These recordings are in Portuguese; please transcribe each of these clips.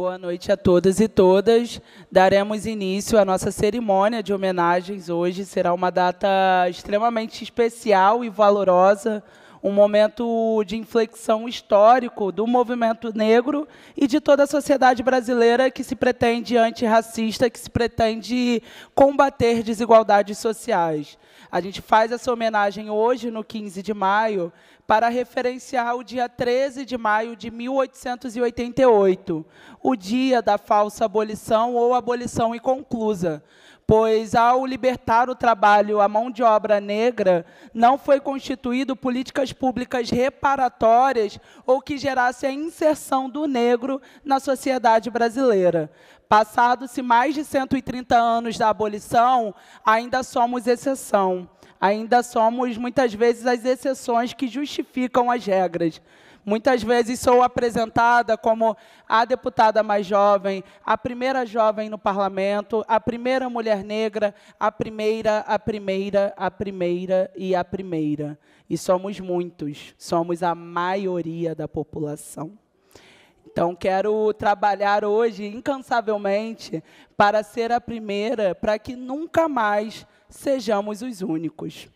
Boa noite a todas e todas. Daremos início à nossa cerimônia de homenagens hoje. Será uma data extremamente especial e valorosa, um momento de inflexão histórico do movimento negro e de toda a sociedade brasileira que se pretende antirracista, que se pretende combater desigualdades sociais. A gente faz essa homenagem hoje, no 15 de maio, para referenciar o dia 13 de maio de 1888, o dia da falsa abolição ou abolição inconclusa pois ao libertar o trabalho, a mão de obra negra, não foi constituído políticas públicas reparatórias ou que gerasse a inserção do negro na sociedade brasileira. Passados-se mais de 130 anos da abolição, ainda somos exceção. Ainda somos muitas vezes as exceções que justificam as regras. Muitas vezes sou apresentada como a deputada mais jovem, a primeira jovem no parlamento, a primeira mulher negra, a primeira, a primeira, a primeira e a primeira. E somos muitos, somos a maioria da população. Então, quero trabalhar hoje incansavelmente para ser a primeira, para que nunca mais sejamos os únicos.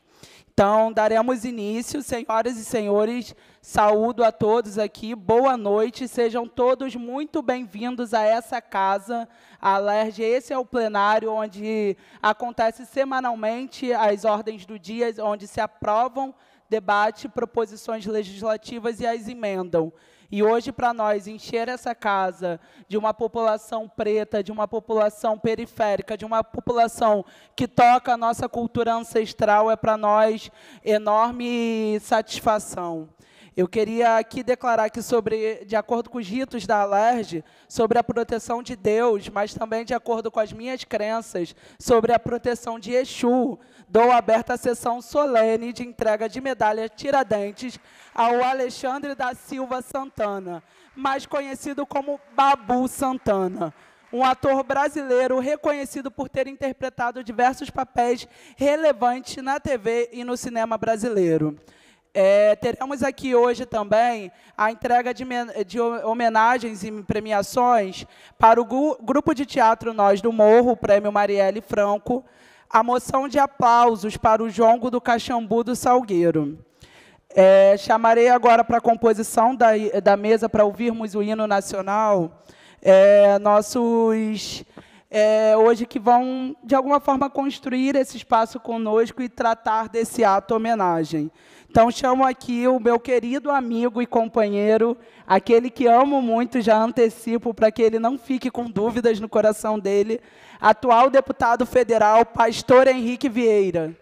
Então, daremos início. Senhoras e senhores, saúdo a todos aqui. Boa noite. Sejam todos muito bem-vindos a essa casa, a LERJ. Esse é o plenário onde acontece semanalmente as ordens do dia, onde se aprovam, debate, proposições legislativas e as emendam. E hoje, para nós, encher essa casa de uma população preta, de uma população periférica, de uma população que toca a nossa cultura ancestral, é para nós enorme satisfação. Eu queria aqui declarar que, sobre, de acordo com os ritos da Alerj, sobre a proteção de Deus, mas também de acordo com as minhas crenças, sobre a proteção de Exu, dou aberta a sessão solene de entrega de medalha Tiradentes ao Alexandre da Silva Santana, mais conhecido como Babu Santana um ator brasileiro reconhecido por ter interpretado diversos papéis relevantes na TV e no cinema brasileiro. É, teremos aqui hoje também a entrega de, de homenagens e premiações para o grupo de teatro Nós do Morro, o Prêmio Marielle Franco, a moção de aplausos para o jongo do Caxambu do Salgueiro. É, chamarei agora para a composição da, da mesa para ouvirmos o hino nacional. É, nossos é, hoje que vão, de alguma forma, construir esse espaço conosco e tratar desse ato homenagem. Então, chamo aqui o meu querido amigo e companheiro, aquele que amo muito, já antecipo para que ele não fique com dúvidas no coração dele, atual deputado federal, pastor Henrique Vieira.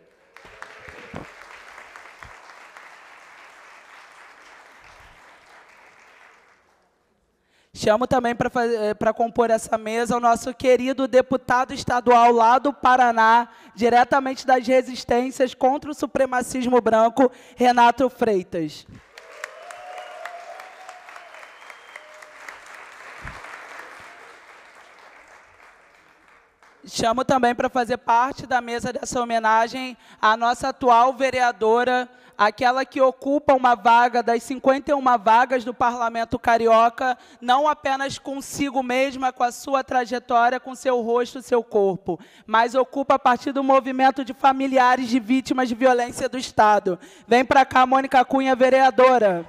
Chamo também para eh, compor essa mesa o nosso querido deputado estadual lá do Paraná, diretamente das resistências contra o supremacismo branco, Renato Freitas. Chamo também para fazer parte da mesa dessa homenagem a nossa atual vereadora, aquela que ocupa uma vaga das 51 vagas do Parlamento Carioca, não apenas consigo mesma, com a sua trajetória, com seu rosto, seu corpo, mas ocupa a partir do movimento de familiares de vítimas de violência do Estado. Vem para cá, Mônica Cunha, vereadora.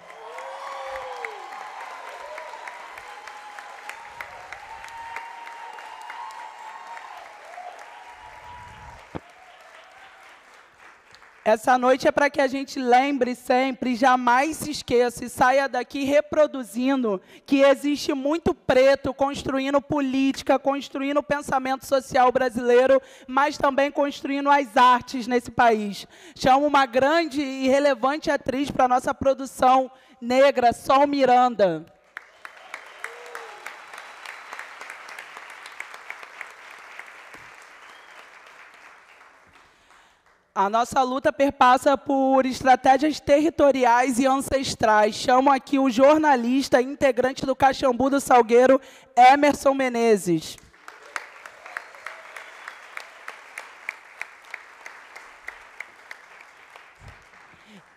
Essa noite é para que a gente lembre sempre, jamais se esqueça e saia daqui reproduzindo que existe muito preto construindo política, construindo o pensamento social brasileiro, mas também construindo as artes nesse país. Chamo uma grande e relevante atriz para a nossa produção negra, Sol Miranda. A nossa luta perpassa por estratégias territoriais e ancestrais. Chamo aqui o jornalista integrante do Caxambu do Salgueiro, Emerson Menezes.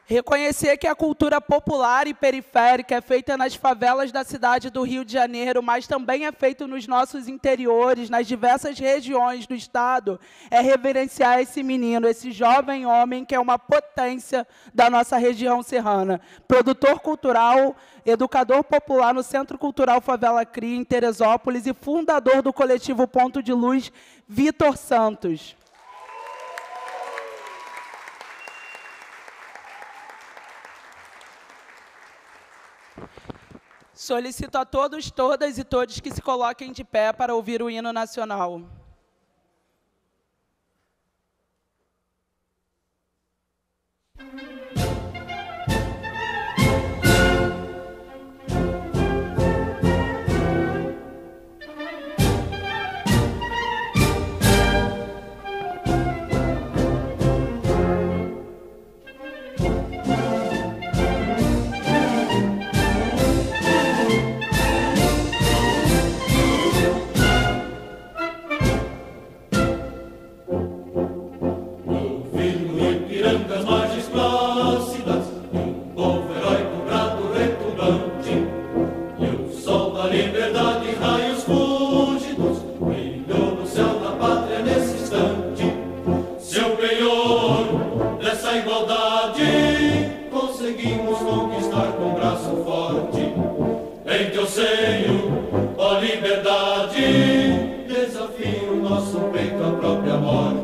Reconhecer que a cultura popular e periférica é feita nas favelas da cidade do Rio de Janeiro, mas também é feito nos nossos interiores, nas diversas regiões do Estado, é reverenciar esse menino, esse jovem homem que é uma potência da nossa região serrana. Produtor cultural, educador popular no Centro Cultural Favela Cria, em Teresópolis, e fundador do coletivo Ponto de Luz, Vitor Santos. Solicito a todos, todas e todos que se coloquem de pé para ouvir o hino nacional. on.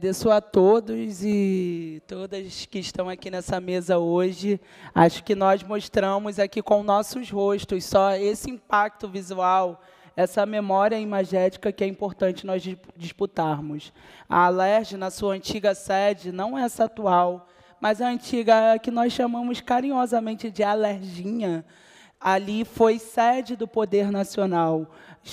Agradeço a todos e todas que estão aqui nessa mesa hoje. Acho que nós mostramos aqui com nossos rostos só esse impacto visual, essa memória imagética que é importante nós disputarmos. A Alerj, na sua antiga sede, não é essa atual, mas a antiga que nós chamamos carinhosamente de Alerginha, ali foi sede do poder nacional.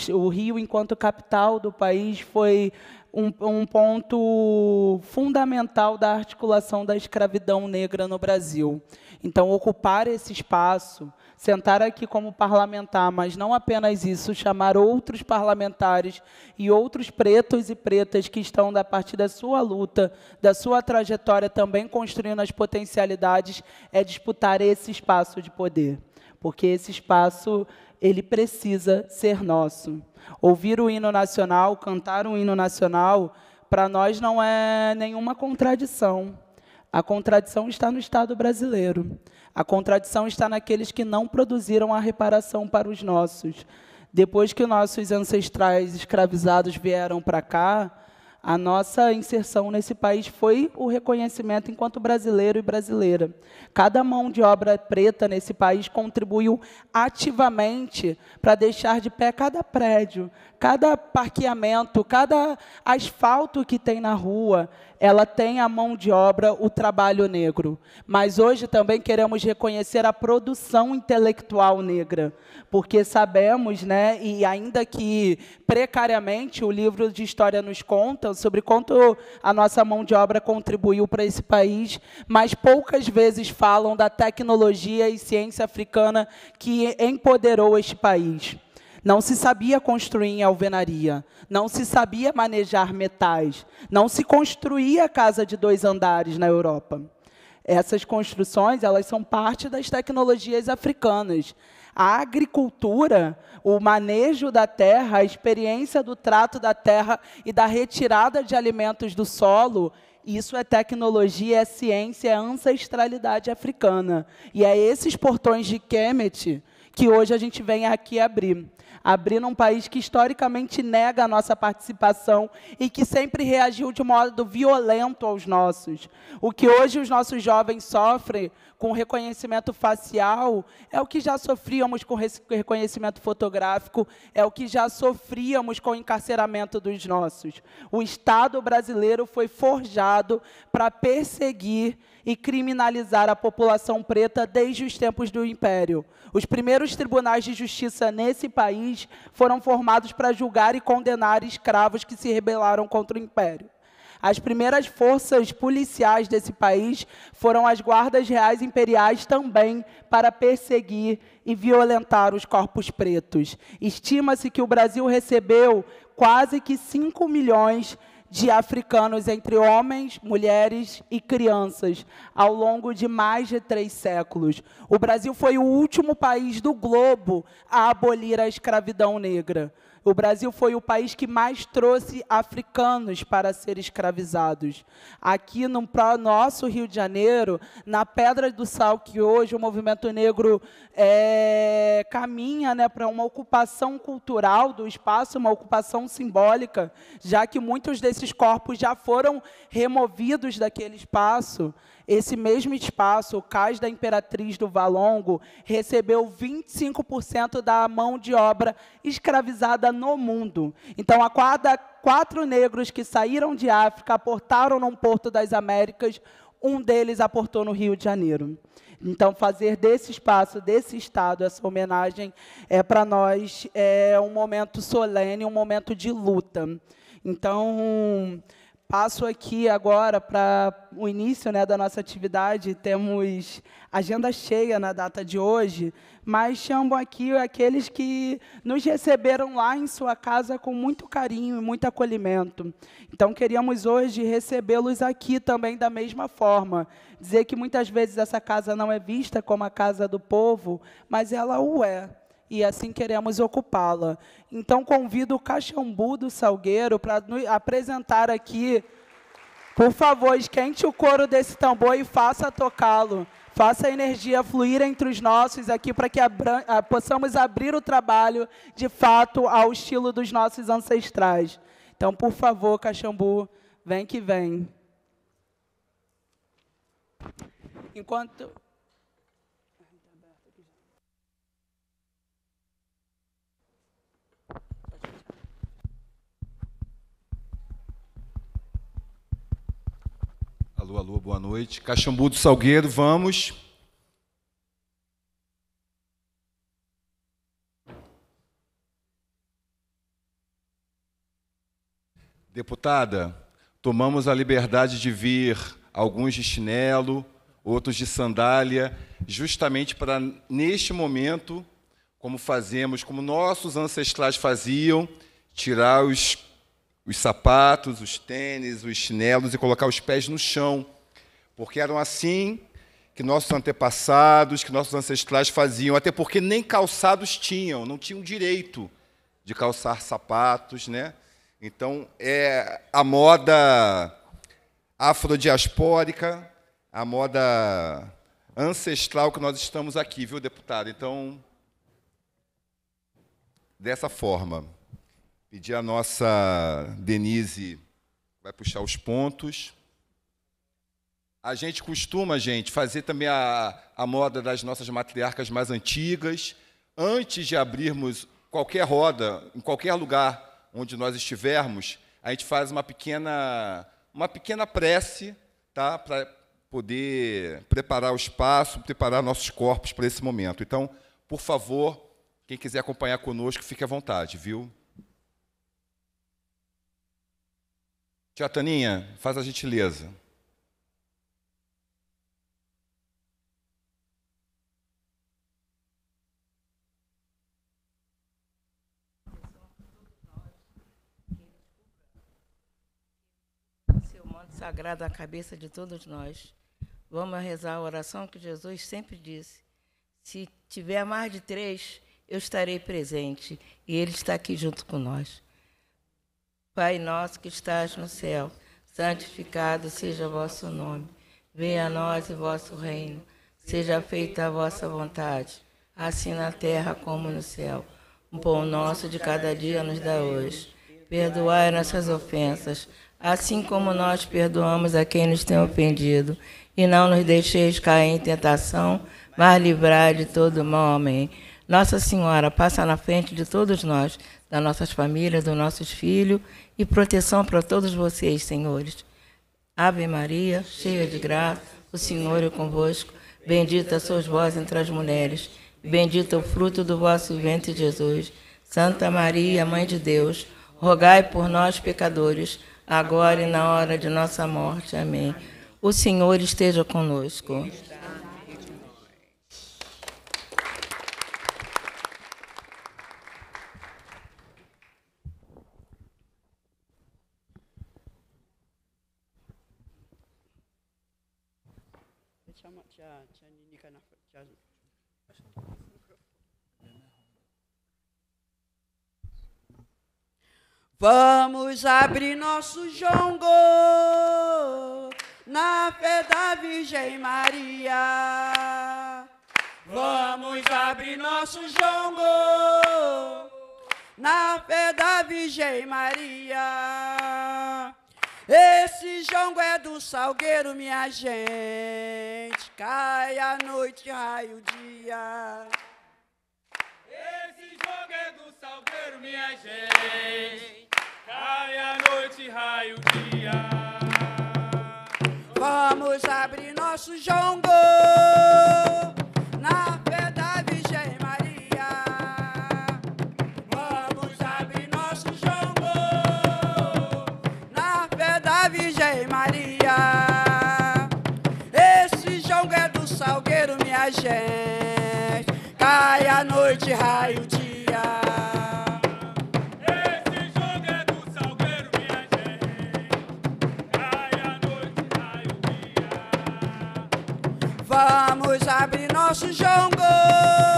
O Rio, enquanto capital do país, foi um, um ponto fundamental da articulação da escravidão negra no Brasil. Então, ocupar esse espaço, sentar aqui como parlamentar, mas não apenas isso, chamar outros parlamentares e outros pretos e pretas que estão da parte da sua luta, da sua trajetória também construindo as potencialidades, é disputar esse espaço de poder porque esse espaço ele precisa ser nosso. Ouvir o hino nacional, cantar o hino nacional, para nós não é nenhuma contradição. A contradição está no Estado brasileiro. A contradição está naqueles que não produziram a reparação para os nossos. Depois que nossos ancestrais escravizados vieram para cá, a nossa inserção nesse país foi o reconhecimento enquanto brasileiro e brasileira. Cada mão de obra preta nesse país contribuiu ativamente para deixar de pé cada prédio, cada parqueamento, cada asfalto que tem na rua, ela tem a mão de obra, o trabalho negro. Mas hoje também queremos reconhecer a produção intelectual negra, porque sabemos, né, e ainda que precariamente o livro de história nos conta sobre quanto a nossa mão de obra contribuiu para esse país, mas poucas vezes falam da tecnologia e ciência africana que empoderou este país. Não se sabia construir em alvenaria, não se sabia manejar metais, não se construía casa de dois andares na Europa. Essas construções, elas são parte das tecnologias africanas. A agricultura, o manejo da terra, a experiência do trato da terra e da retirada de alimentos do solo, isso é tecnologia, é ciência, é ancestralidade africana. E é esses portões de Kemet que hoje a gente vem aqui abrir abrindo um país que historicamente nega a nossa participação e que sempre reagiu de modo violento aos nossos. O que hoje os nossos jovens sofrem com reconhecimento facial, é o que já sofríamos com reconhecimento fotográfico, é o que já sofríamos com o encarceramento dos nossos. O Estado brasileiro foi forjado para perseguir e criminalizar a população preta desde os tempos do Império. Os primeiros tribunais de justiça nesse país foram formados para julgar e condenar escravos que se rebelaram contra o Império. As primeiras forças policiais desse país foram as guardas reais imperiais também para perseguir e violentar os corpos pretos. Estima-se que o Brasil recebeu quase que 5 milhões de africanos entre homens, mulheres e crianças ao longo de mais de três séculos. O Brasil foi o último país do globo a abolir a escravidão negra. O Brasil foi o país que mais trouxe africanos para ser escravizados. Aqui no nosso Rio de Janeiro, na Pedra do Sal, que hoje o movimento negro é, caminha né, para uma ocupação cultural do espaço, uma ocupação simbólica, já que muitos desses corpos já foram removidos daquele espaço. Esse mesmo espaço, o Cais da Imperatriz do Valongo, recebeu 25% da mão de obra escravizada no mundo. Então, a cada quatro negros que saíram de África, aportaram num porto das Américas, um deles aportou no Rio de Janeiro. Então, fazer desse espaço, desse Estado, essa homenagem, é para nós é um momento solene, um momento de luta. Então, Passo aqui agora para o início né, da nossa atividade. Temos agenda cheia na data de hoje, mas chamo aqui aqueles que nos receberam lá em sua casa com muito carinho e muito acolhimento. Então, queríamos hoje recebê-los aqui também da mesma forma. Dizer que muitas vezes essa casa não é vista como a casa do povo, mas ela o é e assim queremos ocupá-la. Então, convido o Caxambu do Salgueiro para apresentar aqui. Por favor, esquente o couro desse tambor e faça tocá-lo. Faça a energia fluir entre os nossos aqui para que abram, a, ah, possamos abrir o trabalho, de fato, ao estilo dos nossos ancestrais. Então, por favor, Caxambu, vem que vem. Enquanto. Alô, alô, boa noite. Caxambu do Salgueiro, vamos. Deputada, tomamos a liberdade de vir alguns de chinelo, outros de sandália, justamente para, neste momento, como fazemos, como nossos ancestrais faziam, tirar os os sapatos, os tênis, os chinelos e colocar os pés no chão, porque eram assim que nossos antepassados, que nossos ancestrais faziam, até porque nem calçados tinham, não tinham direito de calçar sapatos, né? Então, é a moda afrodiaspórica, a moda ancestral que nós estamos aqui, viu, deputado? Então, dessa forma. Pedir a nossa Denise vai puxar os pontos. A gente costuma, gente, fazer também a, a moda das nossas matriarcas mais antigas. Antes de abrirmos qualquer roda, em qualquer lugar onde nós estivermos, a gente faz uma pequena, uma pequena prece tá? para poder preparar o espaço, preparar nossos corpos para esse momento. Então, por favor, quem quiser acompanhar conosco, fique à vontade, viu? Tia Taninha, faz a gentileza. sagrado à cabeça de todos nós. Vamos rezar a oração que Jesus sempre disse: se tiver mais de três, eu estarei presente e Ele está aqui junto com nós. Pai nosso que estás no céu, santificado seja vosso nome. Venha a nós o vosso reino. Seja feita a vossa vontade, assim na terra como no céu. O pão nosso de cada dia nos dá hoje. Perdoai nossas ofensas, assim como nós perdoamos a quem nos tem ofendido. E não nos deixeis cair em tentação, mas livrai de todo mal. Amém. Nossa Senhora passa na frente de todos nós, das nossas famílias, dos nossos filhos, e proteção para todos vocês, senhores. Ave Maria, cheia de graça, o Senhor é convosco. Bendita sois vós entre as mulheres, e bendito é o fruto do vosso ventre, Jesus. Santa Maria, Mãe de Deus, rogai por nós, pecadores, agora e na hora de nossa morte. Amém. O Senhor esteja conosco. Vamos abrir nosso jongo na fé da Virgem Maria. Vamos abrir nosso jongo na fé da Virgem Maria. Esse jongo é do Salgueiro, minha gente. Cai a noite, raio o dia fogueira do salgueiro, minha gente. Cai a noite, raio o dia. Vamos abrir nosso jongo na fé da Virgem Maria. Vamos abrir nosso jongo na fé da Virgem Maria. Esse jongo é do salgueiro, minha gente. Cai a noite, raio de abre nosso jogo.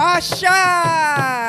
Marcha!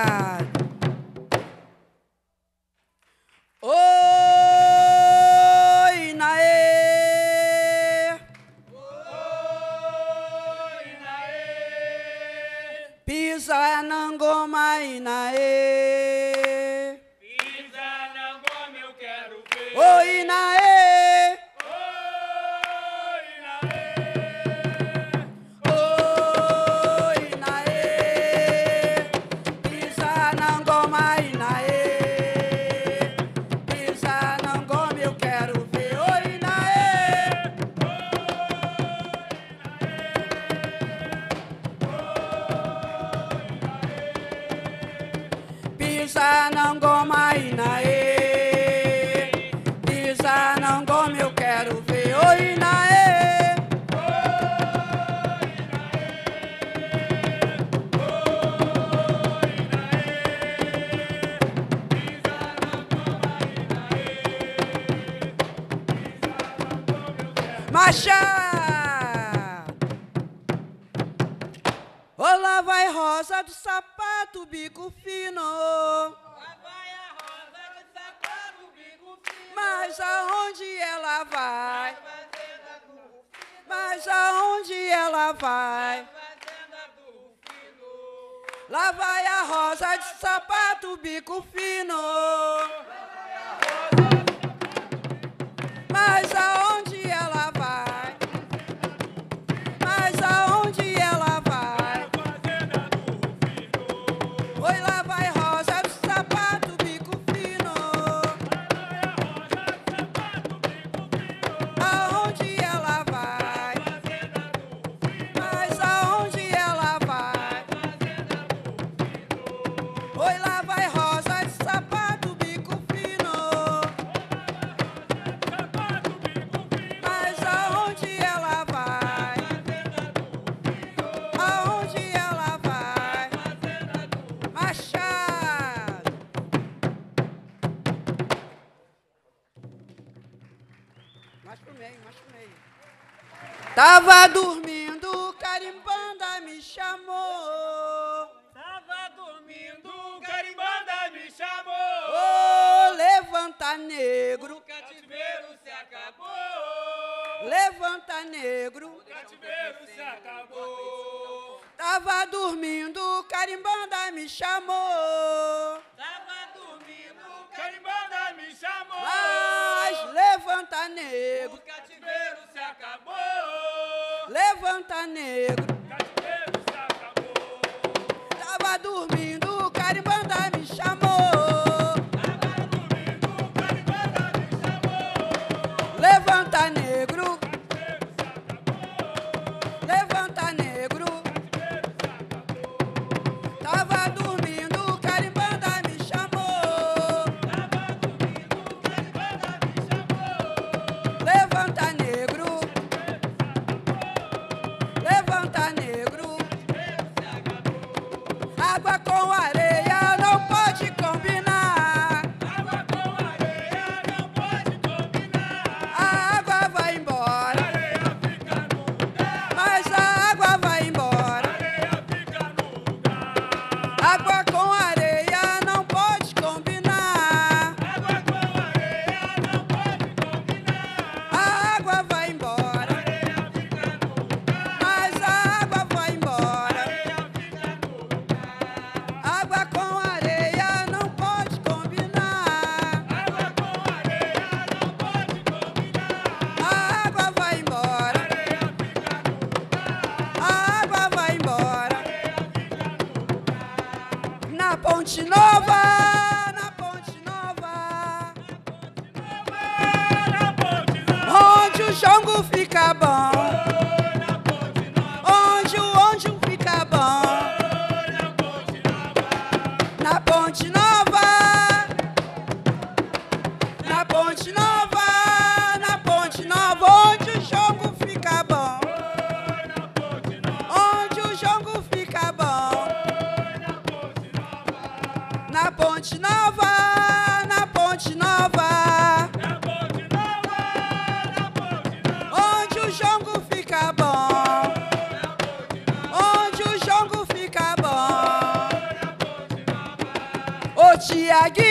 aqui.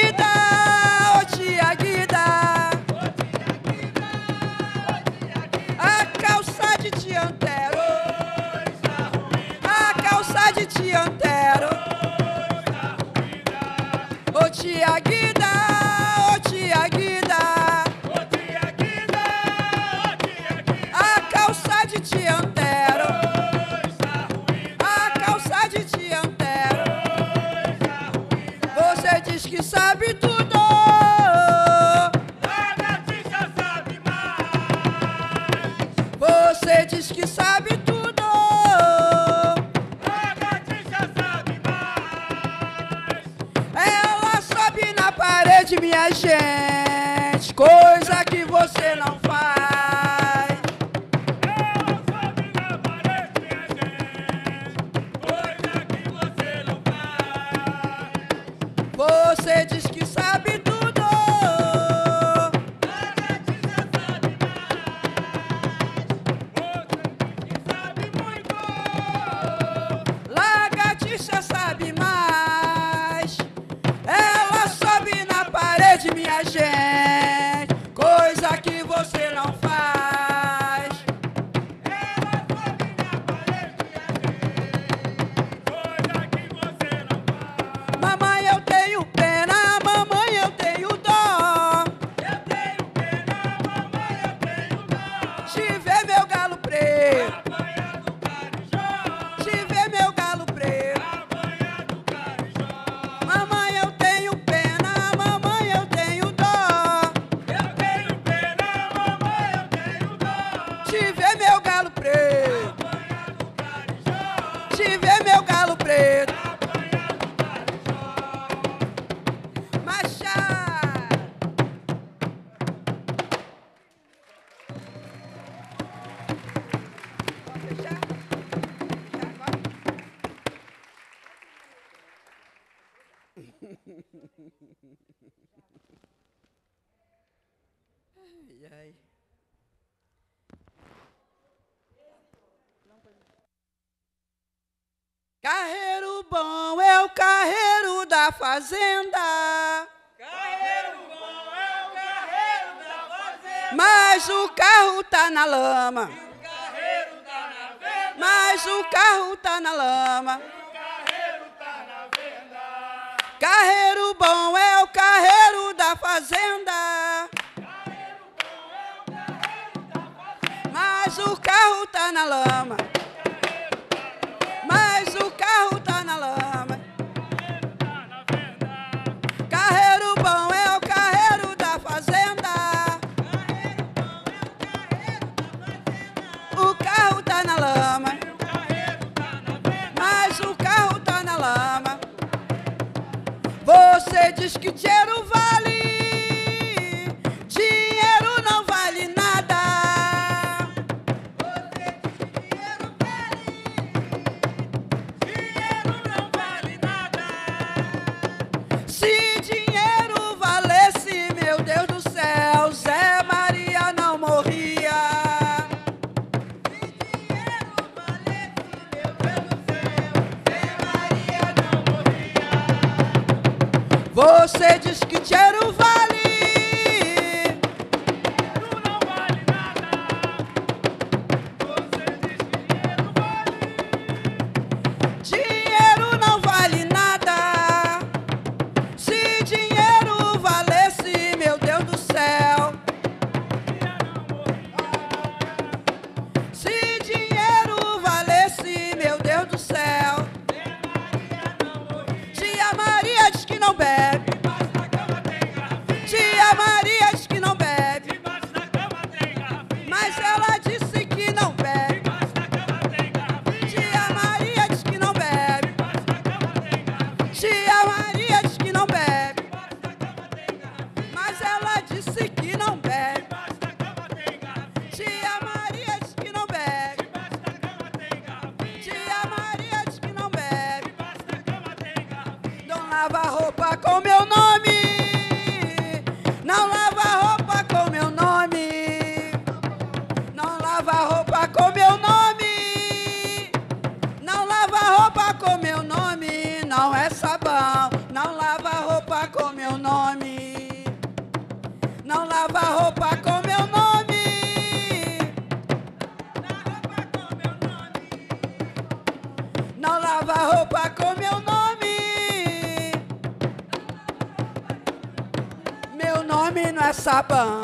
é Sabão.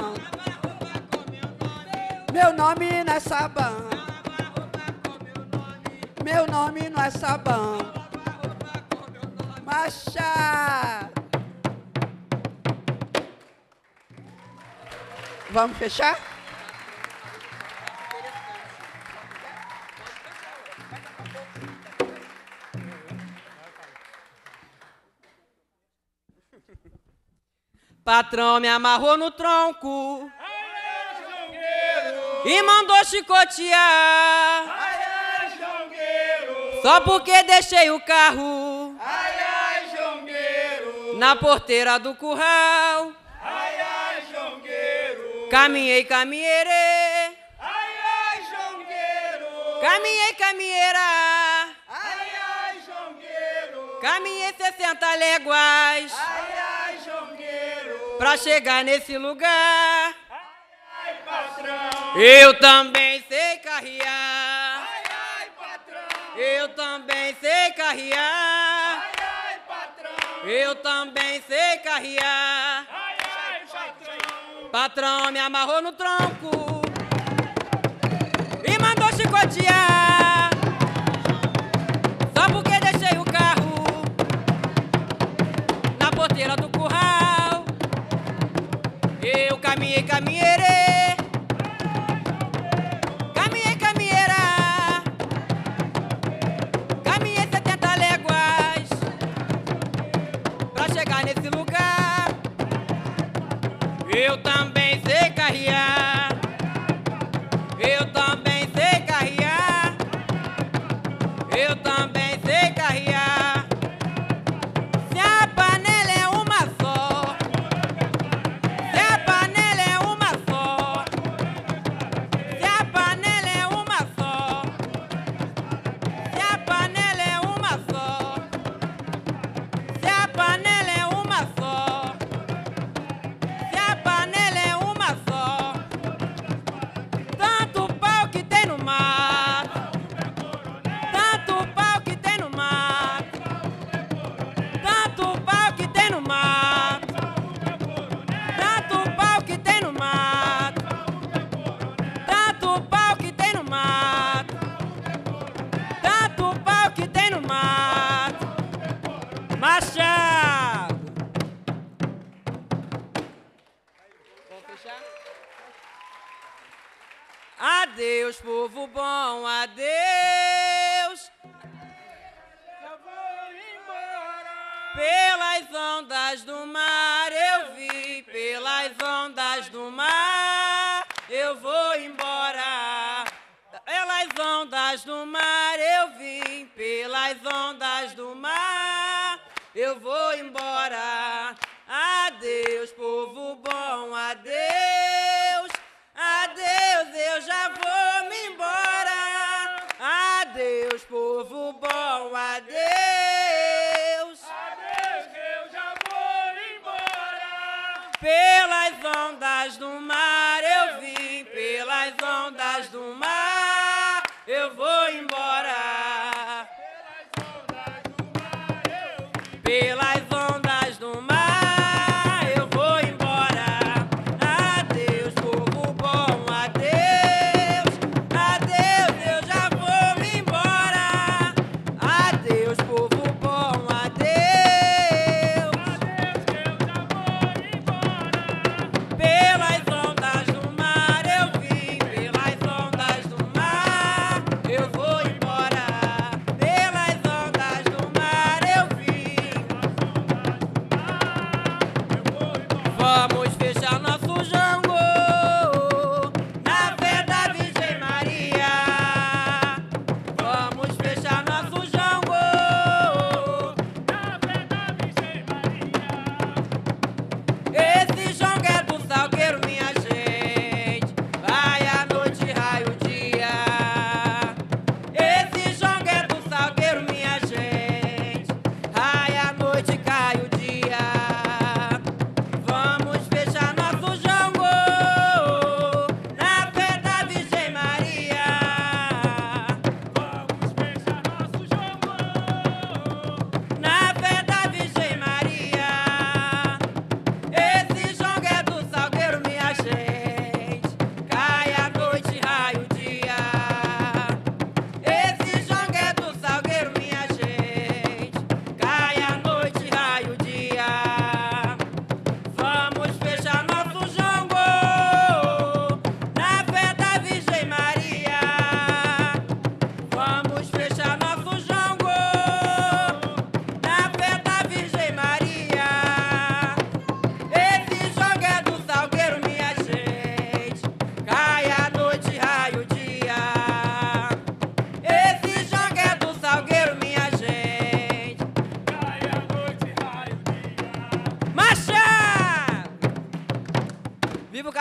Meu nome não é Sabão. Meu nome não é Sabão. Macha. Vamos fechar? patrão me amarrou no tronco e mandou chicotear. Só porque deixei o carro na porteira do curral. Caminhei, caminheirê. Caminhei, caminheira. Caminhei 60 léguas pra chegar nesse lugar. Ai, ai, Eu também sei carrear. Ai, Eu também sei carrear. Eu também sei carrear. patrão. patrão me amarrou no tronco e mandou chicotear. Camiere.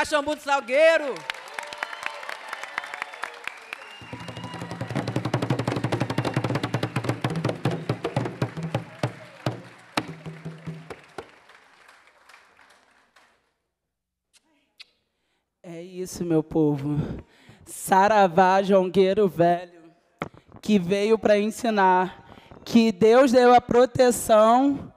Caxambu do Salgueiro. É isso, meu povo. Saravá, jongueiro velho, que veio para ensinar que Deus deu a proteção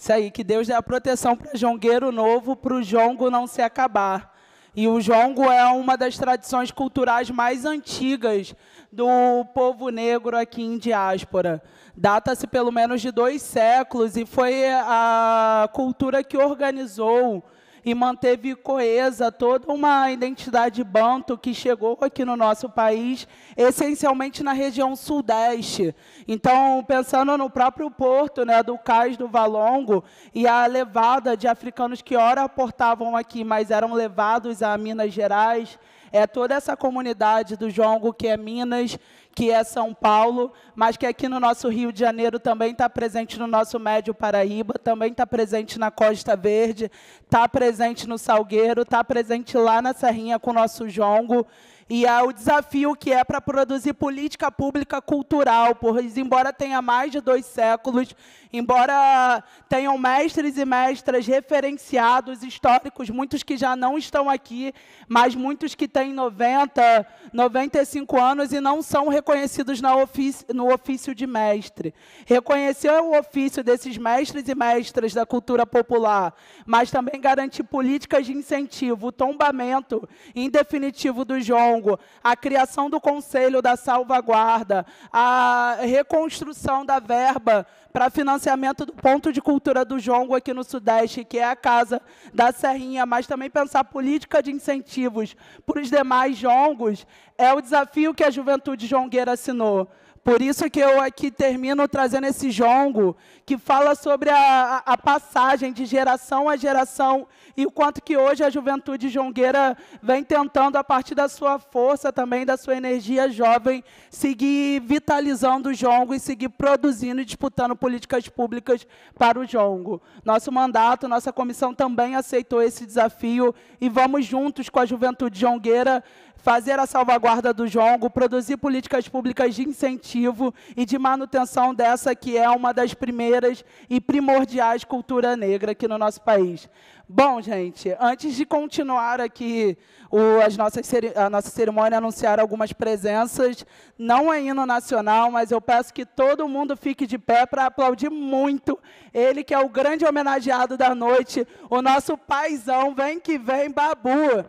isso aí, que Deus dê a proteção para jongueiro novo, para o jongo não se acabar. E o jongo é uma das tradições culturais mais antigas do povo negro aqui em diáspora. Data-se pelo menos de dois séculos e foi a cultura que organizou e manteve coesa toda uma identidade banto que chegou aqui no nosso país, essencialmente na região sudeste. Então, pensando no próprio porto né, do Cais do Valongo e a levada de africanos que ora aportavam aqui, mas eram levados a Minas Gerais, é toda essa comunidade do Jongo, que é Minas, que é São Paulo, mas que aqui no nosso Rio de Janeiro também está presente no nosso Médio Paraíba, também está presente na Costa Verde, está presente no Salgueiro, está presente lá na Serrinha com o nosso jongo. E há o desafio que é para produzir política pública cultural, pois, embora tenha mais de dois séculos, embora tenham mestres e mestras referenciados, históricos, muitos que já não estão aqui, mas muitos que têm 90, 95 anos e não são reconhecidos no ofício de mestre. Reconhecer o ofício desses mestres e mestras da cultura popular, mas também garantir políticas de incentivo, o tombamento, em definitivo, do João, Flamengo, a criação do Conselho da Salvaguarda, a reconstrução da verba para financiamento do Ponto de Cultura do Jongo aqui no Sudeste, que é a casa da Serrinha, mas também pensar política de incentivos para os demais jongos, é o desafio que a juventude jongueira assinou. Por isso que eu aqui termino trazendo esse jongo que fala sobre a, a passagem de geração a geração e o quanto que hoje a juventude jongueira vem tentando, a partir da sua força também, da sua energia jovem, seguir vitalizando o jongo e seguir produzindo e disputando políticas públicas para o jongo. Nosso mandato, nossa comissão também aceitou esse desafio e vamos juntos com a juventude jongueira fazer a salvaguarda do jongo, produzir políticas públicas de incentivo e de manutenção dessa que é uma das primeiras e primordiais cultura negra aqui no nosso país. Bom, gente, antes de continuar aqui o, as nossas, a nossa cerimônia, anunciar algumas presenças, não é hino nacional, mas eu peço que todo mundo fique de pé para aplaudir muito ele, que é o grande homenageado da noite, o nosso paizão, vem que vem, Babu.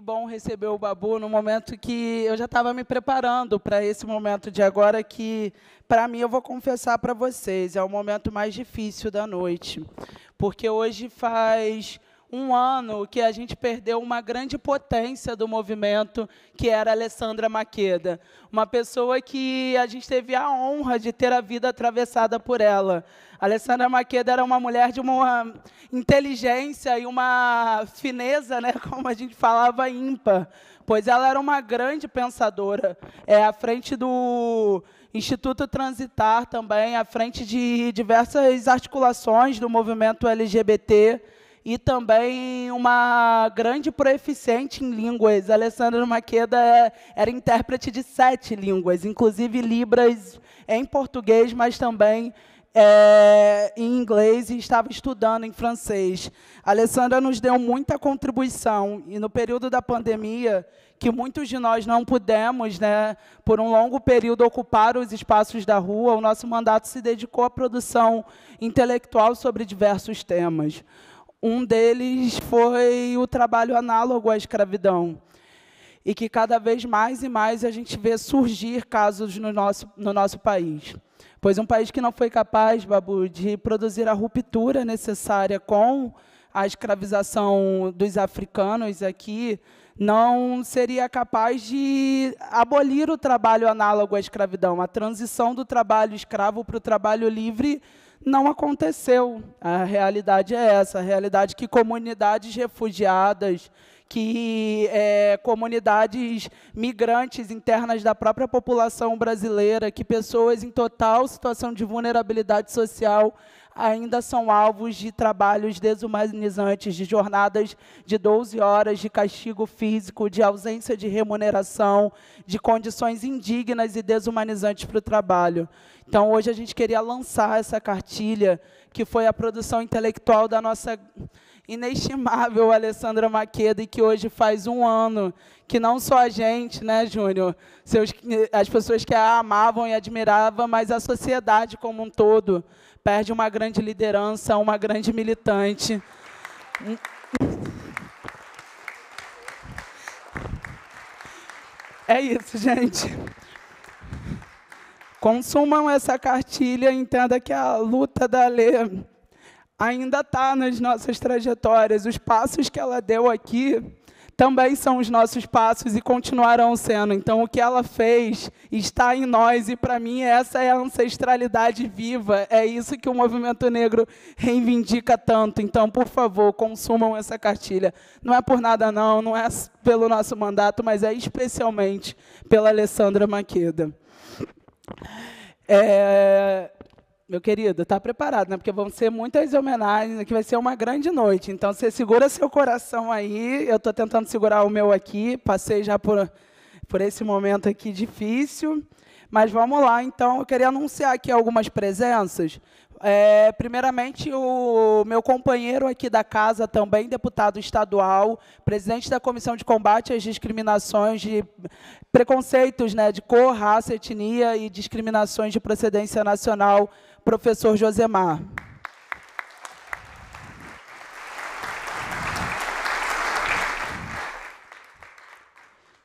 Que bom receber o Babu no momento que eu já estava me preparando para esse momento de agora que, para mim, eu vou confessar para vocês, é o momento mais difícil da noite. Porque hoje faz um ano que a gente perdeu uma grande potência do movimento, que era Alessandra Maqueda. Uma pessoa que a gente teve a honra de ter a vida atravessada por ela. Alessandra Maqueda era uma mulher de uma inteligência e uma fineza, né, como a gente falava, ímpar, pois ela era uma grande pensadora. É à frente do Instituto Transitar também, à frente de diversas articulações do movimento LGBT e também uma grande proeficiente em línguas. Alessandra Maqueda é, era intérprete de sete línguas, inclusive Libras em português, mas também é, em inglês e estava estudando em francês. A Alessandra nos deu muita contribuição e no período da pandemia, que muitos de nós não pudemos, né, por um longo período ocupar os espaços da rua, o nosso mandato se dedicou à produção intelectual sobre diversos temas. Um deles foi o trabalho análogo à escravidão. E que cada vez mais e mais a gente vê surgir casos no nosso, no nosso país. Pois um país que não foi capaz, Babu, de produzir a ruptura necessária com a escravização dos africanos aqui, não seria capaz de abolir o trabalho análogo à escravidão. A transição do trabalho escravo para o trabalho livre não aconteceu. A realidade é essa, a realidade que comunidades refugiadas, que é, comunidades migrantes internas da própria população brasileira, que pessoas em total situação de vulnerabilidade social ainda são alvos de trabalhos desumanizantes, de jornadas de 12 horas de castigo físico, de ausência de remuneração, de condições indignas e desumanizantes para o trabalho. Então, hoje a gente queria lançar essa cartilha, que foi a produção intelectual da nossa inestimável Alessandra Maqueda, e que hoje faz um ano que não só a gente, né, Júnior, seus, as pessoas que a amavam e admiravam, mas a sociedade como um todo perde uma grande liderança, uma grande militante. É isso, gente. Consumam essa cartilha, entenda que a luta da lei ainda está nas nossas trajetórias. Os passos que ela deu aqui também são os nossos passos e continuarão sendo. Então, o que ela fez está em nós, e para mim, essa é a ancestralidade viva. É isso que o movimento negro reivindica tanto. Então, por favor, consumam essa cartilha. Não é por nada, não, não é pelo nosso mandato, mas é especialmente pela Alessandra Maqueda. É, meu querido, está preparado, né? Porque vão ser muitas homenagens, aqui vai ser uma grande noite. Então, você segura seu coração aí. Eu estou tentando segurar o meu aqui. Passei já por, por esse momento aqui difícil. Mas vamos lá, então. Eu queria anunciar aqui algumas presenças. É, primeiramente, o meu companheiro aqui da casa, também deputado estadual, presidente da Comissão de Combate às Discriminações de Preconceitos né, de Cor, Raça, Etnia e Discriminações de Procedência Nacional professor Josemar.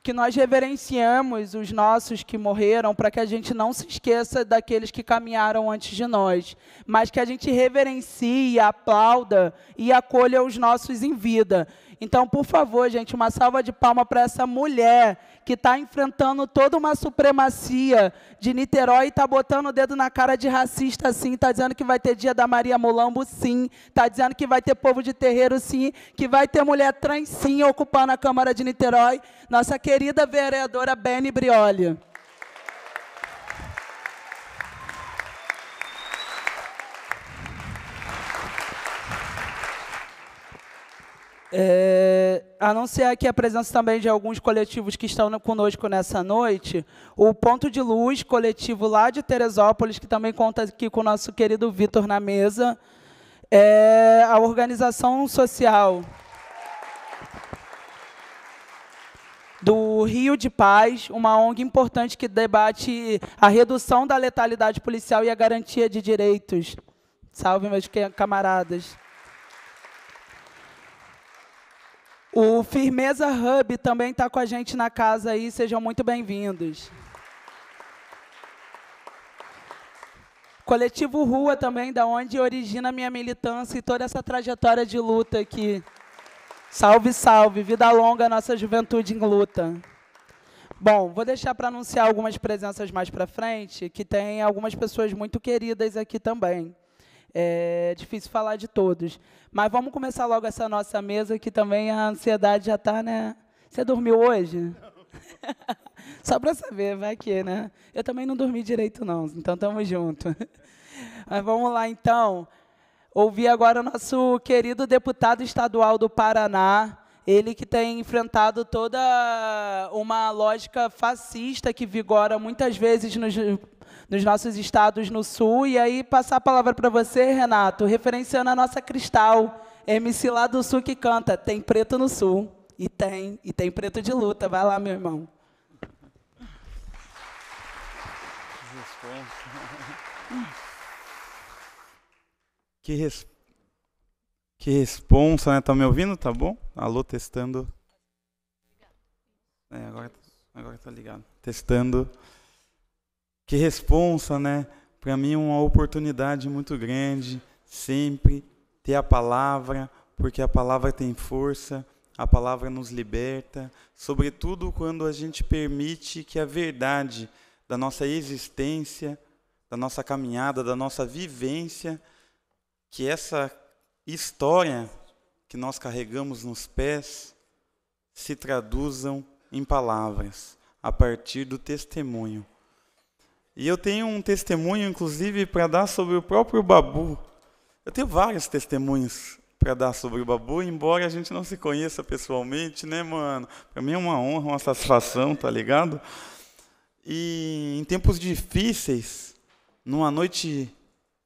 Que nós reverenciamos os nossos que morreram, para que a gente não se esqueça daqueles que caminharam antes de nós, mas que a gente reverencie, aplauda e acolha os nossos em vida. Então, por favor, gente, uma salva de palma para essa mulher que está enfrentando toda uma supremacia de Niterói e está botando o dedo na cara de racista, sim, está dizendo que vai ter dia da Maria Mulambo, sim, está dizendo que vai ter povo de terreiro, sim, que vai ter mulher trans, sim, ocupando a Câmara de Niterói, nossa querida vereadora Bene Brioli. É, a não ser aqui a presença também de alguns coletivos que estão conosco nessa noite, o Ponto de Luz, coletivo lá de Teresópolis, que também conta aqui com o nosso querido Vitor na mesa, é a organização social do Rio de Paz, uma ONG importante que debate a redução da letalidade policial e a garantia de direitos. Salve, meus camaradas. O Firmeza Hub também está com a gente na casa aí, sejam muito bem-vindos. Coletivo Rua também, da onde origina minha militância e toda essa trajetória de luta aqui. Salve, salve, vida longa, nossa juventude em luta. Bom, vou deixar para anunciar algumas presenças mais para frente, que tem algumas pessoas muito queridas aqui também. É difícil falar de todos. Mas vamos começar logo essa nossa mesa, que também a ansiedade já está, né? Você dormiu hoje? Só para saber, vai que, né? Eu também não dormi direito, não. Então, estamos juntos. Mas vamos lá, então. Ouvir agora o nosso querido deputado estadual do Paraná, ele que tem enfrentado toda uma lógica fascista que vigora muitas vezes nos nos nossos estados no Sul. E aí passar a palavra para você, Renato, referenciando a nossa Cristal, MC lá do Sul que canta Tem Preto no Sul. E tem, e tem preto de luta. Vai lá, meu irmão. Que, res... que responsa, né? Tá me ouvindo? Tá bom? Alô, testando. É, agora, agora tá ligado. Testando. Que responsa, né? Para mim é uma oportunidade muito grande sempre ter a palavra, porque a palavra tem força, a palavra nos liberta, sobretudo quando a gente permite que a verdade da nossa existência, da nossa caminhada, da nossa vivência, que essa história que nós carregamos nos pés se traduzam em palavras a partir do testemunho e eu tenho um testemunho, inclusive, para dar sobre o próprio Babu. Eu tenho vários testemunhos para dar sobre o Babu, embora a gente não se conheça pessoalmente, né, mano? Para mim é uma honra, uma satisfação, tá ligado? E em tempos difíceis, numa noite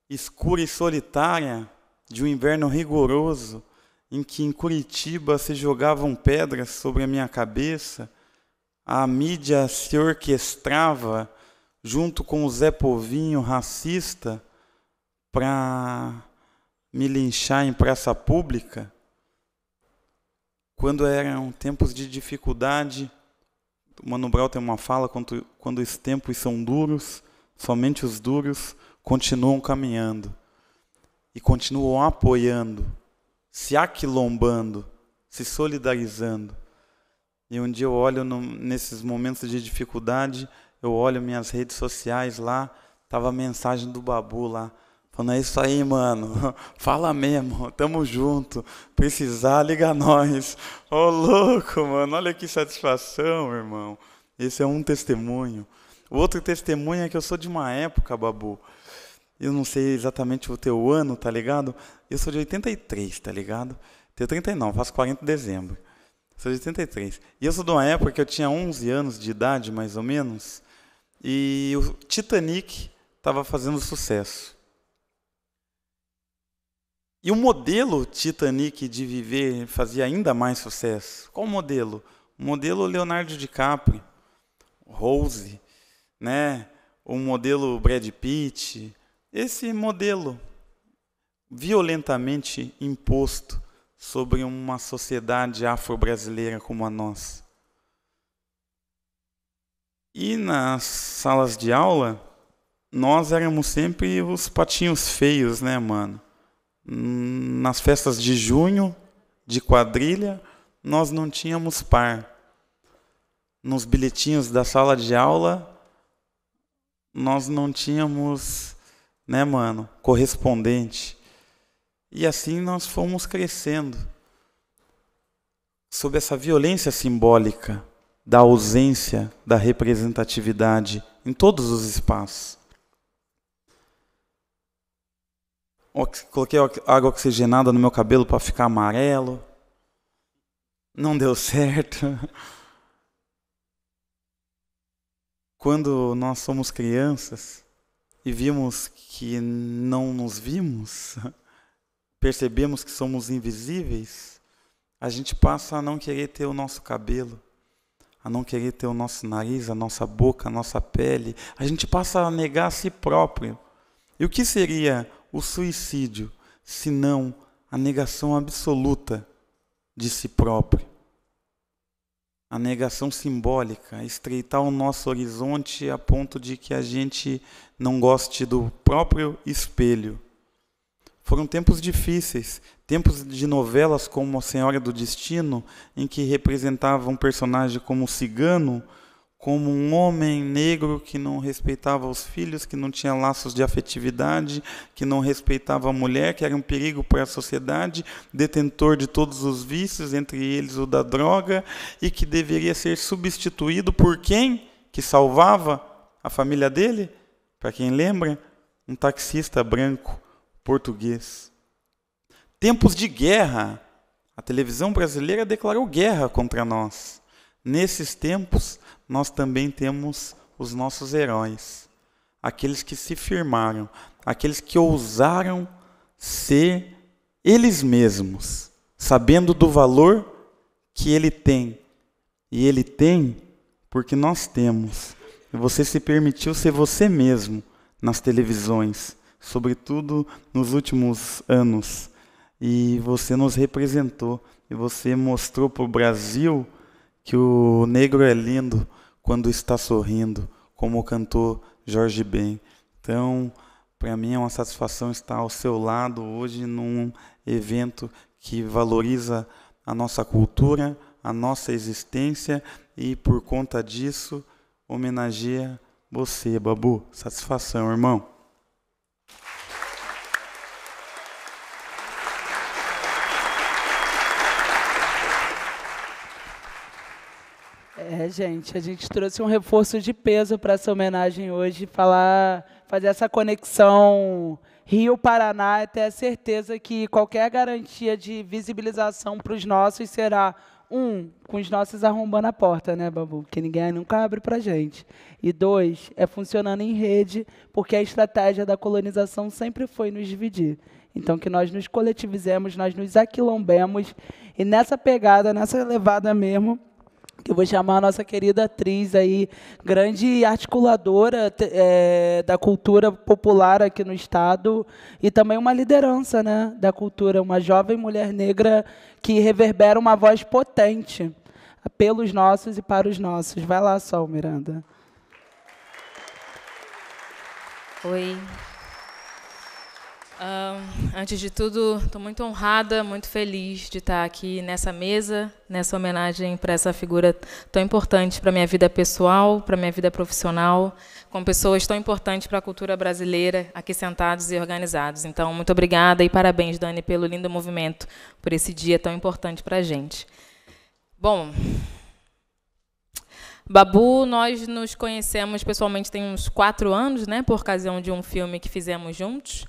escura e solitária de um inverno rigoroso, em que em Curitiba se jogavam pedras sobre a minha cabeça, a mídia se orquestrava junto com o Zé Povinho racista para me linchar em praça pública, quando eram tempos de dificuldade. O Mano Brau tem uma fala: quando, quando os tempos são duros, somente os duros continuam caminhando e continuam apoiando, se aquilombando, se solidarizando. E um dia eu olho no, nesses momentos de dificuldade eu olho minhas redes sociais lá, tava a mensagem do Babu lá, falando, é isso aí, mano, fala mesmo, tamo junto, precisar, liga nós. Ô, louco, mano, olha que satisfação, irmão. Esse é um testemunho. O outro testemunho é que eu sou de uma época, Babu, eu não sei exatamente o teu ano, tá ligado? Eu sou de 83, tá ligado? Tenho 39, faço 40 de dezembro. Sou de 83. E eu sou de uma época que eu tinha 11 anos de idade, mais ou menos. E o Titanic estava fazendo sucesso. E o modelo Titanic de viver fazia ainda mais sucesso. Qual modelo? O modelo Leonardo DiCaprio, Rose, né? O modelo Brad Pitt. Esse modelo violentamente imposto sobre uma sociedade afro-brasileira como a nossa. E nas salas de aula, nós éramos sempre os patinhos feios, né, mano? Nas festas de junho, de quadrilha, nós não tínhamos par. Nos bilhetinhos da sala de aula, nós não tínhamos, né, mano, correspondente. E assim nós fomos crescendo sob essa violência simbólica da ausência da representatividade em todos os espaços. Coloquei água oxigenada no meu cabelo para ficar amarelo. Não deu certo. Quando nós somos crianças e vimos que não nos vimos, percebemos que somos invisíveis, a gente passa a não querer ter o nosso cabelo a não querer ter o nosso nariz, a nossa boca, a nossa pele, a gente passa a negar a si próprio. E o que seria o suicídio se não a negação absoluta de si próprio? A negação simbólica, estreitar o nosso horizonte a ponto de que a gente não goste do próprio espelho. Foram tempos difíceis, tempos de novelas como A Senhora do Destino, em que representava um personagem como um cigano, como um homem negro que não respeitava os filhos, que não tinha laços de afetividade, que não respeitava a mulher, que era um perigo para a sociedade, detentor de todos os vícios, entre eles o da droga, e que deveria ser substituído por quem que salvava a família dele? Para quem lembra, um taxista branco português. Tempos de guerra. A televisão brasileira declarou guerra contra nós. Nesses tempos, nós também temos os nossos heróis, aqueles que se firmaram, aqueles que ousaram ser eles mesmos, sabendo do valor que ele tem. E ele tem porque nós temos. Você se permitiu ser você mesmo nas televisões, sobretudo nos últimos anos. E você nos representou e você mostrou para o Brasil que o negro é lindo quando está sorrindo, como cantou Jorge Ben. Então, para mim é uma satisfação estar ao seu lado hoje num evento que valoriza a nossa cultura, a nossa existência e por conta disso homenageia você, Babu. Satisfação, irmão. É, gente, a gente trouxe um reforço de peso para essa homenagem hoje, falar, fazer essa conexão Rio-Paraná, até a certeza que qualquer garantia de visibilização para os nossos será um, com os nossos arrombando a porta, né, Babu? Que ninguém nunca abre para gente. E dois, é funcionando em rede, porque a estratégia da colonização sempre foi nos dividir. Então, que nós nos coletivizemos, nós nos aquilombemos, e nessa pegada, nessa levada mesmo, eu vou chamar a nossa querida atriz aí, grande articuladora é, da cultura popular aqui no estado e também uma liderança né, da cultura, uma jovem mulher negra que reverbera uma voz potente pelos nossos e para os nossos. Vai lá, Sol Miranda. Oi, antes de tudo, estou muito honrada, muito feliz de estar aqui nessa mesa, nessa homenagem para essa figura tão importante para minha vida pessoal, para minha vida profissional, com pessoas tão importantes para a cultura brasileira, aqui sentados e organizados. Então, muito obrigada e parabéns, Dani, pelo lindo movimento, por esse dia tão importante para a gente. Bom, Babu, nós nos conhecemos pessoalmente tem uns quatro anos, né, por ocasião de um filme que fizemos juntos.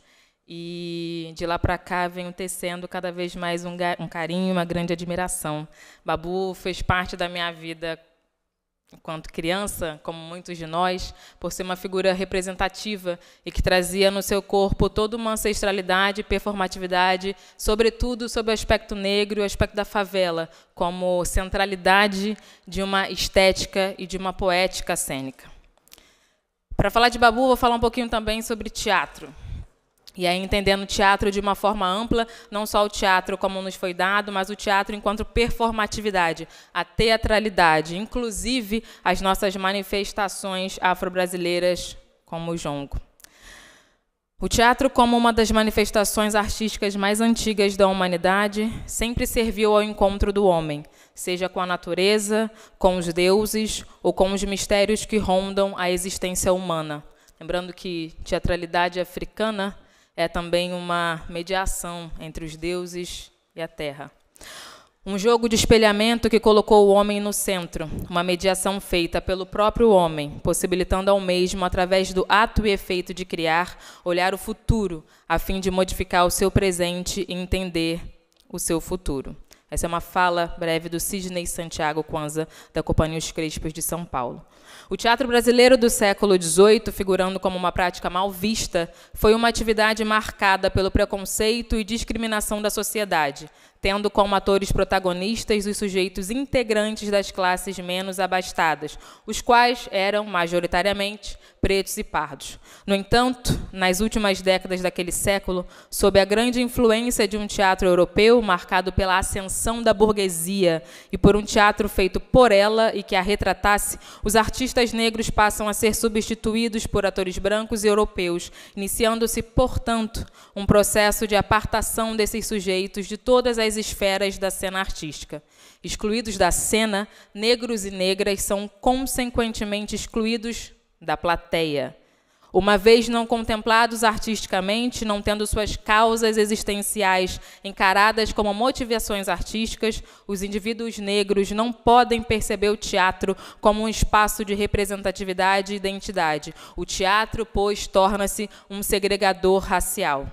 E de lá para cá venho tecendo cada vez mais um, um carinho, uma grande admiração. Babu fez parte da minha vida enquanto criança, como muitos de nós, por ser uma figura representativa e que trazia no seu corpo toda uma ancestralidade, performatividade, sobretudo sobre o aspecto negro e o aspecto da favela, como centralidade de uma estética e de uma poética cênica. Para falar de Babu, vou falar um pouquinho também sobre teatro. E aí entendendo o teatro de uma forma ampla, não só o teatro como nos foi dado, mas o teatro enquanto performatividade, a teatralidade, inclusive as nossas manifestações afro-brasileiras como o jongo. O teatro, como uma das manifestações artísticas mais antigas da humanidade, sempre serviu ao encontro do homem, seja com a natureza, com os deuses ou com os mistérios que rondam a existência humana. Lembrando que teatralidade africana é também uma mediação entre os deuses e a terra. Um jogo de espelhamento que colocou o homem no centro, uma mediação feita pelo próprio homem, possibilitando ao mesmo, através do ato e efeito de criar, olhar o futuro, a fim de modificar o seu presente e entender o seu futuro. Essa é uma fala breve do Sidney Santiago Quanza da Companhia Os Crespos de São Paulo. O teatro brasileiro do século XVIII, figurando como uma prática mal vista, foi uma atividade marcada pelo preconceito e discriminação da sociedade, tendo como atores protagonistas os sujeitos integrantes das classes menos abastadas, os quais eram majoritariamente pretos e pardos. No entanto, nas últimas décadas daquele século, sob a grande influência de um teatro europeu marcado pela ascensão da burguesia e por um teatro feito por ela e que a retratasse, os artistas negros passam a ser substituídos por atores brancos e europeus, iniciando-se, portanto, um processo de apartação desses sujeitos de todas as as esferas da cena artística. Excluídos da cena, negros e negras são consequentemente excluídos da plateia. Uma vez não contemplados artisticamente, não tendo suas causas existenciais encaradas como motivações artísticas, os indivíduos negros não podem perceber o teatro como um espaço de representatividade e identidade. O teatro, pois, torna-se um segregador racial.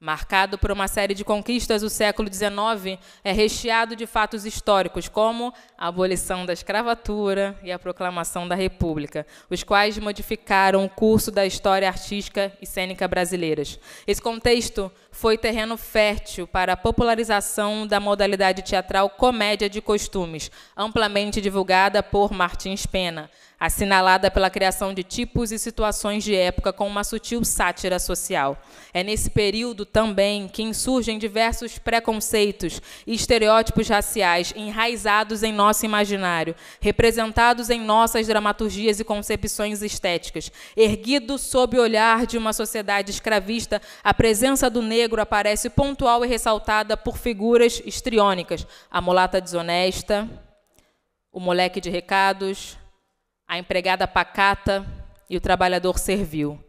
Marcado por uma série de conquistas, o século XIX é recheado de fatos históricos, como a abolição da escravatura e a proclamação da República, os quais modificaram o curso da história artística e cênica brasileiras. Esse contexto foi terreno fértil para a popularização da modalidade teatral comédia de costumes, amplamente divulgada por Martins Pena assinalada pela criação de tipos e situações de época com uma sutil sátira social. É nesse período também que insurgem diversos preconceitos e estereótipos raciais enraizados em nosso imaginário, representados em nossas dramaturgias e concepções estéticas. Erguido sob o olhar de uma sociedade escravista, a presença do negro aparece pontual e ressaltada por figuras histriônicas, a mulata desonesta, o moleque de recados, a empregada pacata e o trabalhador servil.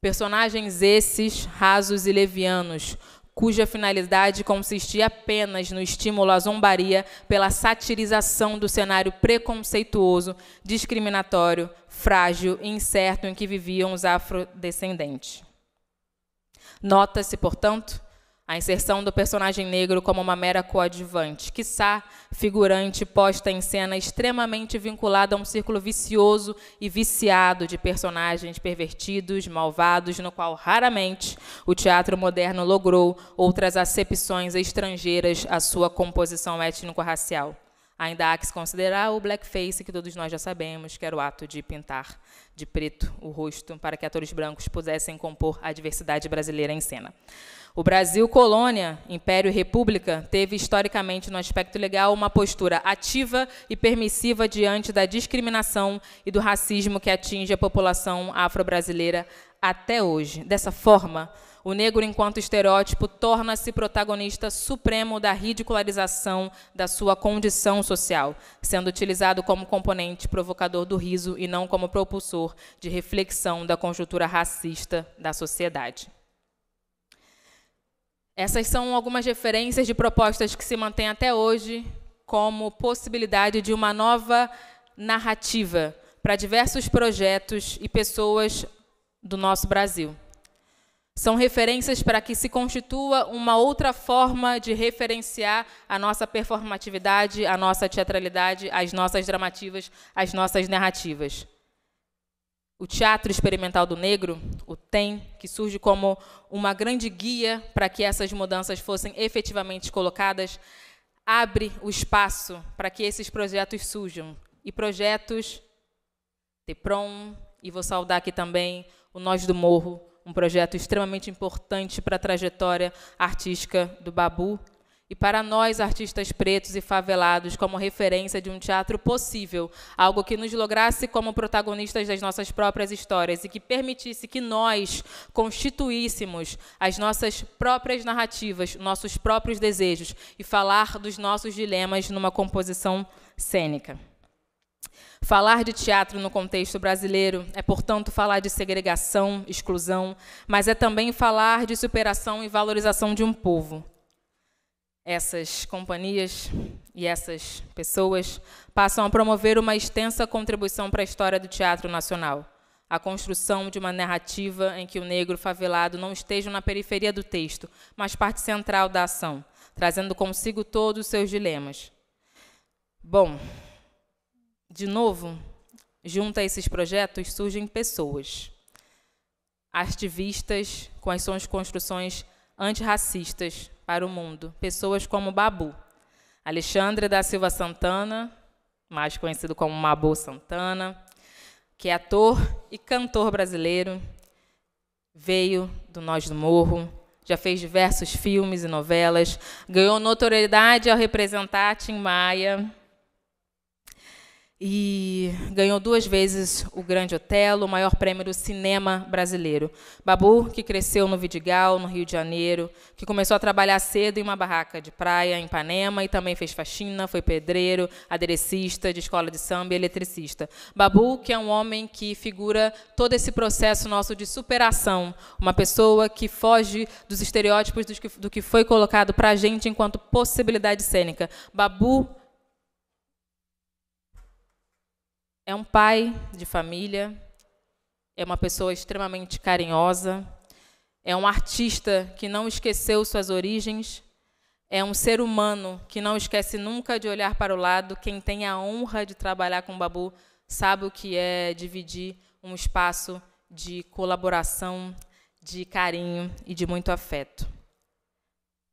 Personagens esses, rasos e levianos, cuja finalidade consistia apenas no estímulo à zombaria pela satirização do cenário preconceituoso, discriminatório, frágil e incerto em que viviam os afrodescendentes. Nota-se, portanto, a inserção do personagem negro como uma mera coadjuvante, quiçá figurante posta em cena extremamente vinculada a um círculo vicioso e viciado de personagens pervertidos, malvados, no qual raramente o teatro moderno logrou outras acepções estrangeiras à sua composição étnico-racial. Ainda há que se considerar o blackface, que todos nós já sabemos, que era o ato de pintar de preto o rosto para que atores brancos pudessem compor a diversidade brasileira em cena. O Brasil, colônia, império e república, teve historicamente no aspecto legal uma postura ativa e permissiva diante da discriminação e do racismo que atinge a população afro-brasileira até hoje. Dessa forma, o negro, enquanto estereótipo, torna-se protagonista supremo da ridicularização da sua condição social, sendo utilizado como componente provocador do riso e não como propulsor de reflexão da conjuntura racista da sociedade. Essas são algumas referências de propostas que se mantêm até hoje como possibilidade de uma nova narrativa para diversos projetos e pessoas do nosso Brasil. São referências para que se constitua uma outra forma de referenciar a nossa performatividade, a nossa teatralidade, as nossas dramativas, as nossas narrativas. O Teatro Experimental do Negro, o TEM, que surge como uma grande guia para que essas mudanças fossem efetivamente colocadas, abre o espaço para que esses projetos surjam. E projetos TEPROM, e vou saudar aqui também o Nós do Morro, um projeto extremamente importante para a trajetória artística do Babu, e para nós, artistas pretos e favelados, como referência de um teatro possível, algo que nos lograsse como protagonistas das nossas próprias histórias e que permitisse que nós constituíssemos as nossas próprias narrativas, nossos próprios desejos e falar dos nossos dilemas numa composição cênica. Falar de teatro no contexto brasileiro é, portanto, falar de segregação, exclusão, mas é também falar de superação e valorização de um povo. Essas companhias e essas pessoas passam a promover uma extensa contribuição para a história do teatro nacional, a construção de uma narrativa em que o negro favelado não esteja na periferia do texto, mas parte central da ação, trazendo consigo todos os seus dilemas. Bom, de novo, junto a esses projetos surgem pessoas, ativistas com as suas construções antirracistas, para o mundo, pessoas como Babu, Alexandre da Silva Santana, mais conhecido como Mabu Santana, que é ator e cantor brasileiro, veio do Nós do Morro, já fez diversos filmes e novelas, ganhou notoriedade ao representar Tim Maia e ganhou duas vezes o Grande Otelo, o maior prêmio do cinema brasileiro. Babu, que cresceu no Vidigal, no Rio de Janeiro, que começou a trabalhar cedo em uma barraca de praia em Ipanema e também fez faxina, foi pedreiro, aderecista de escola de samba e eletricista. Babu, que é um homem que figura todo esse processo nosso de superação, uma pessoa que foge dos estereótipos do que foi colocado para a gente enquanto possibilidade cênica. Babu É um pai de família, é uma pessoa extremamente carinhosa, é um artista que não esqueceu suas origens, é um ser humano que não esquece nunca de olhar para o lado. Quem tem a honra de trabalhar com o Babu sabe o que é dividir um espaço de colaboração, de carinho e de muito afeto.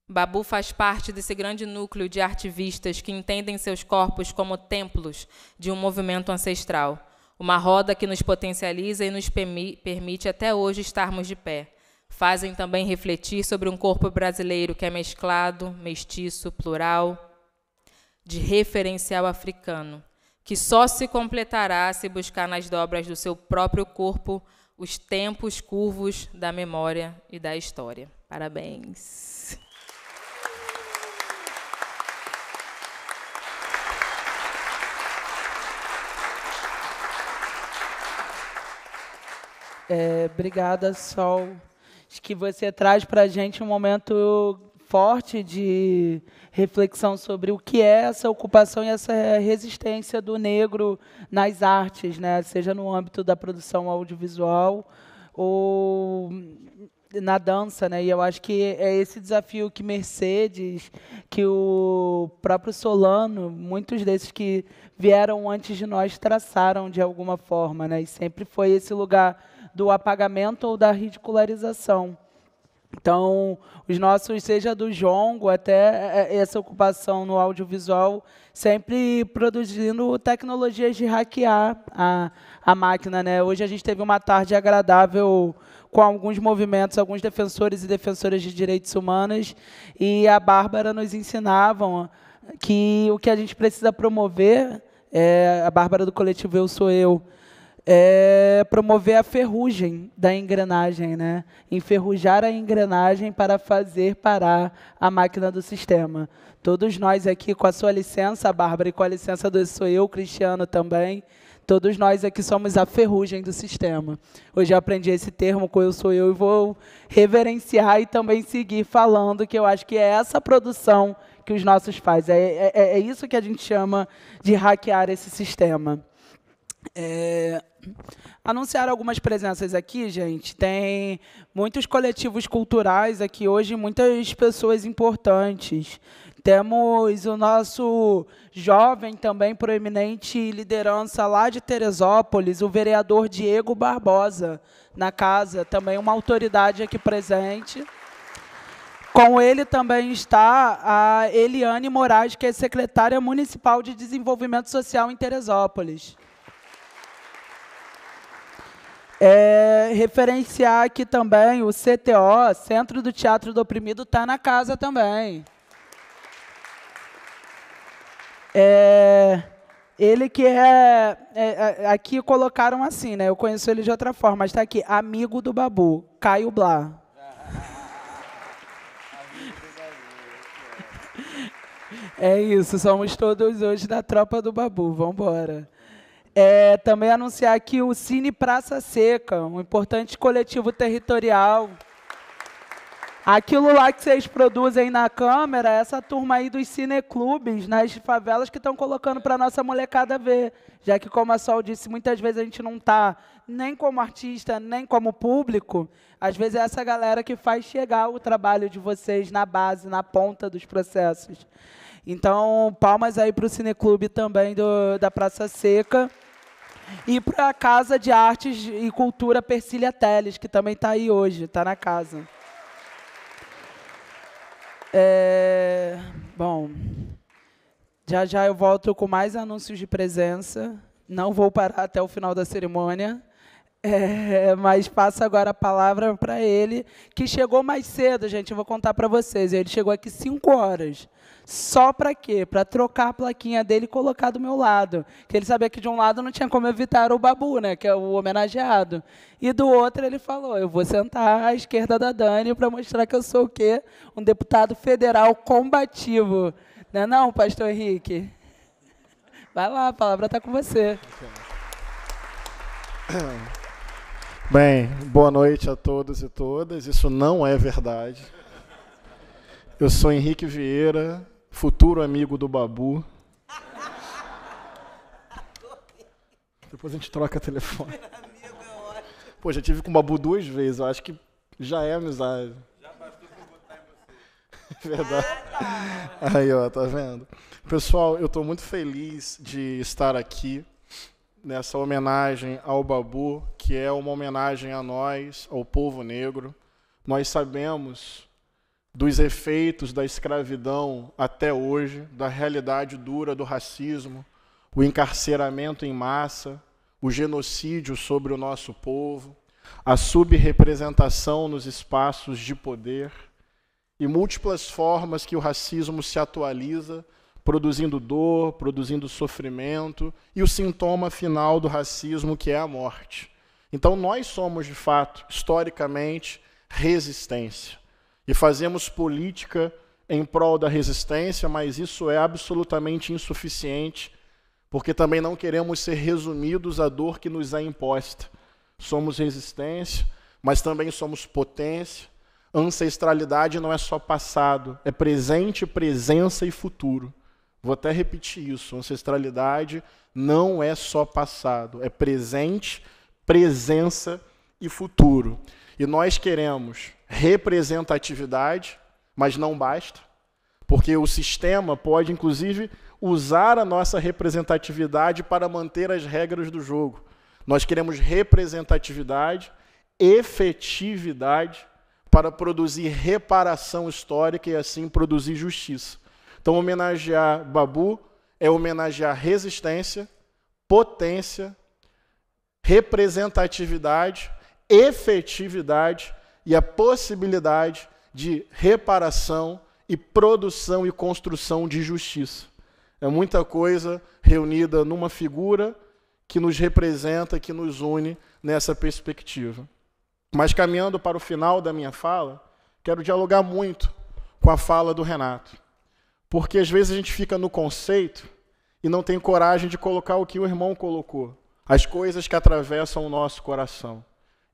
Babu faz parte desse grande núcleo de artivistas que entendem seus corpos como templos de um movimento ancestral, uma roda que nos potencializa e nos permite até hoje estarmos de pé. Fazem também refletir sobre um corpo brasileiro que é mesclado, mestiço, plural, de referencial africano, que só se completará se buscar nas dobras do seu próprio corpo os tempos curvos da memória e da história. Parabéns. É, obrigada, Sol. Acho que você traz para a gente um momento forte de reflexão sobre o que é essa ocupação e essa resistência do negro nas artes, né? seja no âmbito da produção audiovisual ou na dança, né? E eu acho que é esse desafio que Mercedes, que o próprio Solano, muitos desses que vieram antes de nós traçaram de alguma forma, né? E sempre foi esse lugar do apagamento ou da ridicularização. Então, os nossos, seja do jongo até é, é, essa ocupação no audiovisual, sempre produzindo tecnologias de hackear a, a máquina. Né? Hoje a gente teve uma tarde agradável com alguns movimentos, alguns defensores e defensoras de direitos humanos, e a Bárbara nos ensinavam que o que a gente precisa promover, é, a Bárbara do coletivo Eu Sou Eu, é promover a ferrugem da engrenagem, né? enferrujar a engrenagem para fazer parar a máquina do sistema. Todos nós aqui, com a sua licença, Bárbara, e com a licença do sou eu, Cristiano também, todos nós aqui somos a ferrugem do sistema. Hoje eu aprendi esse termo com eu sou eu e vou reverenciar e também seguir falando que eu acho que é essa produção que os nossos faz. É, é, é isso que a gente chama de hackear esse sistema. É, Anunciaram algumas presenças aqui, gente. Tem muitos coletivos culturais aqui hoje, muitas pessoas importantes. Temos o nosso jovem também proeminente liderança lá de Teresópolis, o vereador Diego Barbosa, na casa, também uma autoridade aqui presente. Com ele também está a Eliane Moraes, que é secretária municipal de desenvolvimento social em Teresópolis. É, referenciar aqui também o CTO, Centro do Teatro do Oprimido, está na casa também. É, ele que é, é, é, Aqui colocaram assim, né? Eu conheço ele de outra forma, mas está aqui. Amigo do Babu, Caio Blá. É isso, somos todos hoje da tropa do Babu. vamos embora é, também anunciar que o Cine Praça Seca, um importante coletivo territorial. Aquilo lá que vocês produzem na câmera, essa turma aí dos cineclubes nas favelas que estão colocando para nossa molecada ver. Já que, como a Sol disse, muitas vezes a gente não está nem como artista, nem como público. Às vezes é essa galera que faz chegar o trabalho de vocês na base, na ponta dos processos. Então, palmas aí para o Cineclube também do, da Praça Seca. E para a Casa de Artes e Cultura Persília Teles, que também está aí hoje, está na casa. É, bom, já já eu volto com mais anúncios de presença. Não vou parar até o final da cerimônia. É, mas passo agora a palavra para ele, que chegou mais cedo, gente. Eu vou contar para vocês. Ele chegou aqui 5 horas. Só para quê? Para trocar a plaquinha dele e colocar do meu lado. Que ele sabia que de um lado não tinha como evitar o babu, né? Que é o homenageado. E do outro ele falou: eu vou sentar à esquerda da Dani para mostrar que eu sou o quê? Um deputado federal combativo. Não é não, pastor Henrique? Vai lá, a palavra está com você. Okay. Bem, boa noite a todos e todas. Isso não é verdade. Eu sou Henrique Vieira, futuro amigo do Babu. Depois a gente troca telefone. É Pô, já tive com o Babu duas vezes. Eu acho que já é amizade. Já bastou em você. Verdade. É, tá. Aí, ó, tá vendo? Pessoal, eu estou muito feliz de estar aqui nessa homenagem ao Babu, que é uma homenagem a nós, ao povo negro. Nós sabemos dos efeitos da escravidão até hoje, da realidade dura do racismo, o encarceramento em massa, o genocídio sobre o nosso povo, a subrepresentação nos espaços de poder e múltiplas formas que o racismo se atualiza produzindo dor, produzindo sofrimento e o sintoma final do racismo, que é a morte. Então, nós somos, de fato, historicamente, resistência. E fazemos política em prol da resistência, mas isso é absolutamente insuficiente, porque também não queremos ser resumidos à dor que nos é imposta. Somos resistência, mas também somos potência. Ancestralidade não é só passado, é presente, presença e futuro. Vou até repetir isso: ancestralidade não é só passado, é presente, presença e futuro. E nós queremos representatividade, mas não basta, porque o sistema pode, inclusive, usar a nossa representatividade para manter as regras do jogo. Nós queremos representatividade, efetividade, para produzir reparação histórica e assim produzir justiça. Então, homenagear Babu é homenagear resistência, potência, representatividade, efetividade e a possibilidade de reparação e produção e construção de justiça. É muita coisa reunida numa figura que nos representa, que nos une nessa perspectiva. Mas caminhando para o final da minha fala, quero dialogar muito com a fala do Renato. Porque às vezes a gente fica no conceito e não tem coragem de colocar o que o irmão colocou, as coisas que atravessam o nosso coração.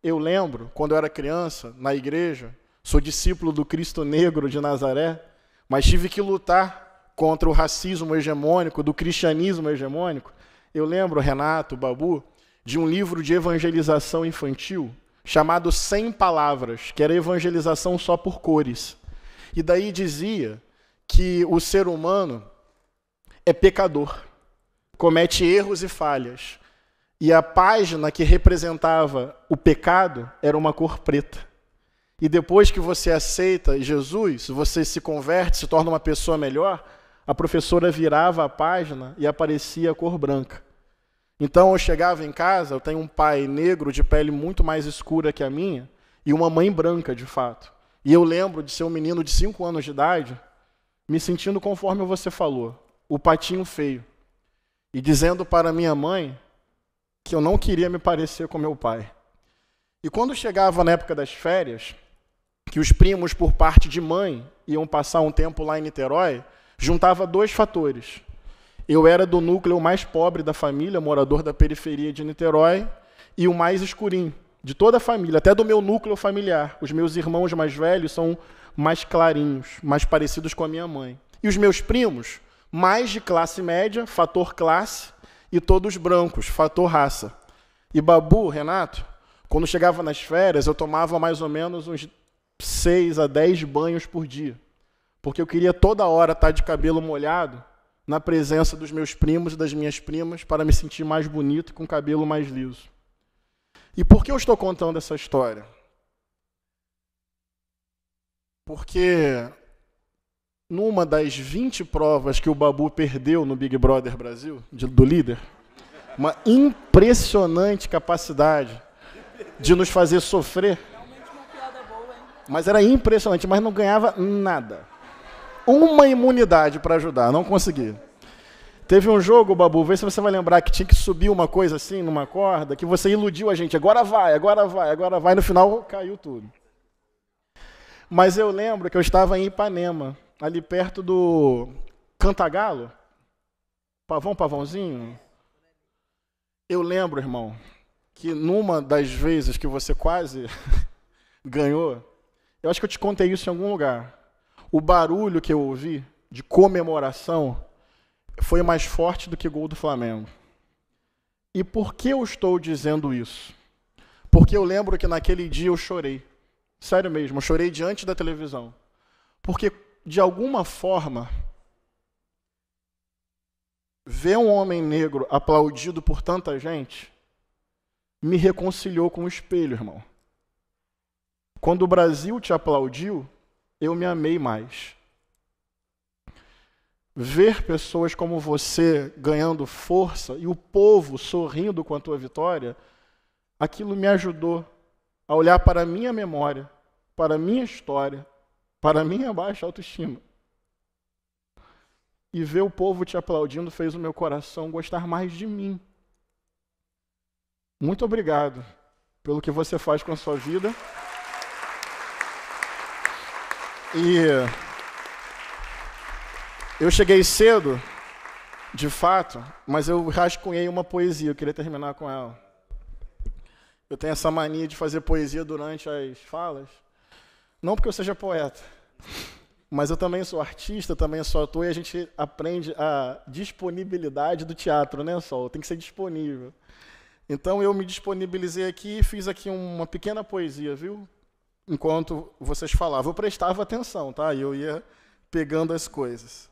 Eu lembro, quando eu era criança, na igreja, sou discípulo do Cristo Negro de Nazaré, mas tive que lutar contra o racismo hegemônico, do cristianismo hegemônico. Eu lembro, Renato, Babu, de um livro de evangelização infantil chamado Sem Palavras, que era evangelização só por cores. E daí dizia que o ser humano é pecador, comete erros e falhas. E a página que representava o pecado era uma cor preta. E depois que você aceita Jesus, você se converte, se torna uma pessoa melhor, a professora virava a página e aparecia a cor branca. Então eu chegava em casa, eu tenho um pai negro de pele muito mais escura que a minha e uma mãe branca, de fato. E eu lembro de ser um menino de cinco anos de idade me sentindo conforme você falou, o patinho feio, e dizendo para minha mãe que eu não queria me parecer com meu pai. E quando chegava na época das férias, que os primos, por parte de mãe, iam passar um tempo lá em Niterói, juntava dois fatores. Eu era do núcleo mais pobre da família, morador da periferia de Niterói, e o mais escurinho de toda a família, até do meu núcleo familiar. Os meus irmãos mais velhos são mais clarinhos, mais parecidos com a minha mãe. E os meus primos, mais de classe média, fator classe, e todos brancos, fator raça. E Babu, Renato, quando chegava nas férias, eu tomava mais ou menos uns 6 a 10 banhos por dia, porque eu queria toda hora estar tá de cabelo molhado na presença dos meus primos e das minhas primas para me sentir mais bonito e com cabelo mais liso. E por que eu estou contando essa história? porque numa das 20 provas que o Babu perdeu no Big Brother Brasil, de, do líder, uma impressionante capacidade de nos fazer sofrer. Mas era impressionante, mas não ganhava nada. Uma imunidade para ajudar, não conseguia. Teve um jogo, Babu, vê se você vai lembrar, que tinha que subir uma coisa assim, numa corda, que você iludiu a gente. Agora vai, agora vai, agora vai. No final caiu tudo. Mas eu lembro que eu estava em Ipanema, ali perto do Cantagalo. Pavão, pavãozinho. Eu lembro, irmão, que numa das vezes que você quase ganhou, eu acho que eu te contei isso em algum lugar. O barulho que eu ouvi de comemoração foi mais forte do que gol do Flamengo. E por que eu estou dizendo isso? Porque eu lembro que naquele dia eu chorei. Sério mesmo, eu chorei diante da televisão. Porque, de alguma forma, ver um homem negro aplaudido por tanta gente me reconciliou com o espelho, irmão. Quando o Brasil te aplaudiu, eu me amei mais. Ver pessoas como você ganhando força e o povo sorrindo com a tua vitória, aquilo me ajudou a olhar para a minha memória, para a minha história, para a minha baixa autoestima. E ver o povo te aplaudindo fez o meu coração gostar mais de mim. Muito obrigado pelo que você faz com a sua vida. E eu cheguei cedo, de fato, mas eu rascunhei uma poesia, eu queria terminar com ela. Eu tenho essa mania de fazer poesia durante as falas. Não porque eu seja poeta, mas eu também sou artista, também sou ator, e a gente aprende a disponibilidade do teatro, né, Sol? Tem que ser disponível. Então eu me disponibilizei aqui e fiz aqui uma pequena poesia, viu? Enquanto vocês falavam, eu prestava atenção, tá? E eu ia pegando as coisas.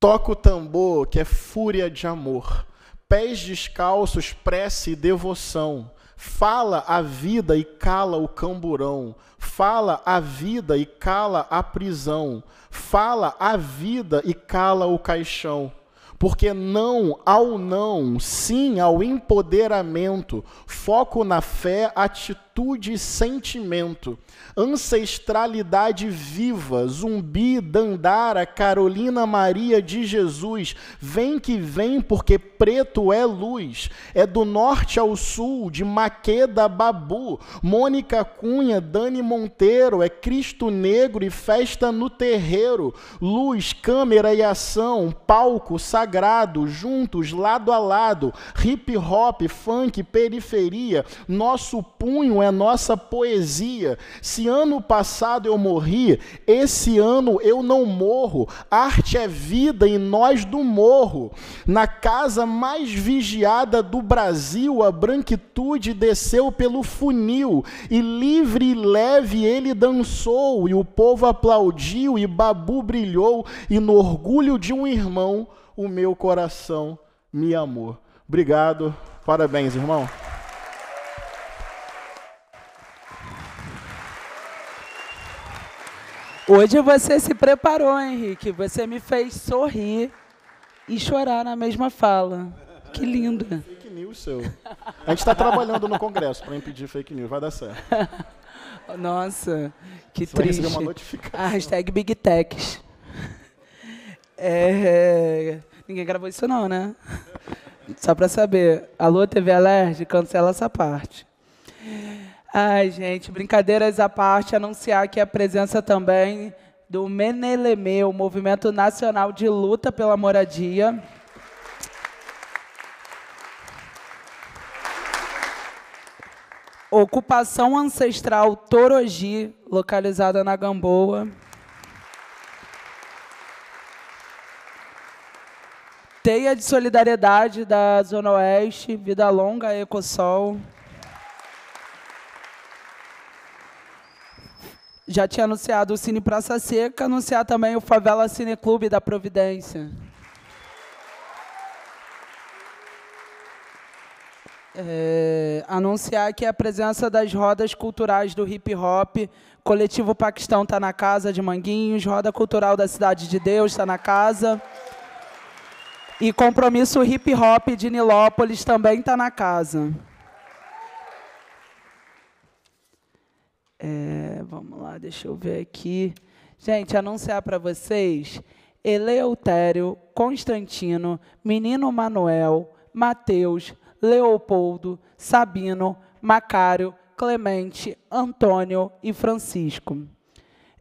Toca o tambor que é fúria de amor pés descalços, prece e devoção. Fala a vida e cala o camburão. Fala a vida e cala a prisão. Fala a vida e cala o caixão. Porque não ao não, sim ao empoderamento, foco na fé, atitude atitude e sentimento. Ancestralidade viva, zumbi, dandara, Carolina Maria de Jesus, vem que vem, porque preto é luz. É do norte ao sul, de Maqueda a Babu, Mônica Cunha, Dani Monteiro, é Cristo Negro e festa no terreiro. Luz, câmera e ação, palco sagrado, juntos, lado a lado, hip hop, funk, periferia. Nosso punho é é nossa poesia. Se ano passado eu morri, esse ano eu não morro. Arte é vida e nós do morro. Na casa mais vigiada do Brasil, a branquitude desceu pelo funil e livre e leve ele dançou e o povo aplaudiu e Babu brilhou e no orgulho de um irmão o meu coração me amou. Obrigado. Parabéns, irmão. Hoje você se preparou, Henrique. Você me fez sorrir e chorar na mesma fala. Que é, lindo. Fake news seu. A gente está trabalhando no Congresso para impedir fake news. Vai dar certo. Nossa, que você triste. Vai uma notificação. A hashtag Big Techs. É... Ninguém gravou isso não, né? Só para saber. Alô, TV Alerj, cancela essa parte. Ai, gente, brincadeiras à parte, anunciar aqui a presença também do Menelemê, o Movimento Nacional de Luta pela Moradia. Ocupação Ancestral Torogi, localizada na Gamboa. Teia de Solidariedade da Zona Oeste, Vida Longa, Ecosol. já tinha anunciado o Cine Praça Seca, anunciar também o Favela Cine Clube da Providência. É, anunciar aqui a presença das rodas culturais do hip hop. Coletivo Paquistão está na casa de Manguinhos, Roda Cultural da Cidade de Deus está na casa. E compromisso hip hop de Nilópolis também está na casa. Deixa eu ver aqui. Gente, anunciar para vocês: Eleutério, Constantino, Menino Manuel, Mateus, Leopoldo, Sabino, Macário, Clemente, Antônio e Francisco.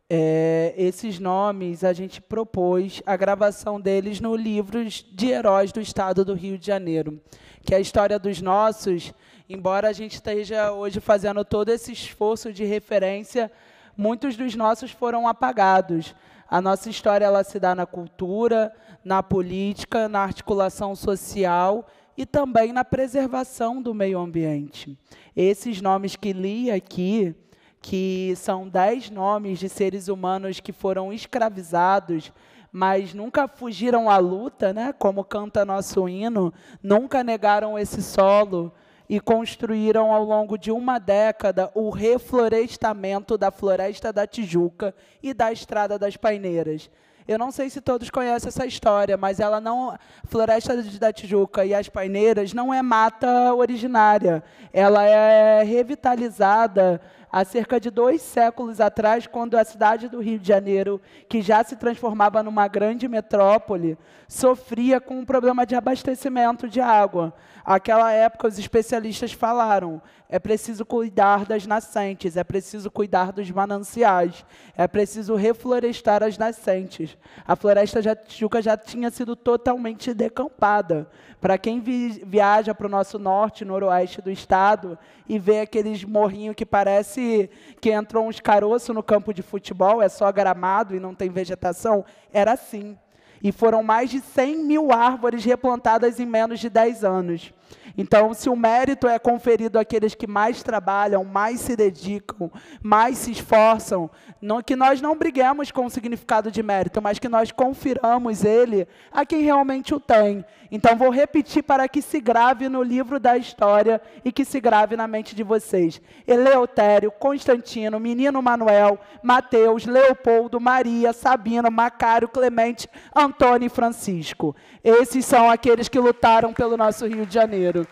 É, esses nomes a gente propôs a gravação deles no livro de heróis do estado do Rio de Janeiro, que é a história dos nossos, embora a gente esteja hoje fazendo todo esse esforço de referência muitos dos nossos foram apagados. A nossa história ela se dá na cultura, na política, na articulação social e também na preservação do meio ambiente. Esses nomes que li aqui, que são dez nomes de seres humanos que foram escravizados, mas nunca fugiram à luta, né? como canta nosso hino, nunca negaram esse solo, e construíram ao longo de uma década o reflorestamento da Floresta da Tijuca e da Estrada das Paineiras. Eu não sei se todos conhecem essa história, mas ela não, Floresta da Tijuca e as Paineiras não é mata originária. Ela é revitalizada há cerca de dois séculos atrás, quando a cidade do Rio de Janeiro, que já se transformava numa grande metrópole, sofria com um problema de abastecimento de água. Aquela época, os especialistas falaram: é preciso cuidar das nascentes, é preciso cuidar dos mananciais, é preciso reflorestar as nascentes. A floresta Tijuca já tinha sido totalmente decampada, para quem vi, viaja para o nosso norte, noroeste do estado e vê aqueles morrinhos que parece que entrou uns caroços no campo de futebol, é só gramado e não tem vegetação, era assim. E foram mais de 100 mil árvores replantadas em menos de 10 anos. Então, se o mérito é conferido àqueles que mais trabalham, mais se dedicam, mais se esforçam, não, que nós não briguemos com o significado de mérito, mas que nós confiramos ele a quem realmente o tem. Então vou repetir para que se grave no livro da história e que se grave na mente de vocês. Eleutério, Constantino, Menino Manuel, Mateus, Leopoldo, Maria, Sabino, Macário, Clemente, Antônio e Francisco. Esses são aqueles que lutaram pelo nosso Rio de Janeiro.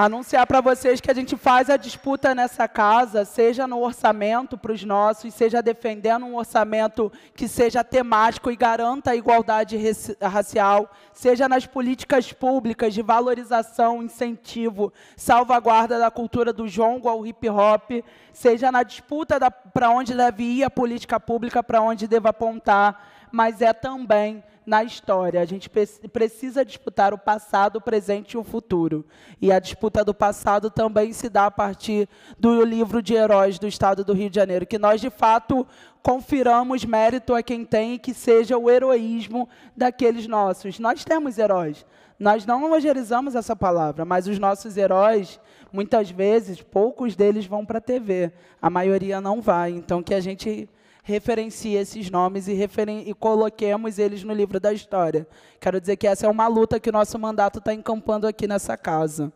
anunciar para vocês que a gente faz a disputa nessa casa, seja no orçamento para os nossos, seja defendendo um orçamento que seja temático e garanta a igualdade racial, seja nas políticas públicas de valorização, incentivo, salvaguarda da cultura do jongo ao hip hop, seja na disputa para onde deve ir a política pública, para onde deva apontar mas é também na história. A gente precisa disputar o passado, o presente e o futuro. E a disputa do passado também se dá a partir do livro de heróis do Estado do Rio de Janeiro, que nós, de fato, confiramos mérito a quem tem e que seja o heroísmo daqueles nossos. Nós temos heróis. Nós não evangelizamos essa palavra, mas os nossos heróis, muitas vezes, poucos deles vão para a TV. A maioria não vai. Então, que a gente referencie esses nomes e, referen e coloquemos eles no livro da história. Quero dizer que essa é uma luta que o nosso mandato está encampando aqui nessa casa.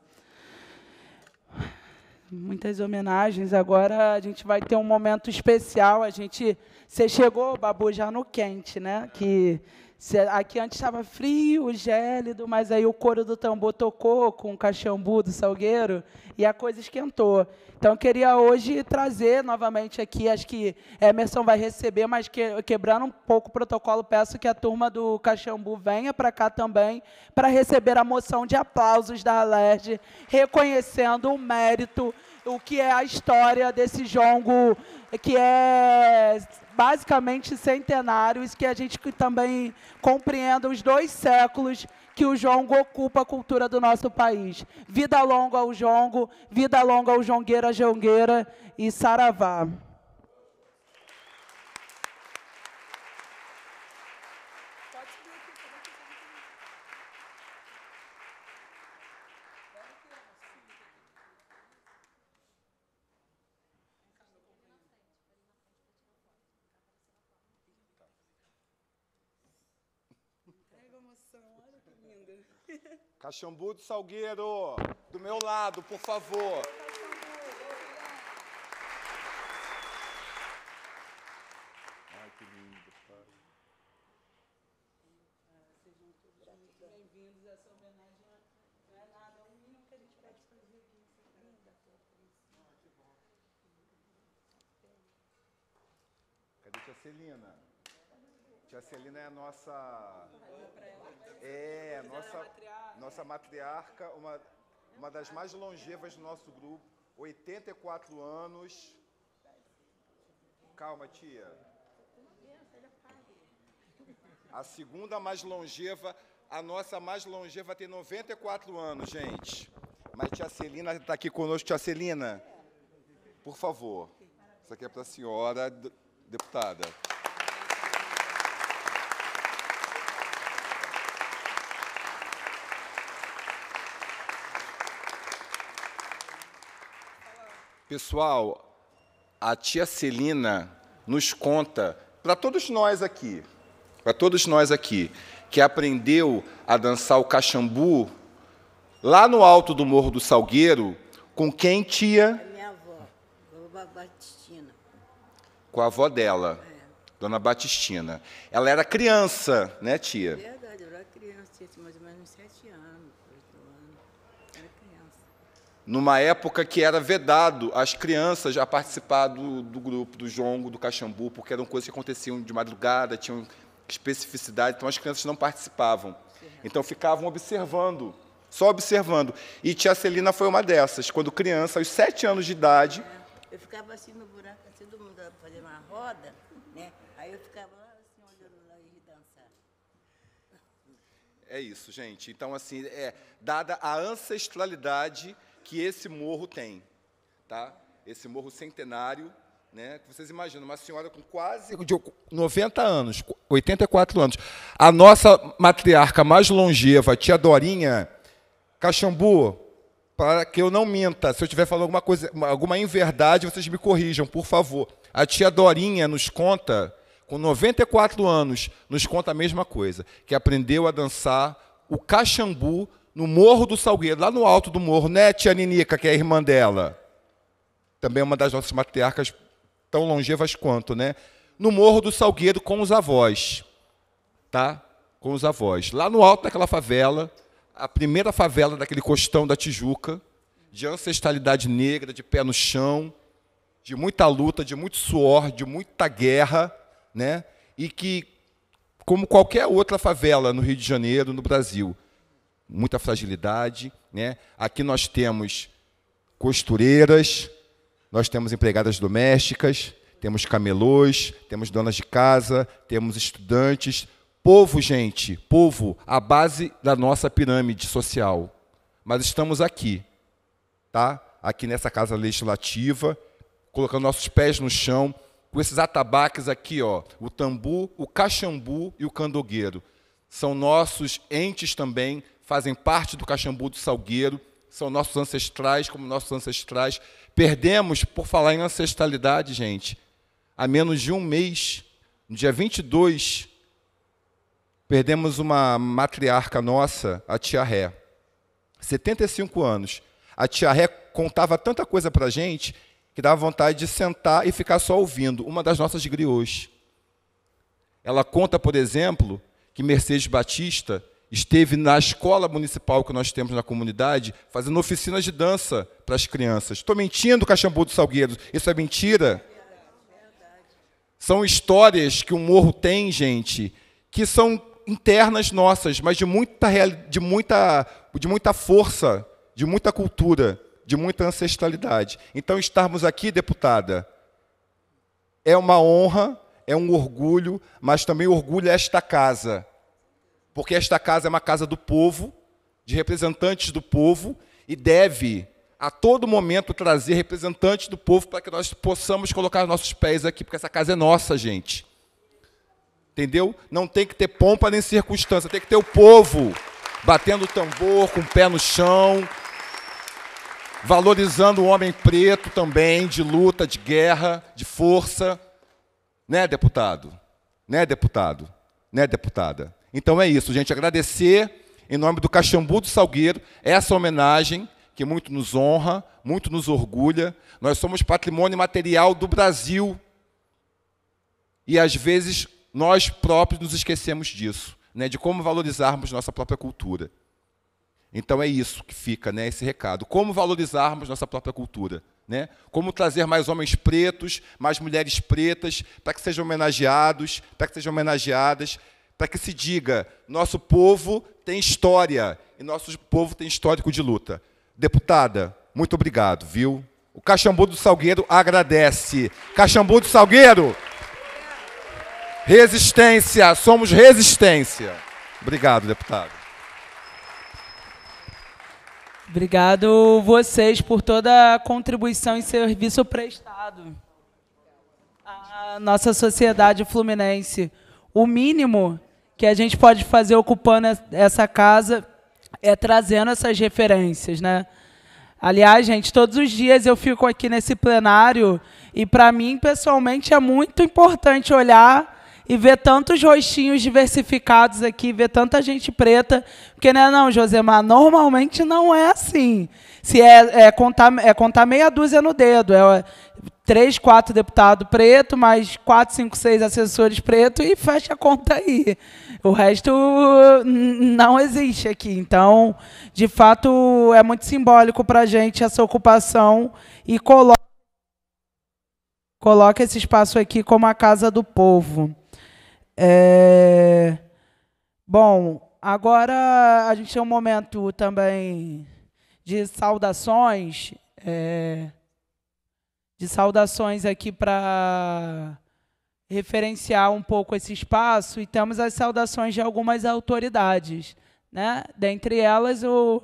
Muitas homenagens. Agora a gente vai ter um momento especial. A gente, você chegou, Babu, já no quente, né? Que Aqui antes estava frio, gélido, mas aí o couro do tambor tocou com o cachambu do salgueiro e a coisa esquentou. Então eu queria hoje trazer novamente aqui, acho que Emerson vai receber, mas que, quebrando um pouco o protocolo, peço que a turma do cachambu venha para cá também para receber a moção de aplausos da Alerj, reconhecendo o mérito, o que é a história desse jongo que é basicamente centenários, que a gente também compreenda os dois séculos que o jongo ocupa a cultura do nosso país. Vida longa ao jongo, vida longa ao jongueira, jongueira e saravá. Caxambu do Salgueiro, do meu lado, por favor. Ai, que lindo, pai. Sejam todos muito bem-vindos. a Essa homenagem não é nada, é o mínimo que a gente pode fazer aqui. Tá ah, que linda, bom. Cadê a Celina? Tia Celina é a nossa. É, nossa, nossa matriarca, uma, uma das mais longevas do nosso grupo. 84 anos. Calma, tia. A segunda mais longeva, a nossa mais longeva tem 94 anos, gente. Mas tia Celina está aqui conosco. Tia Celina, por favor. Isso aqui é para a senhora, deputada. Pessoal, a tia Celina nos conta, para todos nós aqui, para todos nós aqui, que aprendeu a dançar o cachambu lá no alto do Morro do Salgueiro, com quem, tia? minha avó, Dona Batistina. Com a avó dela, é. Dona Batistina. Ela era criança, né, tia? É verdade, eu era criança, tinha mais ou menos sete numa época que era vedado as crianças a participar do, do grupo, do jongo, do caxambu, porque eram coisas que aconteciam de madrugada, tinham especificidade, então as crianças não participavam. Então ficavam observando, só observando. E tia Celina foi uma dessas. Quando criança, aos sete anos de idade. É, eu ficava assim no buraco, assim, todo mundo fazia uma roda, né? Aí eu ficava lá assim, olhando lá e dançando É isso, gente. Então, assim, é, dada a ancestralidade que esse morro tem, tá? Esse morro centenário, né? Vocês imaginam, uma senhora com quase 90 anos, 84 anos. A nossa matriarca mais longeva, tia Dorinha Caxambu, para que eu não minta, se eu estiver falando alguma coisa, alguma inverdade, vocês me corrijam, por favor. A tia Dorinha nos conta, com 94 anos, nos conta a mesma coisa, que aprendeu a dançar o caxambu no Morro do Salgueiro, lá no alto do morro, né, tia Ninica, que é a irmã dela? Também uma das nossas matriarcas tão longevas quanto, né? No Morro do Salgueiro com os avós, tá? Com os avós. Lá no alto daquela favela, a primeira favela daquele costão da Tijuca, de ancestralidade negra, de pé no chão, de muita luta, de muito suor, de muita guerra, né? E que, como qualquer outra favela no Rio de Janeiro, no Brasil, muita fragilidade. Né? Aqui nós temos costureiras, nós temos empregadas domésticas, temos camelôs, temos donas de casa, temos estudantes. Povo, gente, povo, a base da nossa pirâmide social. Mas estamos aqui, tá? Aqui nessa casa legislativa, colocando nossos pés no chão, com esses atabaques aqui, ó, o tambu, o caxambu e o candogueiro. São nossos entes também fazem parte do Caxambu do Salgueiro, são nossos ancestrais, como nossos ancestrais. Perdemos, por falar em ancestralidade, gente, há menos de um mês, no dia 22, perdemos uma matriarca nossa, a tia Ré. 75 anos. A tia Ré contava tanta coisa para gente que dava vontade de sentar e ficar só ouvindo, uma das nossas griots. Ela conta, por exemplo, que Mercedes Batista esteve na escola municipal que nós temos na comunidade, fazendo oficinas de dança para as crianças. Estou mentindo, Caxambu do Salgueiros, isso é mentira? São histórias que o morro tem, gente, que são internas nossas, mas de muita, de muita, de muita força, de muita cultura, de muita ancestralidade. Então, estarmos aqui, deputada, é uma honra, é um orgulho, mas também orgulha é esta casa porque esta casa é uma casa do povo, de representantes do povo, e deve a todo momento trazer representantes do povo para que nós possamos colocar nossos pés aqui, porque essa casa é nossa, gente. Entendeu? Não tem que ter pompa nem circunstância, tem que ter o povo batendo o tambor, com o pé no chão, valorizando o homem preto também, de luta, de guerra, de força. Né, deputado? Né, deputado? Né, deputada? Então é isso, gente. Agradecer em nome do Caxambu do Salgueiro essa homenagem que muito nos honra, muito nos orgulha. Nós somos patrimônio material do Brasil. E às vezes nós próprios nos esquecemos disso, né, de como valorizarmos nossa própria cultura. Então é isso que fica, né, esse recado. Como valorizarmos nossa própria cultura, né? Como trazer mais homens pretos, mais mulheres pretas, para que sejam homenageados, para que sejam homenageadas, para que se diga: nosso povo tem história e nosso povo tem histórico de luta. Deputada, muito obrigado, viu? O Caxambu do Salgueiro agradece. Caxambu do Salgueiro! Resistência, somos resistência. Obrigado, deputado. Obrigado vocês por toda a contribuição e serviço prestado à nossa sociedade fluminense. O mínimo que a gente pode fazer ocupando essa casa é trazendo essas referências, né? Aliás, gente, todos os dias eu fico aqui nesse plenário e para mim pessoalmente é muito importante olhar e ver tantos rostinhos diversificados aqui, ver tanta gente preta, porque né, não, Josemar, normalmente não é assim. Se é, é contar é contar meia dúzia no dedo, é três, quatro deputados preto, mais quatro, cinco, seis assessores preto e fecha a conta aí. O resto não existe aqui. Então, de fato, é muito simbólico para a gente essa ocupação e coloca, coloca esse espaço aqui como a casa do povo. É... Bom, agora a gente tem um momento também de saudações, é... de saudações aqui para referenciar um pouco esse espaço e temos as saudações de algumas autoridades, né? Dentre elas o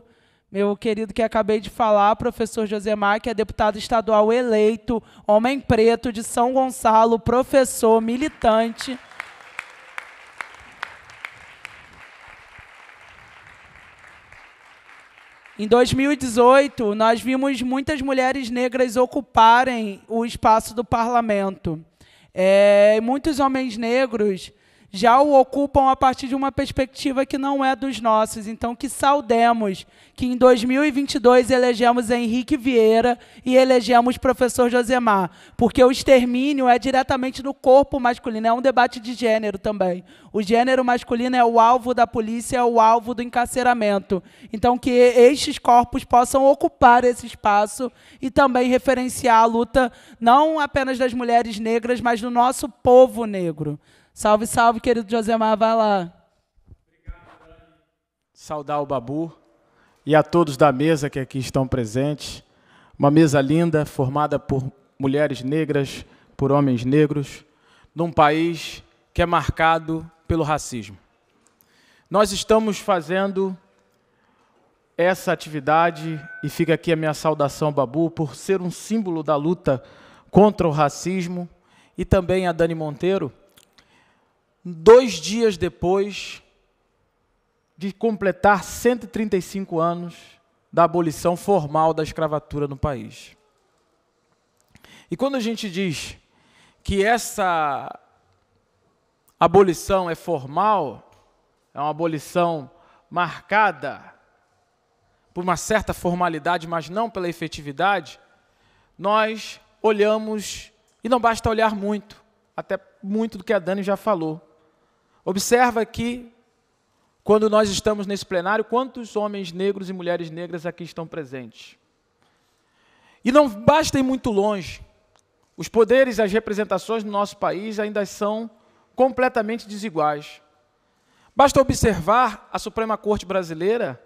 meu querido que acabei de falar, professor Josemar, que é deputado estadual eleito, homem preto de São Gonçalo, professor, militante. Em 2018, nós vimos muitas mulheres negras ocuparem o espaço do parlamento. É, muitos homens negros já o ocupam a partir de uma perspectiva que não é dos nossos. Então, que saudemos que em 2022 elegemos Henrique Vieira e elegemos professor Josemar, porque o extermínio é diretamente no corpo masculino, é um debate de gênero também. O gênero masculino é o alvo da polícia, é o alvo do encarceramento. Então, que estes corpos possam ocupar esse espaço e também referenciar a luta não apenas das mulheres negras, mas do nosso povo negro. Salve, salve, querido Josemar, vai lá. Saudar o Babu e a todos da mesa que aqui estão presentes. Uma mesa linda, formada por mulheres negras, por homens negros, num país que é marcado pelo racismo. Nós estamos fazendo essa atividade e fica aqui a minha saudação, Babu, por ser um símbolo da luta contra o racismo e também a Dani Monteiro dois dias depois de completar 135 anos da abolição formal da escravatura no país. E quando a gente diz que essa abolição é formal, é uma abolição marcada por uma certa formalidade, mas não pela efetividade, nós olhamos, e não basta olhar muito, até muito do que a Dani já falou. Observa que, quando nós estamos nesse plenário, quantos homens negros e mulheres negras aqui estão presentes. E não basta ir muito longe. Os poderes e as representações no nosso país ainda são completamente desiguais. Basta observar a Suprema Corte brasileira,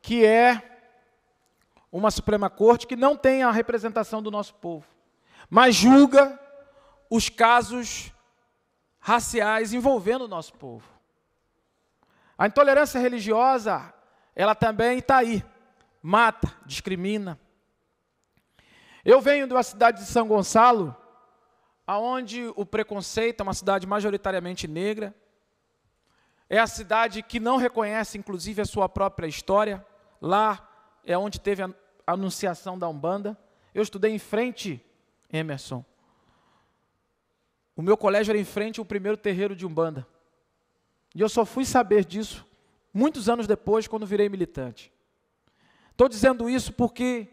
que é uma Suprema Corte que não tem a representação do nosso povo, mas julga os casos raciais envolvendo o nosso povo. A intolerância religiosa, ela também está aí. Mata, discrimina. Eu venho da cidade de São Gonçalo, aonde o preconceito é uma cidade majoritariamente negra. É a cidade que não reconhece, inclusive, a sua própria história. Lá é onde teve a anunciação da Umbanda. Eu estudei em frente, Emerson, o meu colégio era em frente ao primeiro terreiro de Umbanda. E eu só fui saber disso muitos anos depois, quando virei militante. Estou dizendo isso porque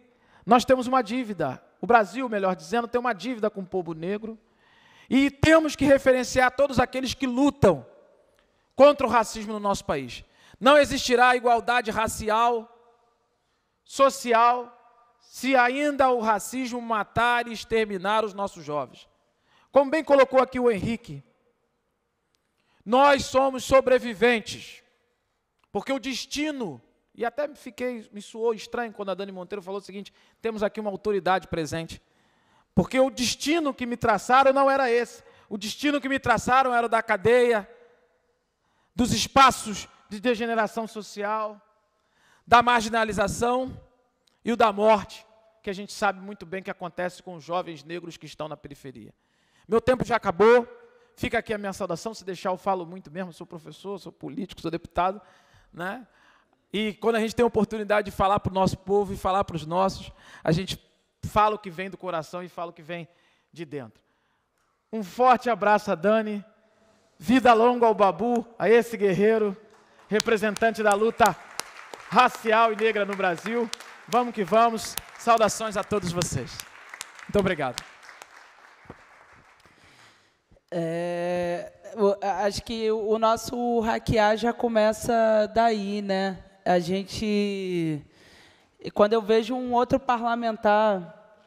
nós temos uma dívida. O Brasil, melhor dizendo, tem uma dívida com o povo negro. E temos que referenciar todos aqueles que lutam contra o racismo no nosso país. Não existirá igualdade racial, social, se ainda o racismo matar e exterminar os nossos jovens. Como bem colocou aqui o Henrique, nós somos sobreviventes, porque o destino, e até fiquei, me suou estranho quando a Dani Monteiro falou o seguinte: temos aqui uma autoridade presente, porque o destino que me traçaram não era esse, o destino que me traçaram era da cadeia, dos espaços de degeneração social, da marginalização e o da morte, que a gente sabe muito bem que acontece com os jovens negros que estão na periferia. Meu tempo já acabou. Fica aqui a minha saudação. Se deixar, eu falo muito mesmo. Sou professor, sou político, sou deputado. Né? E quando a gente tem a oportunidade de falar para o nosso povo e falar para os nossos, a gente fala o que vem do coração e fala o que vem de dentro. Um forte abraço a Dani. Vida longa ao Babu, a esse guerreiro, representante da luta racial e negra no Brasil. Vamos que vamos. Saudações a todos vocês. Muito obrigado. É, acho que o nosso hackear já começa daí, né? A gente, quando eu vejo um outro parlamentar,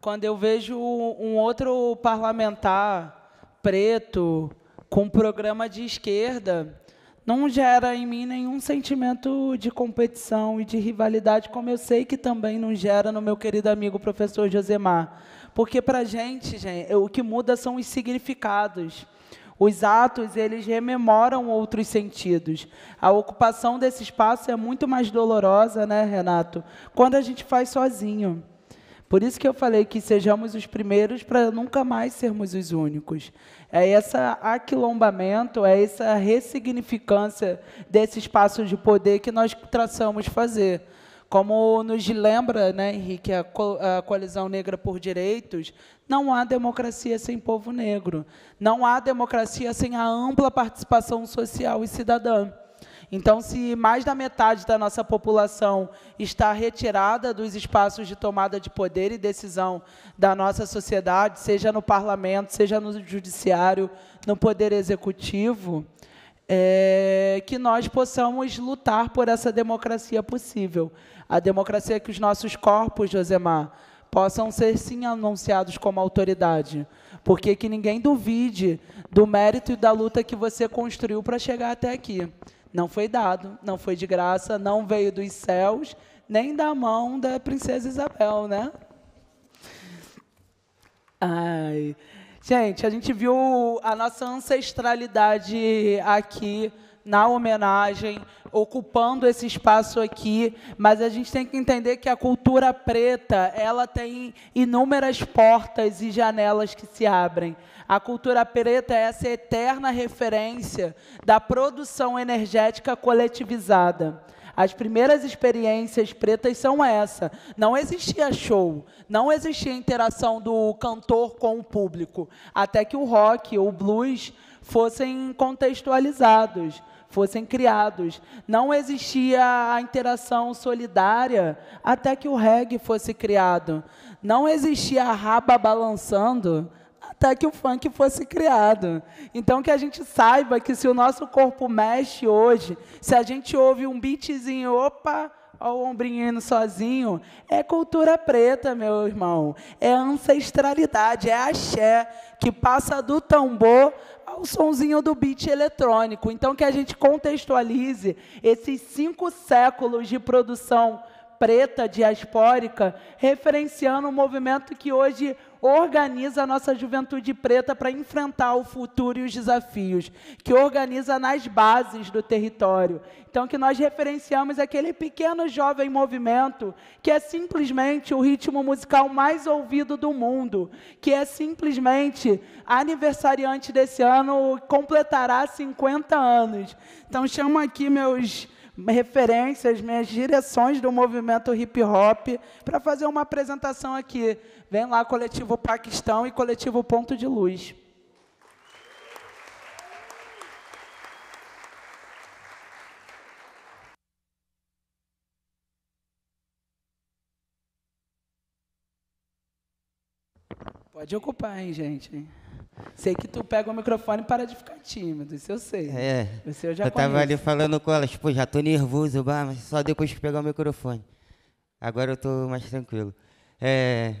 quando eu vejo um outro parlamentar preto com um programa de esquerda, não gera em mim nenhum sentimento de competição e de rivalidade, como eu sei que também não gera no meu querido amigo professor Josemar porque para a gente, gente, é, o que muda são os significados. Os atos, eles rememoram outros sentidos. A ocupação desse espaço é muito mais dolorosa, né, Renato? Quando a gente faz sozinho. Por isso que eu falei que sejamos os primeiros para nunca mais sermos os únicos. É esse aquilombamento, é essa ressignificância desse espaço de poder que nós traçamos fazer. Como nos lembra, né, Henrique, a, co a coalizão negra por direitos, não há democracia sem povo negro. Não há democracia sem a ampla participação social e cidadã. Então, se mais da metade da nossa população está retirada dos espaços de tomada de poder e decisão da nossa sociedade, seja no parlamento, seja no judiciário, no poder executivo, é, que nós possamos lutar por essa democracia possível. A democracia que os nossos corpos, Josemar, possam ser sim anunciados como autoridade. Porque que ninguém duvide do mérito e da luta que você construiu para chegar até aqui. Não foi dado, não foi de graça, não veio dos céus, nem da mão da princesa Isabel, né? Ai. Gente, a gente viu a nossa ancestralidade aqui na homenagem, ocupando esse espaço aqui, mas a gente tem que entender que a cultura preta, ela tem inúmeras portas e janelas que se abrem. A cultura preta é essa eterna referência da produção energética coletivizada. As primeiras experiências pretas são essa. Não existia show, não existia interação do cantor com o público, até que o rock ou o blues fossem contextualizados fossem criados. Não existia a interação solidária até que o reggae fosse criado. Não existia a raba balançando até que o funk fosse criado. Então que a gente saiba que se o nosso corpo mexe hoje, se a gente ouve um beatzinho, opa, ao ombrinho indo sozinho, é cultura preta, meu irmão. É ancestralidade, é axé que passa do tambor ao sonzinho do beat eletrônico. Então que a gente contextualize esses cinco séculos de produção preta diaspórica, referenciando o um movimento que hoje organiza a nossa juventude preta para enfrentar o futuro e os desafios, que organiza nas bases do território. Então, que nós referenciamos é aquele pequeno jovem movimento que é simplesmente o ritmo musical mais ouvido do mundo, que é simplesmente aniversariante desse ano, completará 50 anos. Então, chamo aqui meus referências, minhas direções do movimento hip hop para fazer uma apresentação aqui. Vem lá, Coletivo Paquistão e Coletivo Ponto de Luz. Pode ocupar, hein, gente? Sei que tu pega o microfone e para de ficar tímido, isso eu sei. É. Isso eu já eu tava ali falando com elas, tipo já tô nervoso, mas só depois que pegar o microfone. Agora eu tô mais tranquilo. É...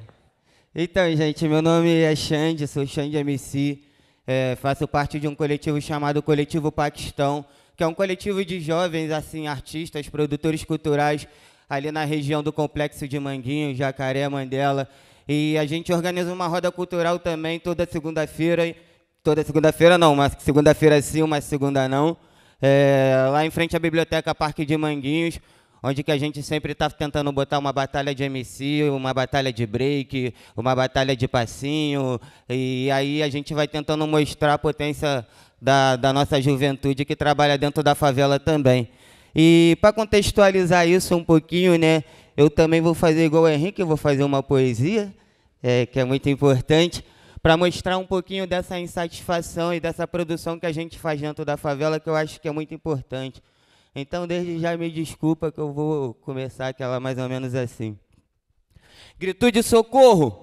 Então, gente, meu nome é Xande, sou Xande MC. É, faço parte de um coletivo chamado Coletivo Paquistão, que é um coletivo de jovens, assim, artistas, produtores culturais, ali na região do Complexo de Manguinho, Jacaré, Mandela, e a gente organiza uma roda cultural também toda segunda-feira. Toda segunda-feira não, uma segunda-feira sim, uma segunda não. É, lá em frente à biblioteca Parque de Manguinhos, onde que a gente sempre está tentando botar uma batalha de MC, uma batalha de break, uma batalha de passinho, e aí a gente vai tentando mostrar a potência da, da nossa juventude que trabalha dentro da favela também. E para contextualizar isso um pouquinho, né, eu também vou fazer igual o Henrique, eu vou fazer uma poesia, é, que é muito importante, para mostrar um pouquinho dessa insatisfação e dessa produção que a gente faz dentro da favela, que eu acho que é muito importante. Então, desde já me desculpa que eu vou começar aquela mais ou menos assim. Gritude de socorro!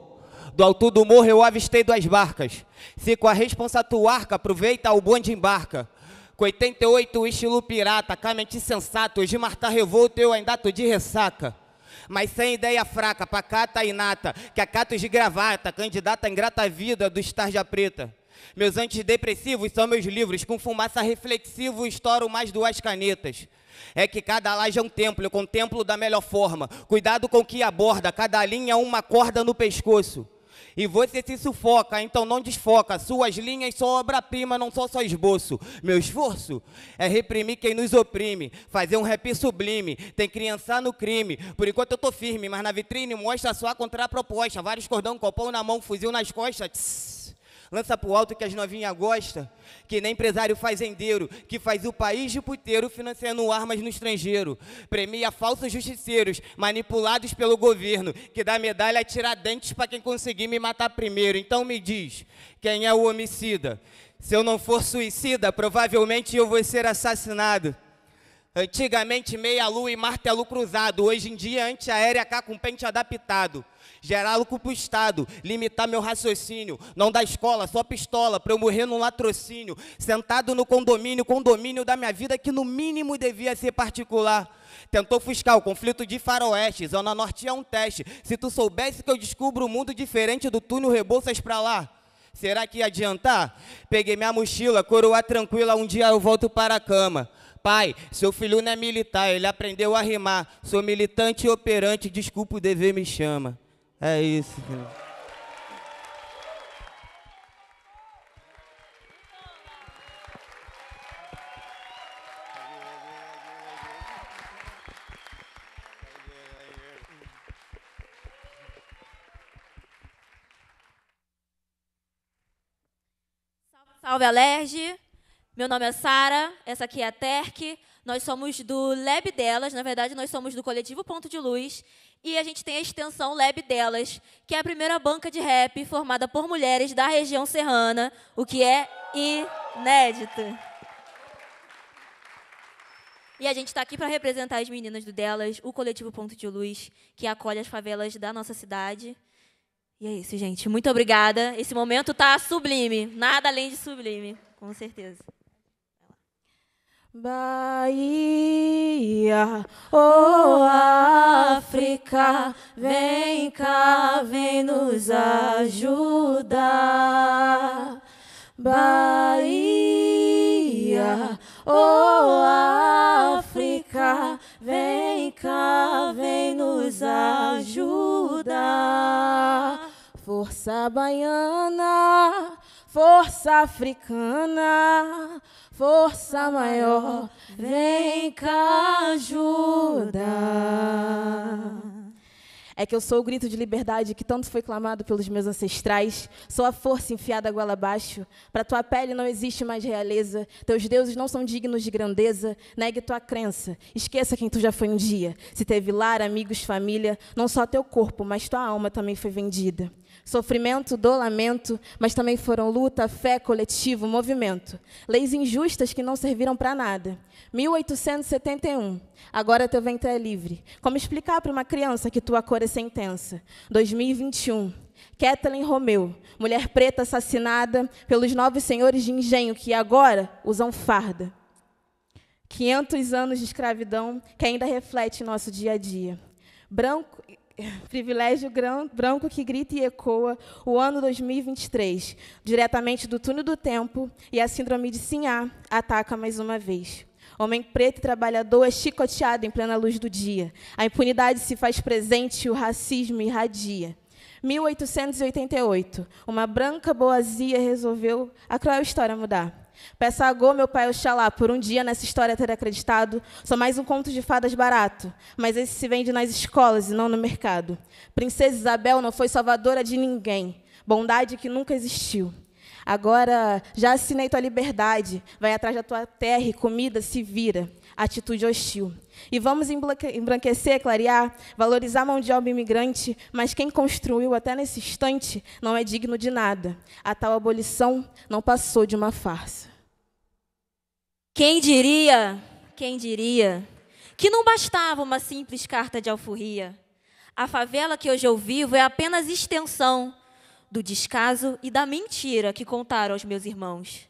Do alto do morro eu avistei duas barcas. Se com a responsa tu arca, aproveita o bonde embarca. Com 88 estilo pirata, camente sensato, hoje Marta revolta eu ainda tô de ressaca mas sem ideia fraca, pacata e nata, que acatos de gravata, candidata ingrata à vida do Estarja Preta. Meus antidepressivos são meus livros, com fumaça reflexivo estouro mais duas canetas. É que cada laje é um templo, eu contemplo da melhor forma. Cuidado com o que aborda, cada linha uma corda no pescoço. E você se sufoca, então não desfoca. Suas linhas são obra-prima, não são só esboço. Meu esforço é reprimir quem nos oprime, fazer um rap sublime. Tem criança no crime, por enquanto eu tô firme, mas na vitrine mostra a sua contraproposta. Vários cordão, copão na mão, fuzil nas costas. Tss. Lança pro alto que as novinhas gostam, que nem empresário fazendeiro, que faz o país de puteiro financiando armas no estrangeiro. Premia falsos justiceiros, manipulados pelo governo, que dá medalha a tiradentes para quem conseguir me matar primeiro. Então me diz, quem é o homicida? Se eu não for suicida, provavelmente eu vou ser assassinado. Antigamente meia-lua e martelo cruzado, hoje em dia antiaérea cá com pente adaptado. Gerá-lo estado, limitar meu raciocínio. Não da escola, só pistola, pra eu morrer num latrocínio. Sentado no condomínio, condomínio da minha vida que no mínimo devia ser particular. Tentou fuscar o conflito de faroeste, zona norte é um teste. Se tu soubesse que eu descubro um mundo diferente do túnel Rebouças pra lá. Será que ia adiantar? Peguei minha mochila, coroa tranquila, um dia eu volto para a cama. Pai, seu filho não é militar, ele aprendeu a rimar. Sou militante e operante, desculpa o dever me chama. É isso. Salve, Alerge! Meu nome é Sara, essa aqui é a Terk. Nós somos do Lab Delas, na verdade, nós somos do coletivo Ponto de Luz. E a gente tem a extensão Lab Delas, que é a primeira banca de rap formada por mulheres da região serrana, o que é inédito. E a gente está aqui para representar as meninas do Delas, o coletivo Ponto de Luz, que acolhe as favelas da nossa cidade. E é isso, gente. Muito obrigada. Esse momento está sublime. Nada além de sublime, com certeza. Bahia, oh África, vem cá, vem nos ajudar. Bahia, oh África, vem cá, vem nos ajudar. Força baiana, Força africana, força maior, vem cá ajudar. É que eu sou o grito de liberdade que tanto foi clamado pelos meus ancestrais. Sou a força enfiada a goela abaixo. Para tua pele não existe mais realeza. Teus deuses não são dignos de grandeza. Negue tua crença. Esqueça quem tu já foi um dia. Se teve lar, amigos, família, não só teu corpo, mas tua alma também foi vendida. Sofrimento, dor, lamento, mas também foram luta, fé, coletivo, movimento. Leis injustas que não serviram para nada. 1871. Agora teu ventre é livre. Como explicar para uma criança que tua cor é sentença? 2021. Kathleen Romeu, mulher preta assassinada pelos nove senhores de engenho que agora usam farda. 500 anos de escravidão que ainda reflete nosso dia a dia. Branco, Privilégio branco que grita e ecoa o ano 2023, diretamente do túnel do tempo, e a síndrome de Simha ataca mais uma vez. Homem preto e trabalhador é chicoteado em plena luz do dia. A impunidade se faz presente e o racismo irradia. 1888, uma branca boazia resolveu a cruel história mudar. Peço a Go, meu pai Oxalá, por um dia nessa história ter acreditado. Sou mais um conto de fadas barato, mas esse se vende nas escolas e não no mercado. Princesa Isabel não foi salvadora de ninguém, bondade que nunca existiu. Agora já assinei tua liberdade, vai atrás da tua terra e comida se vira. Atitude hostil. E vamos embranquecer, clarear, valorizar a mão de obra imigrante, mas quem construiu até nesse instante não é digno de nada. A tal abolição não passou de uma farsa. Quem diria, quem diria, que não bastava uma simples carta de alforria. A favela que hoje eu vivo é apenas extensão do descaso e da mentira que contaram aos meus irmãos.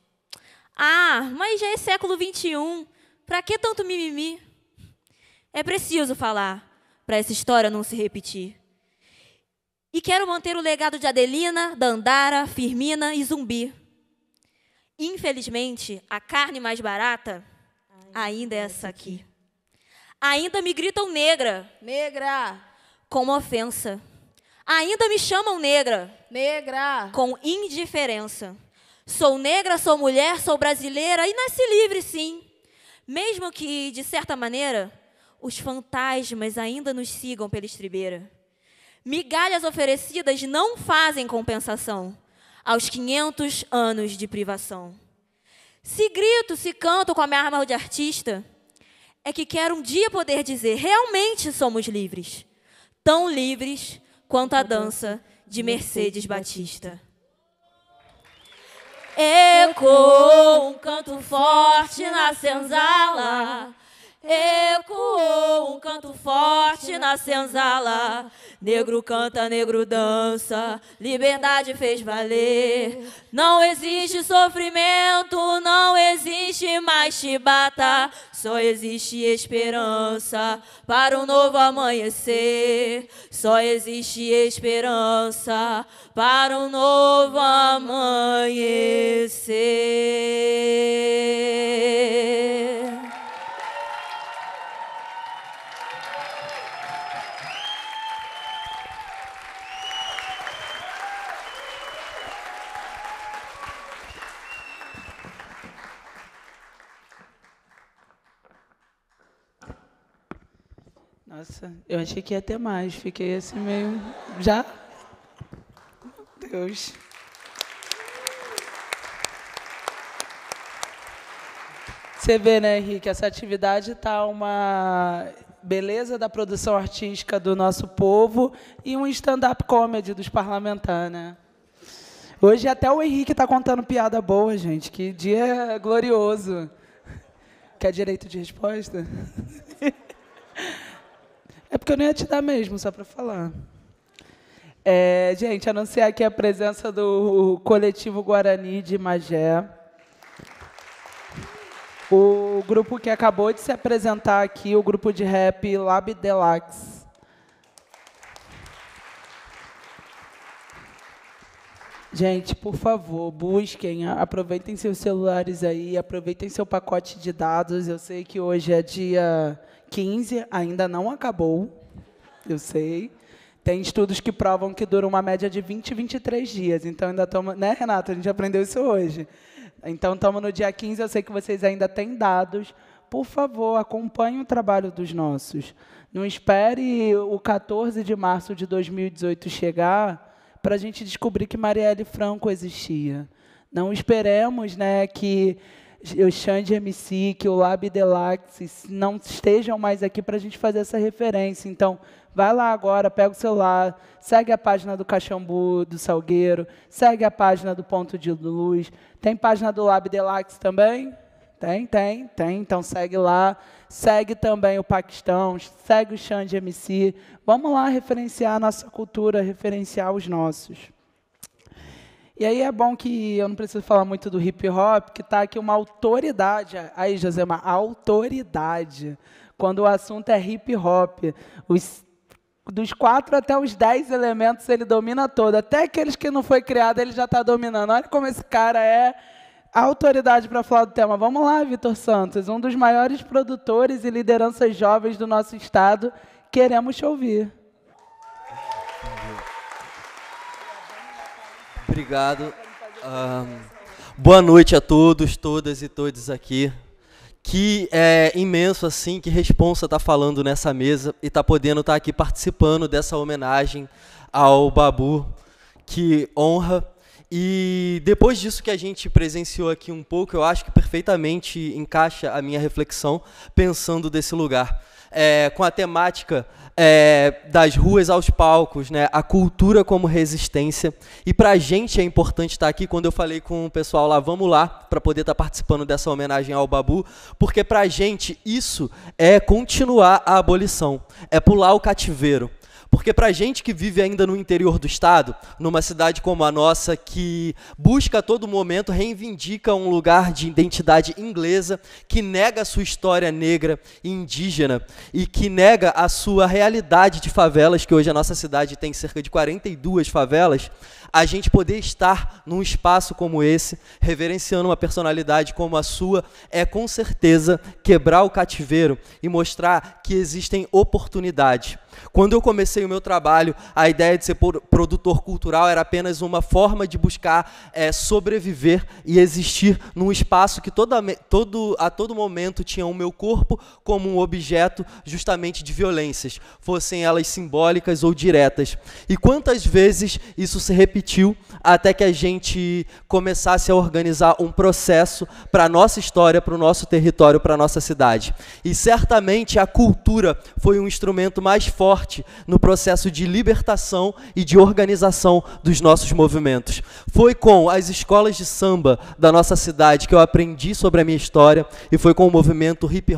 Ah, mas já é século XXI, para que tanto mimimi? É preciso falar para essa história não se repetir. E quero manter o legado de Adelina, Dandara, Firmina e Zumbi. Infelizmente, a carne mais barata ainda é essa aqui. Ainda me gritam negra. Negra. Com ofensa. Ainda me chamam negra. Negra. Com indiferença. Sou negra, sou mulher, sou brasileira e nasci livre, sim. Mesmo que, de certa maneira, os fantasmas ainda nos sigam pela estribeira. Migalhas oferecidas não fazem compensação aos 500 anos de privação. Se grito, se canto com a minha arma de artista, é que quero um dia poder dizer: realmente somos livres. Tão livres quanto a dança de Mercedes Batista. Ecoou um canto forte na senzala Ecoou um canto forte na senzala. Negro canta, negro dança, liberdade fez valer. Não existe sofrimento, não existe mais chibata, só existe esperança para um novo amanhecer. Só existe esperança para um novo amanhecer. Nossa, eu achei que ia ter mais, fiquei assim meio. Já? Meu Deus. Você vê, né, Henrique, essa atividade está uma beleza da produção artística do nosso povo e um stand-up comedy dos parlamentares, né? Hoje até o Henrique está contando piada boa, gente. Que dia glorioso. Quer direito de resposta? É porque eu não ia te dar mesmo, só para falar. É, gente, anunciar aqui a presença do coletivo Guarani de Magé. O grupo que acabou de se apresentar aqui, o grupo de rap Lab Deluxe. Gente, por favor, busquem, aproveitem seus celulares aí, aproveitem seu pacote de dados. Eu sei que hoje é dia 15 ainda não acabou, eu sei. Tem estudos que provam que dura uma média de 20, 23 dias. Então ainda estamos. Né, Renato? A gente aprendeu isso hoje. Então estamos no dia 15, eu sei que vocês ainda têm dados. Por favor, acompanhe o trabalho dos nossos. Não espere o 14 de março de 2018 chegar para a gente descobrir que Marielle Franco existia. Não esperemos né, que o Xande MC, que o Lab Deluxe não estejam mais aqui para a gente fazer essa referência. Então, vai lá agora, pega o celular, segue a página do Caxambu, do Salgueiro, segue a página do Ponto de Luz. Tem página do Lab Deluxe também? Tem, tem, tem. Então segue lá. Segue também o Paquistão, segue o Xande MC. Vamos lá referenciar a nossa cultura, referenciar os nossos. E aí é bom que eu não preciso falar muito do hip hop, que está aqui uma autoridade. Aí, Josema, autoridade. Quando o assunto é hip hop, os dos quatro até os dez elementos ele domina todo. Até aqueles que não foi criado ele já está dominando. Olha como esse cara é autoridade para falar do tema. Vamos lá, Vitor Santos, um dos maiores produtores e lideranças jovens do nosso estado. Queremos te ouvir. Obrigado. boa noite a todos, todas e todos aqui. Que é imenso assim, que responsa tá falando nessa mesa e tá podendo estar tá aqui participando dessa homenagem ao Babu. Que honra. E depois disso que a gente presenciou aqui um pouco, eu acho que perfeitamente encaixa a minha reflexão pensando desse lugar é, com a temática é, das ruas aos palcos, né? a cultura como resistência. E para a gente é importante estar tá aqui. Quando eu falei com o pessoal lá, vamos lá, para poder estar tá participando dessa homenagem ao Babu, porque para a gente isso é continuar a abolição, é pular o cativeiro. Porque para gente que vive ainda no interior do estado, numa cidade como a nossa que busca a todo momento reivindica um lugar de identidade inglesa, que nega a sua história negra e indígena e que nega a sua realidade de favelas, que hoje a nossa cidade tem cerca de 42 favelas, a gente poder estar num espaço como esse, reverenciando uma personalidade como a sua, é com certeza quebrar o cativeiro e mostrar que existem oportunidades quando eu comecei o meu trabalho, a ideia de ser produtor cultural era apenas uma forma de buscar é, sobreviver e existir num espaço que toda, todo, a todo momento tinha o meu corpo como um objeto justamente de violências, fossem elas simbólicas ou diretas. E quantas vezes isso se repetiu até que a gente começasse a organizar um processo para a nossa história, para o nosso território, para a nossa cidade. E certamente a cultura foi um instrumento mais forte forte no processo de libertação e de organização dos nossos movimentos. Foi com as escolas de samba da nossa cidade que eu aprendi sobre a minha história e foi com o movimento hip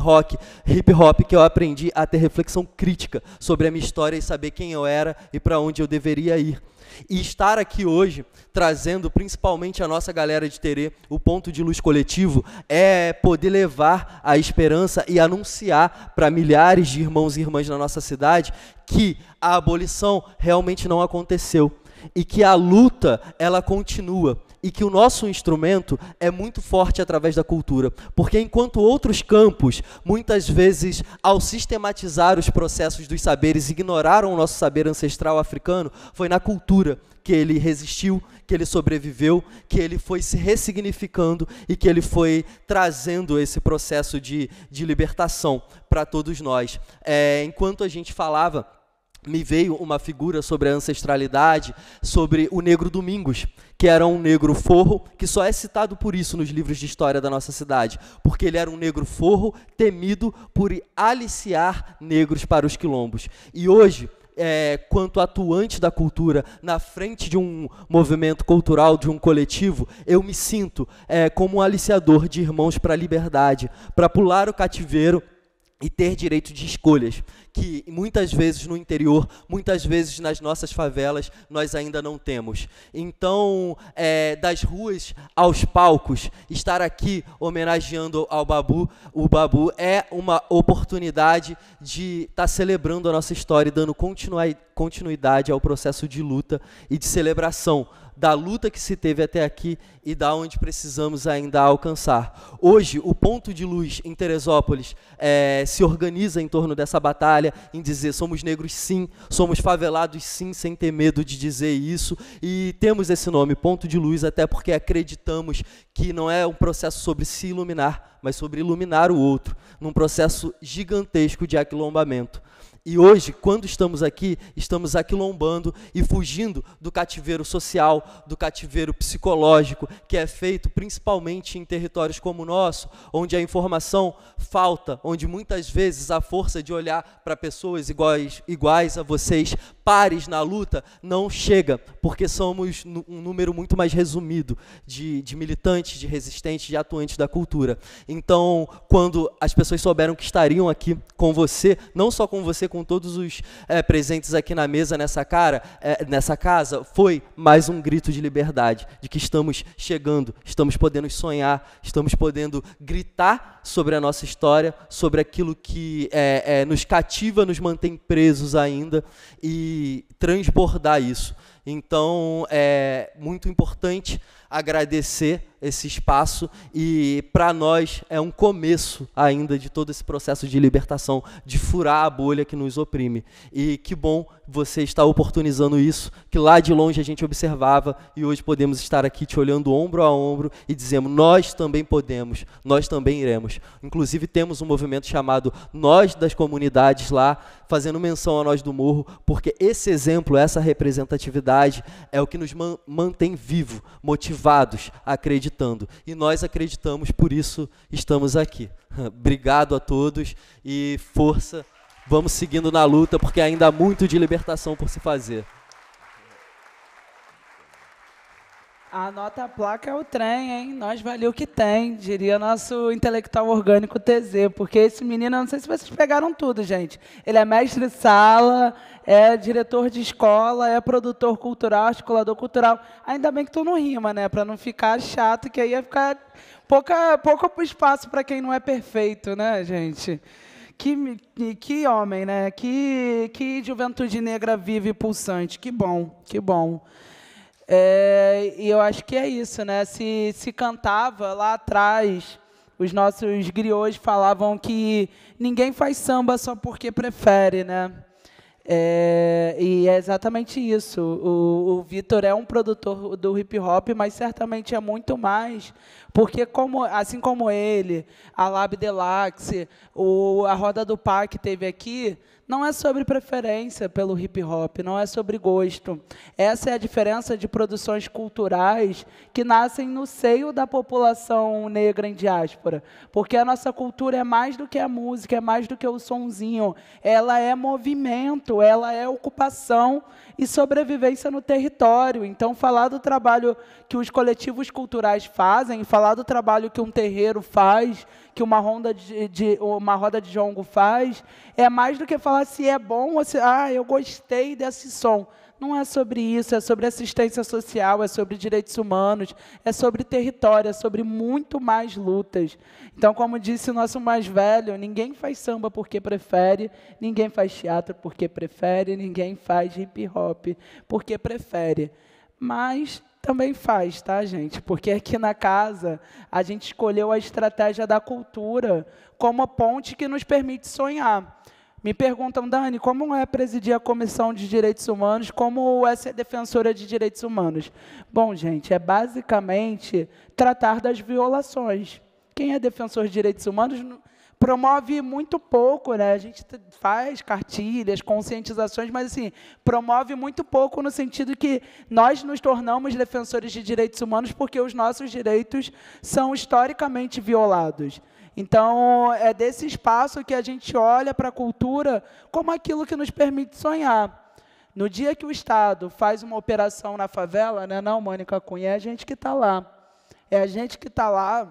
hip hop que eu aprendi a ter reflexão crítica sobre a minha história e saber quem eu era e para onde eu deveria ir. E estar aqui hoje, trazendo principalmente a nossa galera de Terê, o ponto de luz coletivo, é poder levar a esperança e anunciar para milhares de irmãos e irmãs na nossa cidade que a abolição realmente não aconteceu e que a luta ela continua e que o nosso instrumento é muito forte através da cultura, porque enquanto outros campos, muitas vezes, ao sistematizar os processos dos saberes, ignoraram o nosso saber ancestral africano, foi na cultura que ele resistiu, que ele sobreviveu, que ele foi se ressignificando e que ele foi trazendo esse processo de, de libertação para todos nós. É, enquanto a gente falava me veio uma figura sobre a ancestralidade, sobre o negro Domingos, que era um negro forro, que só é citado por isso nos livros de história da nossa cidade, porque ele era um negro forro temido por aliciar negros para os quilombos. E hoje, é, quanto atuante da cultura, na frente de um movimento cultural, de um coletivo, eu me sinto é, como um aliciador de irmãos para a liberdade, para pular o cativeiro e ter direito de escolhas, que muitas vezes no interior, muitas vezes nas nossas favelas, nós ainda não temos. Então, é, das ruas aos palcos, estar aqui homenageando ao Babu, o Babu é uma oportunidade de estar tá celebrando a nossa história e dando continuidade ao processo de luta e de celebração da luta que se teve até aqui e da onde precisamos ainda alcançar. Hoje, o ponto de luz em Teresópolis é, se organiza em torno dessa batalha, em dizer somos negros sim, somos favelados sim, sem ter medo de dizer isso, e temos esse nome, ponto de luz, até porque acreditamos que não é um processo sobre se iluminar, mas sobre iluminar o outro, num processo gigantesco de aquilombamento. E hoje, quando estamos aqui, estamos aquilombando e fugindo do cativeiro social, do cativeiro psicológico, que é feito principalmente em territórios como o nosso, onde a informação falta, onde muitas vezes a força de olhar para pessoas iguais, iguais a vocês, pares na luta, não chega, porque somos um número muito mais resumido de, de militantes, de resistentes, de atuantes da cultura. Então, quando as pessoas souberam que estariam aqui com você, não só com você, com todos os é, presentes aqui na mesa nessa, cara, é, nessa casa foi mais um grito de liberdade, de que estamos chegando, estamos podendo sonhar, estamos podendo gritar sobre a nossa história, sobre aquilo que é, nos cativa, nos mantém presos ainda e transbordar isso. Então é muito importante agradecer esse espaço e para nós é um começo ainda de todo esse processo de libertação, de furar a bolha que nos oprime. E que bom você está oportunizando isso, que lá de longe a gente observava e hoje podemos estar aqui te olhando ombro a ombro e dizendo: nós também podemos, nós também iremos. Inclusive temos um movimento chamado Nós das Comunidades lá, fazendo menção a nós do Morro, porque esse exemplo, essa representatividade é o que nos mantém vivo, motivado motivados acreditando. E nós acreditamos, por isso estamos aqui. Obrigado a todos e força. Vamos seguindo na luta, porque ainda há muito de libertação por se fazer. A nota placa é o trem, hein? Nós valeu o que tem, diria nosso intelectual orgânico TZ, porque esse menino, não sei se vocês pegaram tudo, gente. Ele é mestre sala, é diretor de escola, é produtor cultural, articulador cultural. Ainda bem que tu não rima, né? Para não ficar chato, que aí ia ficar pouca, pouco espaço para quem não é perfeito, né, gente? Que, que homem, né? Que, que juventude negra vive pulsante. Que bom, que bom. É, e eu acho que é isso, né? Se, se cantava lá atrás, os nossos griots falavam que ninguém faz samba só porque prefere, né? É, e é exatamente isso. O, o Vitor é um produtor do hip hop, mas certamente é muito mais, porque como, assim como ele, a Lab Deluxe, o, a Roda do Parque teve aqui, não é sobre preferência pelo hip hop, não é sobre gosto. Essa é a diferença de produções culturais que nascem no seio da população negra em diáspora. Porque a nossa cultura é mais do que a música, é mais do que o sonzinho. Ela é movimento, ela é ocupação, e sobrevivência no território. Então, falar do trabalho que os coletivos culturais fazem, falar do trabalho que um terreiro faz, que uma, ronda de, de uma roda de jongo faz, é mais do que falar se é bom ou se ah, eu gostei desse som. Não é sobre isso, é sobre assistência social, é sobre direitos humanos, é sobre território, é sobre muito mais lutas. Então, como disse o nosso mais velho, ninguém faz samba porque prefere, ninguém faz teatro porque prefere, ninguém faz hip hop porque prefere. Mas também faz, tá, gente? Porque aqui na casa a gente escolheu a estratégia da cultura como a ponte que nos permite sonhar. Me perguntam, Dani, como é presidir a Comissão de Direitos Humanos, como é ser defensora de direitos humanos? Bom, gente, é basicamente tratar das violações. Quem é defensor de direitos humanos promove muito pouco, né? A gente faz cartilhas, conscientizações, mas assim, promove muito pouco no sentido que nós nos tornamos defensores de direitos humanos porque os nossos direitos são historicamente violados. Então, é desse espaço que a gente olha para a cultura como aquilo que nos permite sonhar. No dia que o Estado faz uma operação na favela, né, não, Mônica Cunha, é a gente que está lá. É a gente que está lá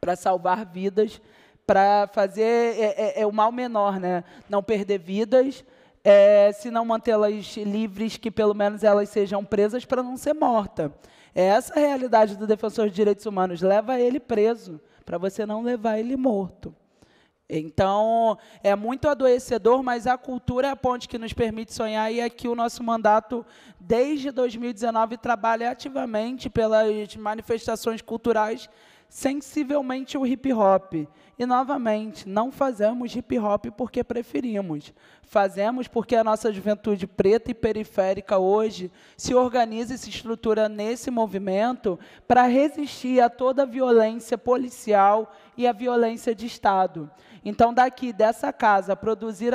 para salvar vidas, para fazer é, é, é, o mal menor, né? não perder vidas, é, se não mantê-las livres, que pelo menos elas sejam presas para não ser morta. É essa a realidade do defensor de direitos humanos, leva ele preso para você não levar ele morto. Então, é muito adoecedor, mas a cultura é a ponte que nos permite sonhar, e aqui é o nosso mandato, desde 2019, trabalha ativamente pelas manifestações culturais, sensivelmente o hip hop. E novamente, não fazemos hip hop porque preferimos. Fazemos porque a nossa juventude preta e periférica hoje se organiza e se estrutura nesse movimento para resistir a toda a violência policial e a violência de Estado. Então, daqui, dessa casa, produzir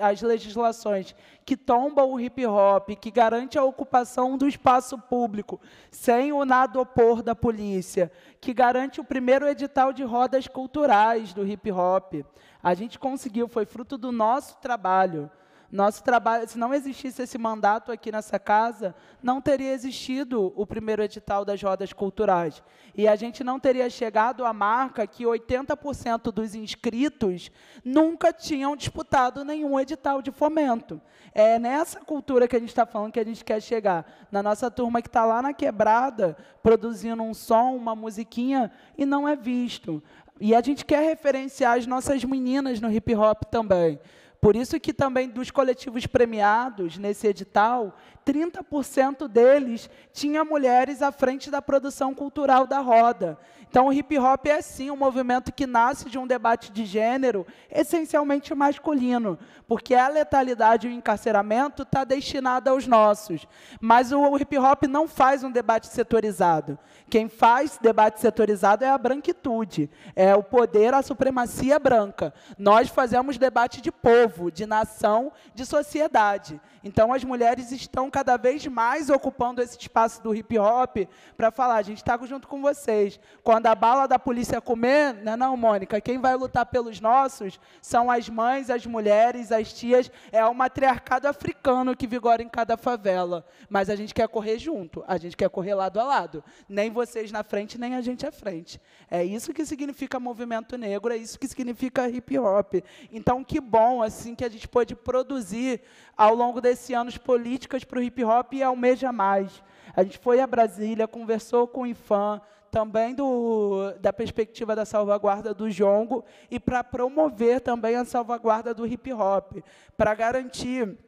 as legislações que tombam o hip hop, que garante a ocupação do espaço público, sem o nada opor da polícia, que garante o primeiro edital de rodas culturais do hip hop. A gente conseguiu, foi fruto do nosso trabalho. Nosso trabalho, se não existisse esse mandato aqui nessa casa, não teria existido o primeiro edital das rodas culturais. E a gente não teria chegado à marca que 80% dos inscritos nunca tinham disputado nenhum edital de fomento. É nessa cultura que a gente está falando que a gente quer chegar. Na nossa turma que está lá na quebrada, produzindo um som, uma musiquinha, e não é visto. E a gente quer referenciar as nossas meninas no hip hop também. Por isso que também dos coletivos premiados nesse edital 30% deles tinha mulheres à frente da produção cultural da roda. Então, o hip hop é sim um movimento que nasce de um debate de gênero essencialmente masculino, porque a letalidade e o encarceramento está destinada aos nossos. Mas o hip hop não faz um debate setorizado. Quem faz debate setorizado é a branquitude, é o poder, a supremacia branca. Nós fazemos debate de povo, de nação, de sociedade. Então as mulheres estão cada vez mais ocupando esse espaço do hip hop para falar, a gente está junto com vocês. Quando a bala da polícia comer, não, é não, Mônica, quem vai lutar pelos nossos são as mães, as mulheres, as tias. É o matriarcado africano que vigora em cada favela. Mas a gente quer correr junto, a gente quer correr lado a lado. Nem vocês na frente, nem a gente à frente. É isso que significa movimento negro, é isso que significa hip hop. Então que bom assim que a gente pôde produzir ao longo desse anos políticas para o hip hop e almeja mais. A gente foi a Brasília, conversou com o IFAM, também do, da perspectiva da salvaguarda do jongo, e para promover também a salvaguarda do hip hop, para garantir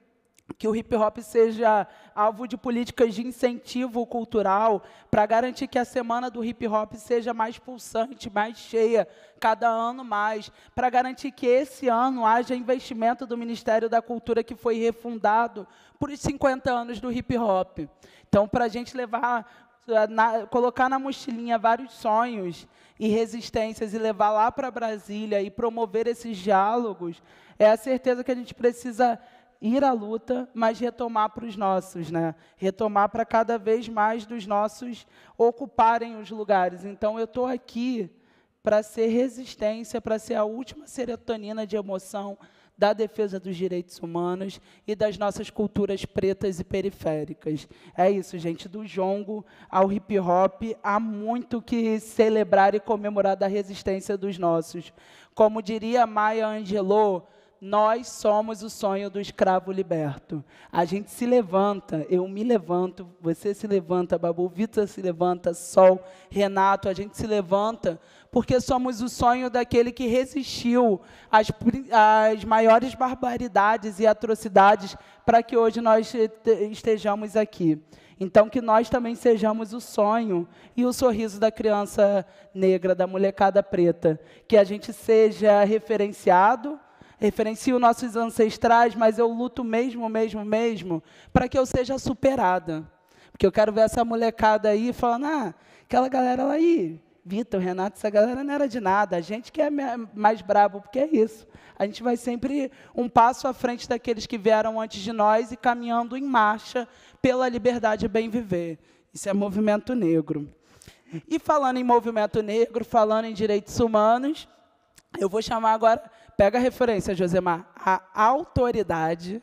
que o hip hop seja alvo de políticas de incentivo cultural para garantir que a semana do hip hop seja mais pulsante, mais cheia, cada ano mais, para garantir que esse ano haja investimento do Ministério da Cultura que foi refundado por 50 anos do hip hop. Então, para a gente levar eh, na, colocar na mochilinha vários sonhos e resistências e levar lá para Brasília e promover esses diálogos, é a certeza que a gente precisa ir à luta, mas retomar para os nossos, né? Retomar para cada vez mais dos nossos ocuparem os lugares. Então eu estou aqui para ser resistência, para ser a última serotonina de emoção da defesa dos direitos humanos e das nossas culturas pretas e periféricas. É isso, gente. Do jongo ao hip hop, há muito que celebrar e comemorar da resistência dos nossos. Como diria Maya Angelou, nós somos o sonho do escravo liberto. A gente se levanta, eu me levanto, você se levanta, Babu, Vita se levanta, Sol, Renato, a gente se levanta, porque somos o sonho daquele que resistiu às, às maiores barbaridades e atrocidades para que hoje nós estejamos aqui. Então, que nós também sejamos o sonho e o sorriso da criança negra, da molecada preta. Que a gente seja referenciado referencio nossos ancestrais, mas eu luto mesmo, mesmo, mesmo, para que eu seja superada. Porque eu quero ver essa molecada aí falando, ah, aquela galera lá aí, Vitor, Renato, essa galera não era de nada, a gente que é mais brabo, porque é isso. A gente vai sempre um passo à frente daqueles que vieram antes de nós e caminhando em marcha pela liberdade e bem viver. Isso é movimento negro. E falando em movimento negro, falando em direitos humanos, eu vou chamar agora Pega a referência, Josemar. A autoridade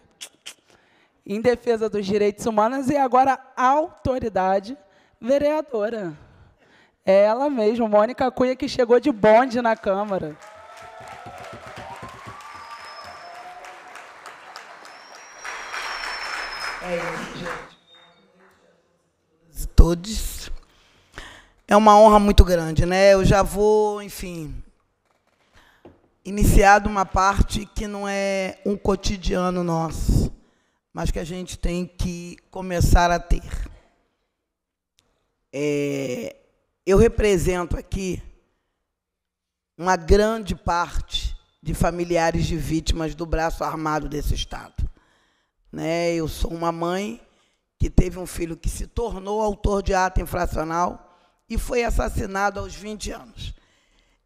em defesa dos direitos humanos e agora a autoridade vereadora. É ela mesma, Mônica Cunha, que chegou de bonde na Câmara. É isso, gente. Todos. É uma honra muito grande, né? Eu já vou, enfim, iniciado uma parte que não é um cotidiano nosso, mas que a gente tem que começar a ter. É, eu represento aqui uma grande parte de familiares de vítimas do braço armado desse Estado. Né? Eu sou uma mãe que teve um filho que se tornou autor de ato infracional e foi assassinado aos 20 anos.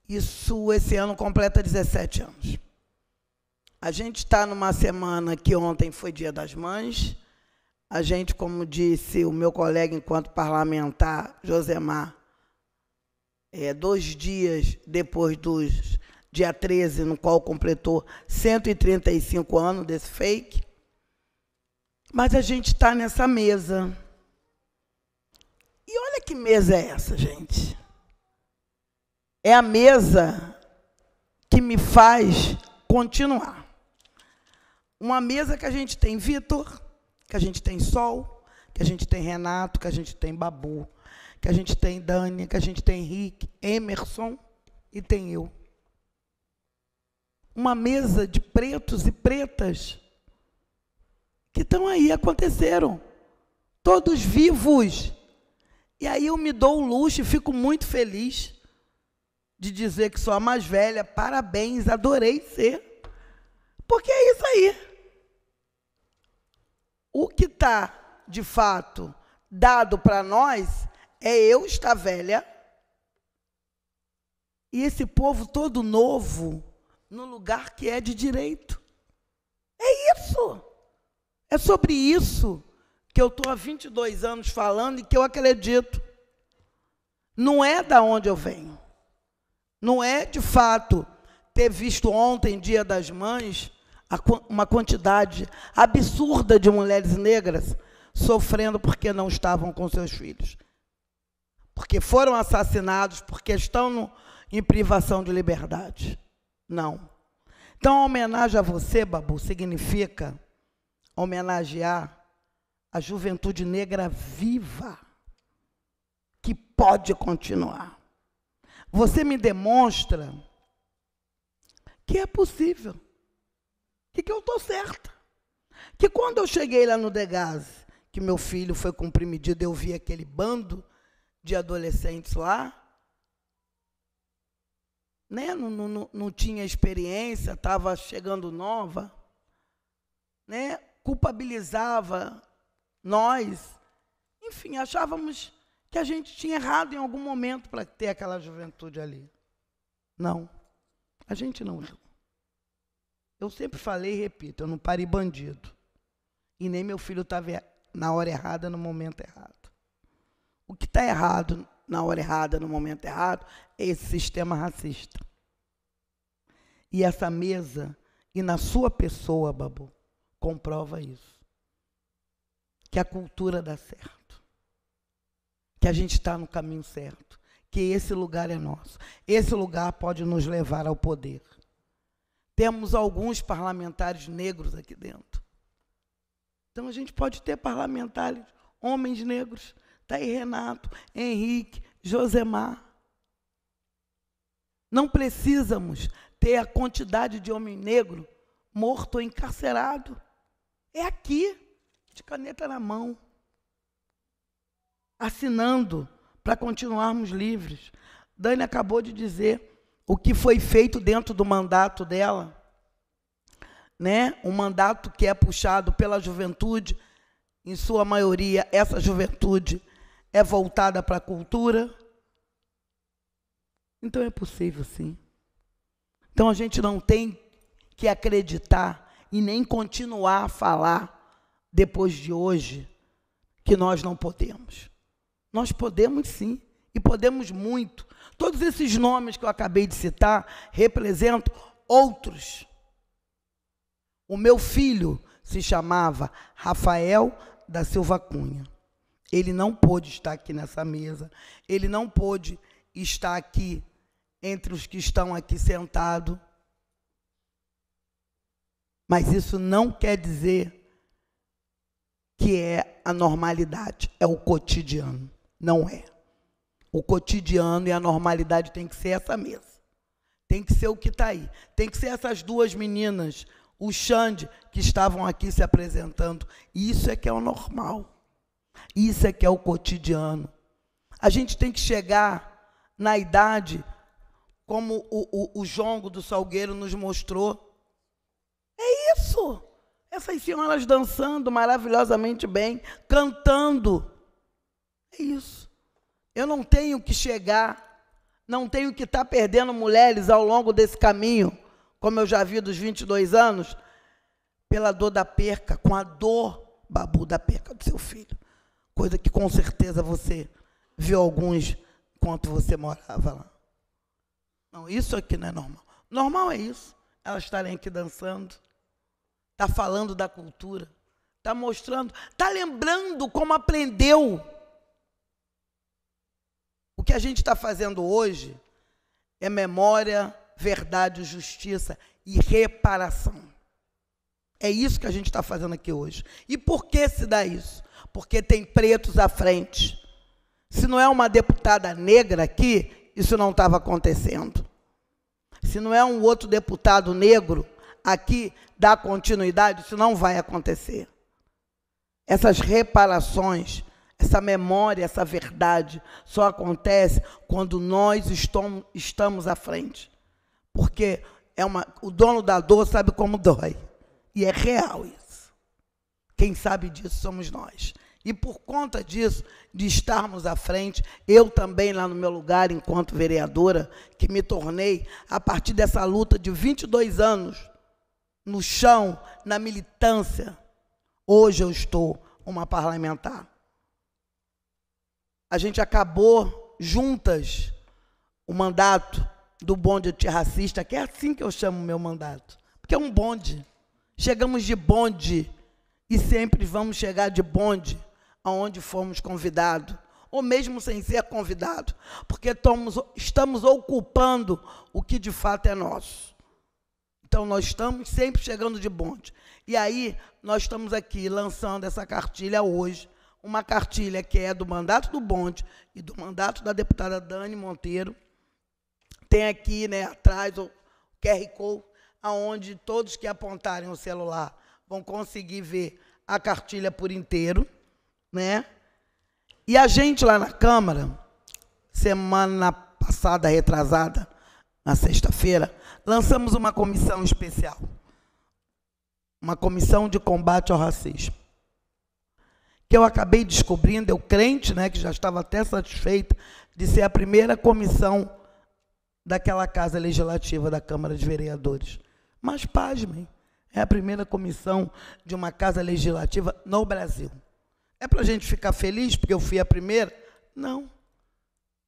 Isso esse ano completa 17 anos. A gente está numa semana que ontem foi Dia das Mães. A gente, como disse o meu colega enquanto parlamentar, Josemar, é, dois dias depois do dia 13, no qual completou 135 anos desse fake. Mas a gente está nessa mesa. E olha que mesa é essa, gente é a mesa que me faz continuar. Uma mesa que a gente tem Vitor, que a gente tem Sol, que a gente tem Renato, que a gente tem Babu, que a gente tem Dani, que a gente tem Henrique, Emerson e tem eu. Uma mesa de pretos e pretas que estão aí, aconteceram. Todos vivos. E aí eu me dou o luxo e fico muito feliz de dizer que sou a mais velha, parabéns, adorei ser. Porque é isso aí. O que está, de fato, dado para nós é eu estar velha e esse povo todo novo no lugar que é de direito. É isso. É sobre isso que eu estou há 22 anos falando e que eu acredito. Não é da onde eu venho. Não é, de fato, ter visto ontem, Dia das Mães, uma quantidade absurda de mulheres negras sofrendo porque não estavam com seus filhos. Porque foram assassinados, porque estão no, em privação de liberdade. Não. Então, homenagem a você, Babu, significa homenagear a juventude negra viva, que pode continuar você me demonstra que é possível, que, que eu estou certa. Que quando eu cheguei lá no Degase, que meu filho foi cumprir medida, eu vi aquele bando de adolescentes lá, né? não, não, não tinha experiência, estava chegando nova, né? culpabilizava nós, enfim, achávamos que a gente tinha errado em algum momento para ter aquela juventude ali. Não. A gente não errou. Eu sempre falei e repito, eu não parei bandido. E nem meu filho estava na hora errada, no momento errado. O que está errado na hora errada, no momento errado, é esse sistema racista. E essa mesa, e na sua pessoa, Babu, comprova isso. Que a cultura dá certo que a gente está no caminho certo, que esse lugar é nosso. Esse lugar pode nos levar ao poder. Temos alguns parlamentares negros aqui dentro. Então a gente pode ter parlamentares, homens negros. Está aí Renato, Henrique, Josemar. Não precisamos ter a quantidade de homem negro morto ou encarcerado. É aqui, de caneta na mão assinando para continuarmos livres. Dani acabou de dizer o que foi feito dentro do mandato dela, né? Um mandato que é puxado pela juventude, em sua maioria, essa juventude é voltada para a cultura. Então é possível, sim. Então a gente não tem que acreditar e nem continuar a falar depois de hoje que nós não podemos. Nós podemos sim, e podemos muito. Todos esses nomes que eu acabei de citar representam outros. O meu filho se chamava Rafael da Silva Cunha. Ele não pôde estar aqui nessa mesa, ele não pôde estar aqui entre os que estão aqui sentados. Mas isso não quer dizer que é a normalidade, é o cotidiano. Não é. O cotidiano e a normalidade tem que ser essa mesa. Tem que ser o que está aí. Tem que ser essas duas meninas, o Xande, que estavam aqui se apresentando. Isso é que é o normal. Isso é que é o cotidiano. A gente tem que chegar na idade, como o, o, o Jongo do Salgueiro nos mostrou. É isso! Essas senhoras dançando maravilhosamente bem, cantando. É isso. Eu não tenho que chegar, não tenho que estar tá perdendo mulheres ao longo desse caminho, como eu já vi dos 22 anos, pela dor da perca, com a dor, babu, da perca do seu filho. Coisa que com certeza você viu alguns enquanto você morava lá. Não, isso aqui não é normal. Normal é isso. Elas estarem aqui dançando, tá falando da cultura, tá mostrando, tá lembrando como aprendeu que a gente está fazendo hoje é memória, verdade, justiça e reparação. É isso que a gente está fazendo aqui hoje. E por que se dá isso? Porque tem pretos à frente. Se não é uma deputada negra aqui, isso não estava acontecendo. Se não é um outro deputado negro aqui dar continuidade, isso não vai acontecer. Essas reparações essa memória, essa verdade só acontece quando nós estamos à frente. Porque é uma, o dono da dor sabe como dói. E é real isso. Quem sabe disso somos nós. E por conta disso, de estarmos à frente, eu também, lá no meu lugar, enquanto vereadora, que me tornei, a partir dessa luta de 22 anos, no chão, na militância, hoje eu estou uma parlamentar a gente acabou juntas o mandato do bonde antirracista, que é assim que eu chamo o meu mandato, porque é um bonde. Chegamos de bonde e sempre vamos chegar de bonde aonde fomos convidados, ou mesmo sem ser convidado, porque estamos, estamos ocupando o que de fato é nosso. Então nós estamos sempre chegando de bonde. E aí nós estamos aqui lançando essa cartilha hoje uma cartilha que é do mandato do Bonde e do mandato da deputada Dani Monteiro. Tem aqui né, atrás o QR Code, onde todos que apontarem o celular vão conseguir ver a cartilha por inteiro. Né? E a gente lá na Câmara, semana passada, retrasada, na sexta-feira, lançamos uma comissão especial. Uma comissão de combate ao racismo que eu acabei descobrindo, eu crente, né, que já estava até satisfeita de ser a primeira comissão daquela casa legislativa da Câmara de Vereadores. Mas pasmem, é a primeira comissão de uma casa legislativa no Brasil. É para a gente ficar feliz porque eu fui a primeira? Não.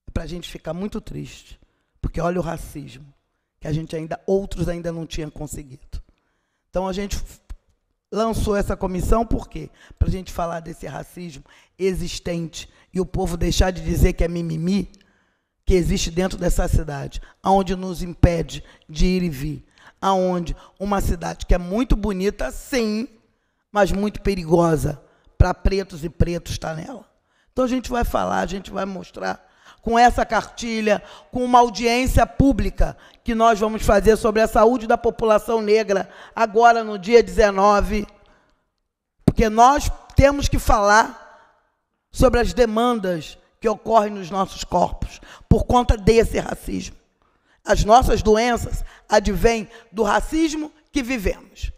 É para a gente ficar muito triste, porque olha o racismo que a gente ainda outros ainda não tinham conseguido. Então a gente lançou essa comissão por quê? Para a gente falar desse racismo existente e o povo deixar de dizer que é mimimi que existe dentro dessa cidade, aonde nos impede de ir e vir, aonde uma cidade que é muito bonita, sim, mas muito perigosa para pretos e pretos está nela. Então a gente vai falar, a gente vai mostrar com essa cartilha, com uma audiência pública que nós vamos fazer sobre a saúde da população negra, agora no dia 19, porque nós temos que falar sobre as demandas que ocorrem nos nossos corpos por conta desse racismo. As nossas doenças advêm do racismo que vivemos.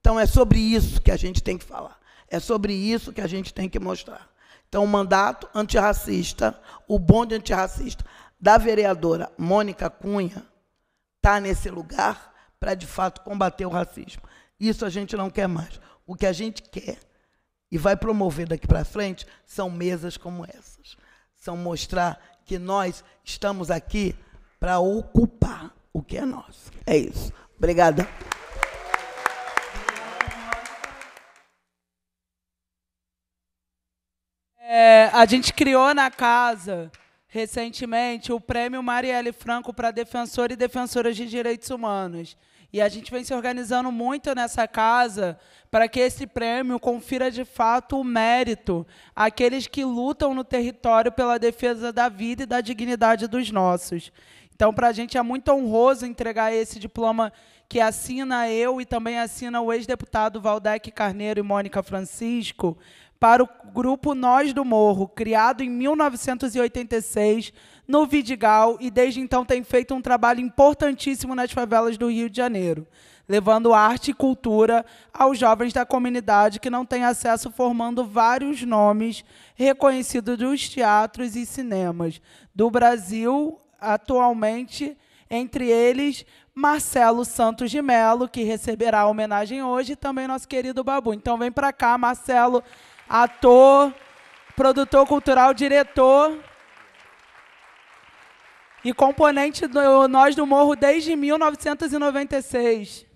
Então é sobre isso que a gente tem que falar. É sobre isso que a gente tem que mostrar. Então, o mandato antirracista, o bonde antirracista da vereadora Mônica Cunha está nesse lugar para, de fato, combater o racismo. Isso a gente não quer mais. O que a gente quer e vai promover daqui para frente são mesas como essas. São mostrar que nós estamos aqui para ocupar o que é nosso. É isso. Obrigada. É, a gente criou na casa, recentemente, o prêmio Marielle Franco para defensor e defensoras de direitos humanos. E a gente vem se organizando muito nessa casa para que esse prêmio confira de fato o mérito àqueles que lutam no território pela defesa da vida e da dignidade dos nossos. Então, para a gente é muito honroso entregar esse diploma que assina eu e também assina o ex-deputado Valdec Carneiro e Mônica Francisco, para o grupo Nós do Morro, criado em 1986 no Vidigal e desde então tem feito um trabalho importantíssimo nas favelas do Rio de Janeiro, levando arte e cultura aos jovens da comunidade que não têm acesso, formando vários nomes reconhecidos dos teatros e cinemas do Brasil atualmente, entre eles Marcelo Santos de Melo, que receberá a homenagem hoje, e também nosso querido Babu. Então vem para cá, Marcelo ator, produtor cultural, diretor e componente do Nós do Morro desde 1996.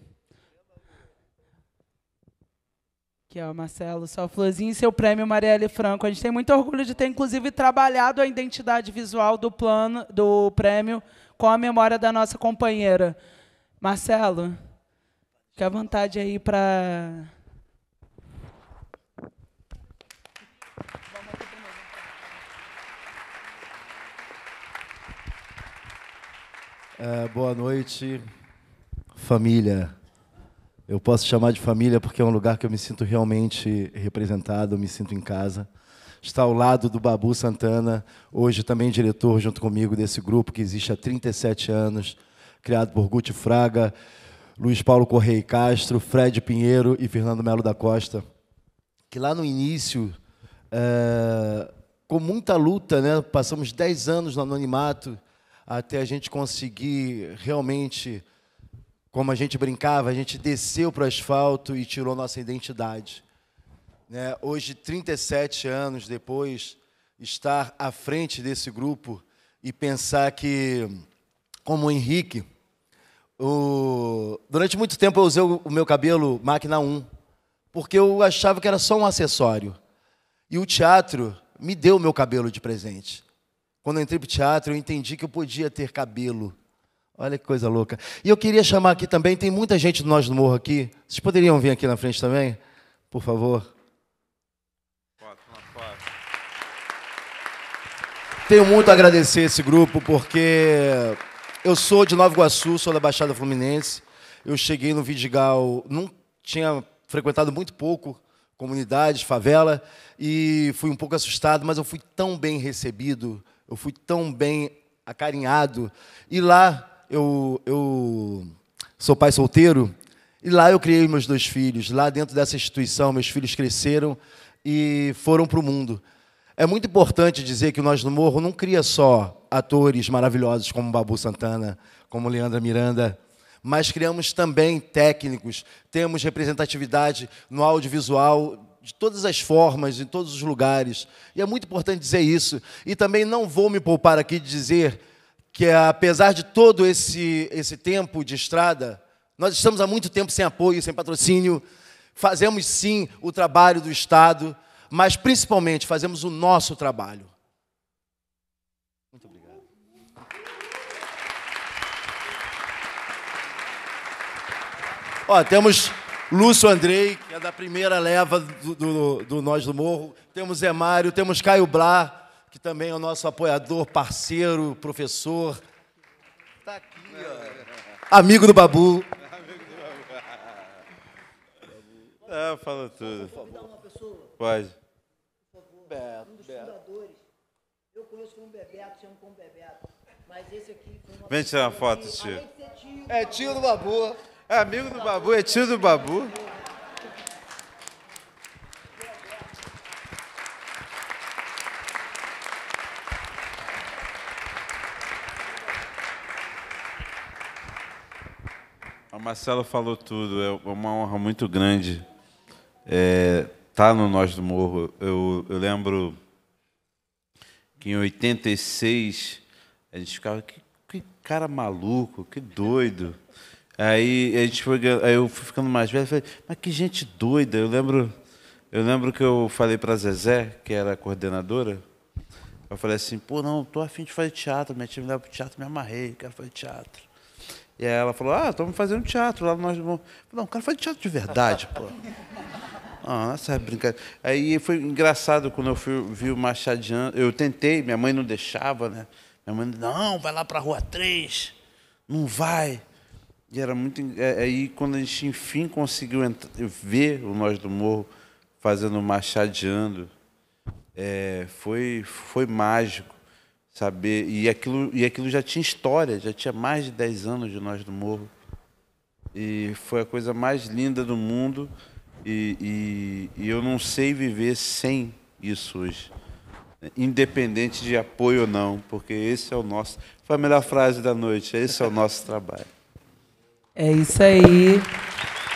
Que é o Marcelo Sol Florzinho e seu prêmio Marielle Franco. A gente tem muito orgulho de ter, inclusive, trabalhado a identidade visual do plano do prêmio com a memória da nossa companheira. Marcelo, fique à vontade aí para É, boa noite, família. Eu posso chamar de família porque é um lugar que eu me sinto realmente representado, me sinto em casa. Está ao lado do Babu Santana, hoje também diretor junto comigo desse grupo que existe há 37 anos, criado por Guti Fraga, Luiz Paulo Correia Castro, Fred Pinheiro e Fernando Melo da Costa, que lá no início, é, com muita luta, né, passamos 10 anos no anonimato, até a gente conseguir realmente, como a gente brincava, a gente desceu para o asfalto e tirou nossa identidade. Né? Hoje, 37 anos depois, estar à frente desse grupo e pensar que, como o Henrique, o... durante muito tempo eu usei o meu cabelo máquina 1, porque eu achava que era só um acessório. E o teatro me deu o meu cabelo de presente. Quando eu entrei para o teatro, eu entendi que eu podia ter cabelo. Olha que coisa louca. E eu queria chamar aqui também, tem muita gente do Nós do Morro aqui. Vocês poderiam vir aqui na frente também? Por favor. Tenho muito a agradecer esse grupo, porque eu sou de Nova Iguaçu, sou da Baixada Fluminense. Eu cheguei no Vidigal, não tinha frequentado muito pouco comunidades, favela, e fui um pouco assustado, mas eu fui tão bem recebido eu fui tão bem acarinhado. E lá eu, eu sou pai solteiro. E lá eu criei meus dois filhos. Lá dentro dessa instituição, meus filhos cresceram e foram para o mundo. É muito importante dizer que Nós no Morro não cria só atores maravilhosos como Babu Santana, como Leandra Miranda, mas criamos também técnicos, temos representatividade no audiovisual de todas as formas, em todos os lugares. E é muito importante dizer isso. E também não vou me poupar aqui de dizer que, apesar de todo esse, esse tempo de estrada, nós estamos há muito tempo sem apoio, sem patrocínio. Fazemos sim o trabalho do Estado, mas principalmente fazemos o nosso trabalho. Muito obrigado. Ó, temos Lúcio Andrei, que é da primeira leva do, do, do Nós do Morro. Temos Zé Mário, temos Caio Blá, que também é o nosso apoiador, parceiro, professor. Está aqui, ó. Amigo do Babu. Amigo do Babu. Ah, fala tudo. Pode. Beto, um dos fundadores. Eu conheço como Bebeto, chamo como Bebeto. Mas esse aqui. Vem tirar uma foto, tio. É tio do Babu. É amigo do Babu, é tio do Babu. A Marcela falou tudo, é uma honra muito grande é, tá no Nós do Morro. Eu, eu lembro que em 86 a gente ficava, que, que cara maluco, que doido. Aí a gente foi, aí eu fui ficando mais velho, falei, mas que gente doida. Eu lembro, eu lembro que eu falei para Zezé, que era a coordenadora, eu falei assim, pô, não, tô afim de fazer teatro, minha tia me leva pro teatro, me amarrei, quero fazer teatro. E aí ela falou, ah, estamos fazendo teatro lá nós vamos. Não, quero fazer teatro de verdade, pô. Ah, essa é brincadeira. Aí foi engraçado quando eu fui, vi o Machadiano. Eu tentei, minha mãe não deixava, né? Minha mãe, não, vai lá para a Rua 3, não vai. E era muito. É, aí, quando a gente, enfim, conseguiu entrar, ver o Nós do Morro fazendo machadeando, é, foi, foi mágico saber. E aquilo, e aquilo já tinha história, já tinha mais de 10 anos de Nós do Morro. E foi a coisa mais linda do mundo. E, e, e eu não sei viver sem isso hoje né? independente de apoio ou não, porque esse é o nosso. Foi a melhor frase da noite, esse é o nosso trabalho. É isso aí.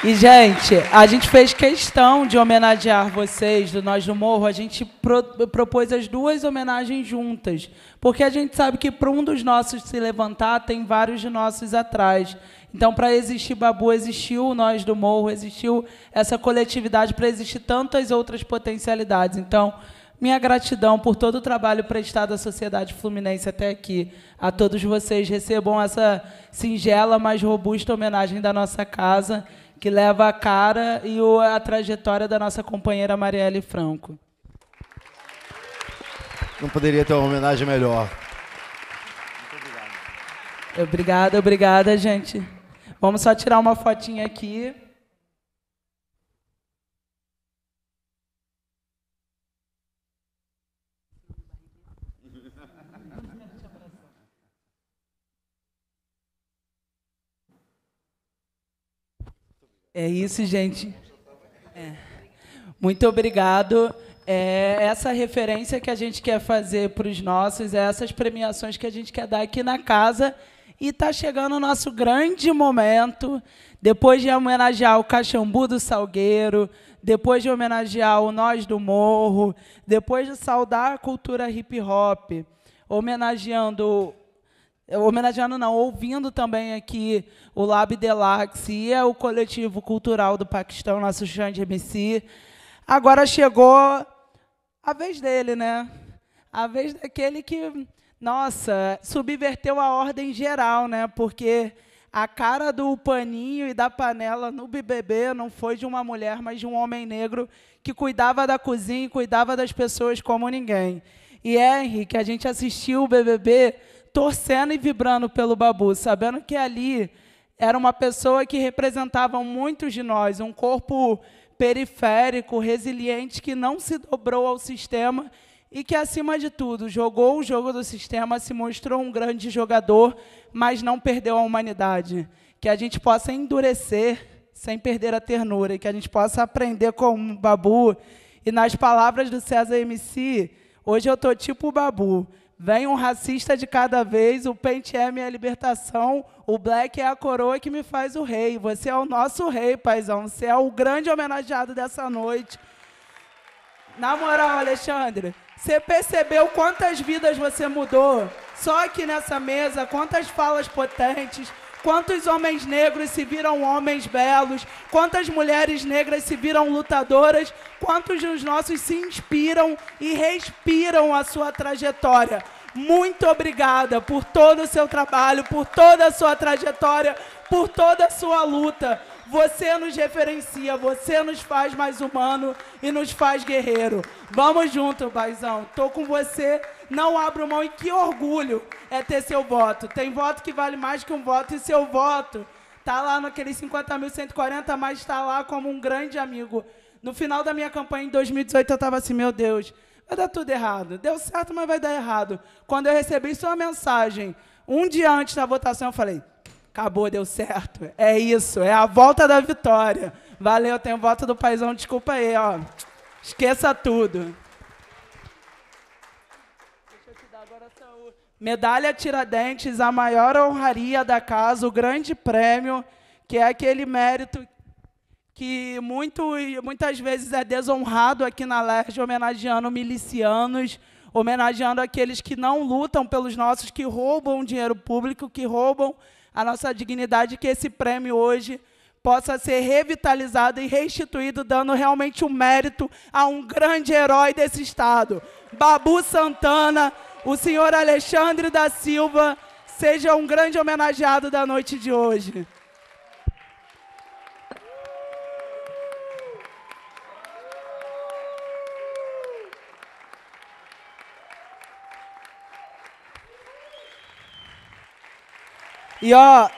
E, gente, a gente fez questão de homenagear vocês do Nós do Morro. A gente pro, propôs as duas homenagens juntas, porque a gente sabe que para um dos nossos se levantar, tem vários de nossos atrás. Então, para existir Babu, existiu o Nós do Morro, existiu essa coletividade, para existir tantas outras potencialidades. Então, minha gratidão por todo o trabalho prestado à sociedade fluminense até aqui. A todos vocês recebam essa singela, mas robusta homenagem da nossa casa, que leva a cara e a trajetória da nossa companheira Marielle Franco. Não poderia ter uma homenagem melhor. Muito obrigado. Obrigada, obrigada, gente. Vamos só tirar uma fotinha aqui. É isso, gente. É. Muito obrigado. É essa referência que a gente quer fazer para os nossos, é essas premiações que a gente quer dar aqui na casa. E está chegando o nosso grande momento. Depois de homenagear o Caxambu do Salgueiro, depois de homenagear o Nós do Morro, depois de saudar a cultura hip hop, homenageando homenageando não, ouvindo também aqui o Lab Delax e é o coletivo cultural do Paquistão, nosso Xande MC. Agora chegou a vez dele, né? A vez daquele que, nossa, subverteu a ordem geral, né? Porque a cara do paninho e da panela no BBB não foi de uma mulher, mas de um homem negro que cuidava da cozinha e cuidava das pessoas como ninguém. E é, Henrique, a gente assistiu o BBB torcendo e vibrando pelo Babu, sabendo que ali era uma pessoa que representava muitos de nós, um corpo periférico, resiliente, que não se dobrou ao sistema e que, acima de tudo, jogou o jogo do sistema, se mostrou um grande jogador, mas não perdeu a humanidade. Que a gente possa endurecer sem perder a ternura e que a gente possa aprender com o Babu. E nas palavras do César MC, hoje eu estou tipo o Babu. Vem um racista de cada vez, o pente é minha libertação, o black é a coroa que me faz o rei. Você é o nosso rei, paizão. Você é o grande homenageado dessa noite. Na moral, Alexandre, você percebeu quantas vidas você mudou? Só aqui nessa mesa, quantas falas potentes. Quantos homens negros se viram homens belos? Quantas mulheres negras se viram lutadoras? Quantos dos nossos se inspiram e respiram a sua trajetória? Muito obrigada por todo o seu trabalho, por toda a sua trajetória, por toda a sua luta. Você nos referencia, você nos faz mais humano e nos faz guerreiro. Vamos junto, paizão. Tô com você não abro mão e que orgulho é ter seu voto. Tem voto que vale mais que um voto e seu voto tá lá naqueles 50.140, mas está lá como um grande amigo. No final da minha campanha em 2018 eu estava assim, meu Deus, vai dar tudo errado. Deu certo, mas vai dar errado. Quando eu recebi sua mensagem, um dia antes da votação, eu falei, acabou, deu certo. É isso, é a volta da vitória. Valeu, tenho voto do paizão, desculpa aí, ó. Esqueça tudo. Medalha Tiradentes, a maior honraria da casa, o grande prêmio, que é aquele mérito que muito, muitas vezes é desonrado aqui na LERJ, homenageando milicianos, homenageando aqueles que não lutam pelos nossos, que roubam dinheiro público, que roubam a nossa dignidade, que esse prêmio hoje possa ser revitalizado e restituído, dando realmente o um mérito a um grande herói desse Estado, Babu Santana, o senhor Alexandre da Silva seja um grande homenageado da noite de hoje. E ó,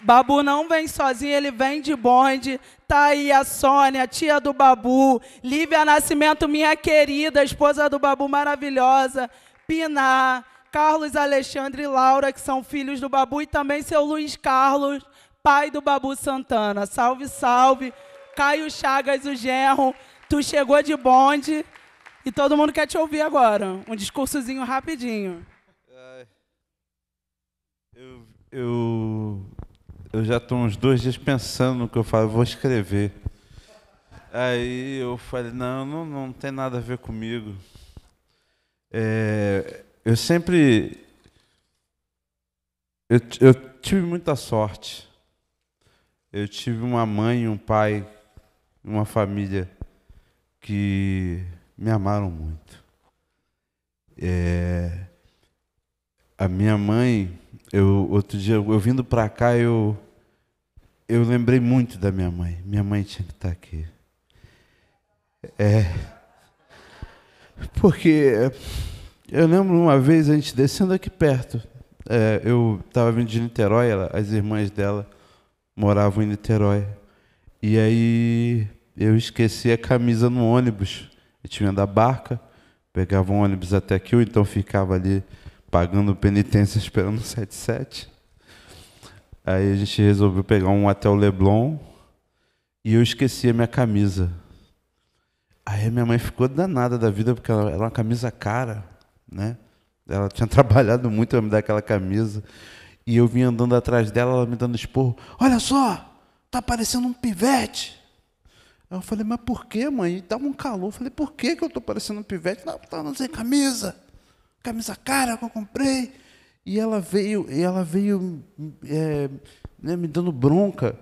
Babu não vem sozinho, ele vem de bonde. Tá aí a Sônia, tia do Babu. Lívia Nascimento, minha querida, esposa do Babu maravilhosa. Pinar, Carlos Alexandre e Laura, que são filhos do Babu, e também seu Luiz Carlos, pai do Babu Santana. Salve, salve. Caio Chagas, o Gerro, tu chegou de bonde e todo mundo quer te ouvir agora. Um discursozinho rapidinho. É, eu, eu, eu já estou uns dois dias pensando no que eu falo, vou escrever. Aí eu falei, não, não, não tem nada a ver comigo. É, eu sempre. Eu, eu tive muita sorte. Eu tive uma mãe, um pai, uma família que me amaram muito. É, a minha mãe, eu outro dia, eu vindo para cá, eu eu lembrei muito da minha mãe. Minha mãe tinha que estar tá aqui. É, porque eu lembro uma vez a gente descendo aqui perto. É, eu estava vindo de Niterói, ela, as irmãs dela moravam em Niterói. E aí eu esqueci a camisa no ônibus. Eu tinha da barca, pegava um ônibus até aqui, ou então ficava ali pagando penitência esperando o 77. Aí a gente resolveu pegar um até o Leblon e eu esqueci a minha camisa. Aí minha mãe ficou danada da vida, porque ela era uma camisa cara, né? Ela tinha trabalhado muito para me dar aquela camisa. E eu vinha andando atrás dela, ela me dando esporro. Olha só, tá parecendo um pivete. Aí eu falei, mas por que, mãe? E tava um calor. Eu falei, por que, que eu tô parecendo um pivete? Não, tá andando sem camisa. Camisa cara que eu comprei. E ela veio, e ela veio é, né, me dando bronca.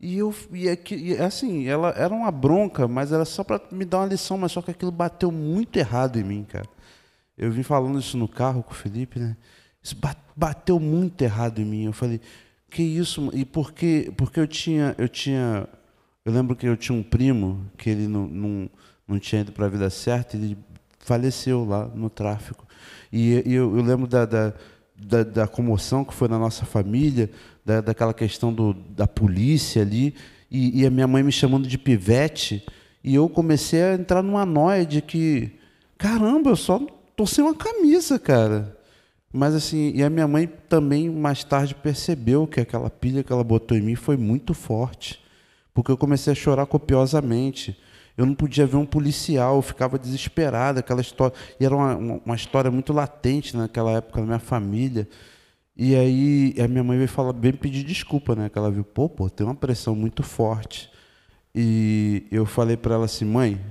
E eu e, é e é assim, ela era uma bronca, mas era só para me dar uma lição, mas só que aquilo bateu muito errado em mim, cara. Eu vim falando isso no carro com o Felipe, né? Isso bateu muito errado em mim. Eu falei, que isso? E porque porque eu tinha eu tinha eu lembro que eu tinha um primo que ele não, não, não tinha ido para a vida certa, ele faleceu lá no tráfico. E, e eu, eu, lembro da, da da, da, comoção que foi na nossa família, da, daquela questão do, da polícia ali, e, e, a minha mãe me chamando de pivete, e eu comecei a entrar numa noia de que, caramba, eu só tô sem uma camisa, cara. Mas assim, e a minha mãe também mais tarde percebeu que aquela pilha que ela botou em mim foi muito forte, porque eu comecei a chorar copiosamente. Eu não podia ver um policial, eu ficava desesperado, aquela história. E era uma, uma, uma história muito latente naquela época na minha família. E aí a minha mãe veio falar, bem pedir desculpa, né? Que ela viu, pô, pô, tem uma pressão muito forte. E eu falei para ela assim, mãe,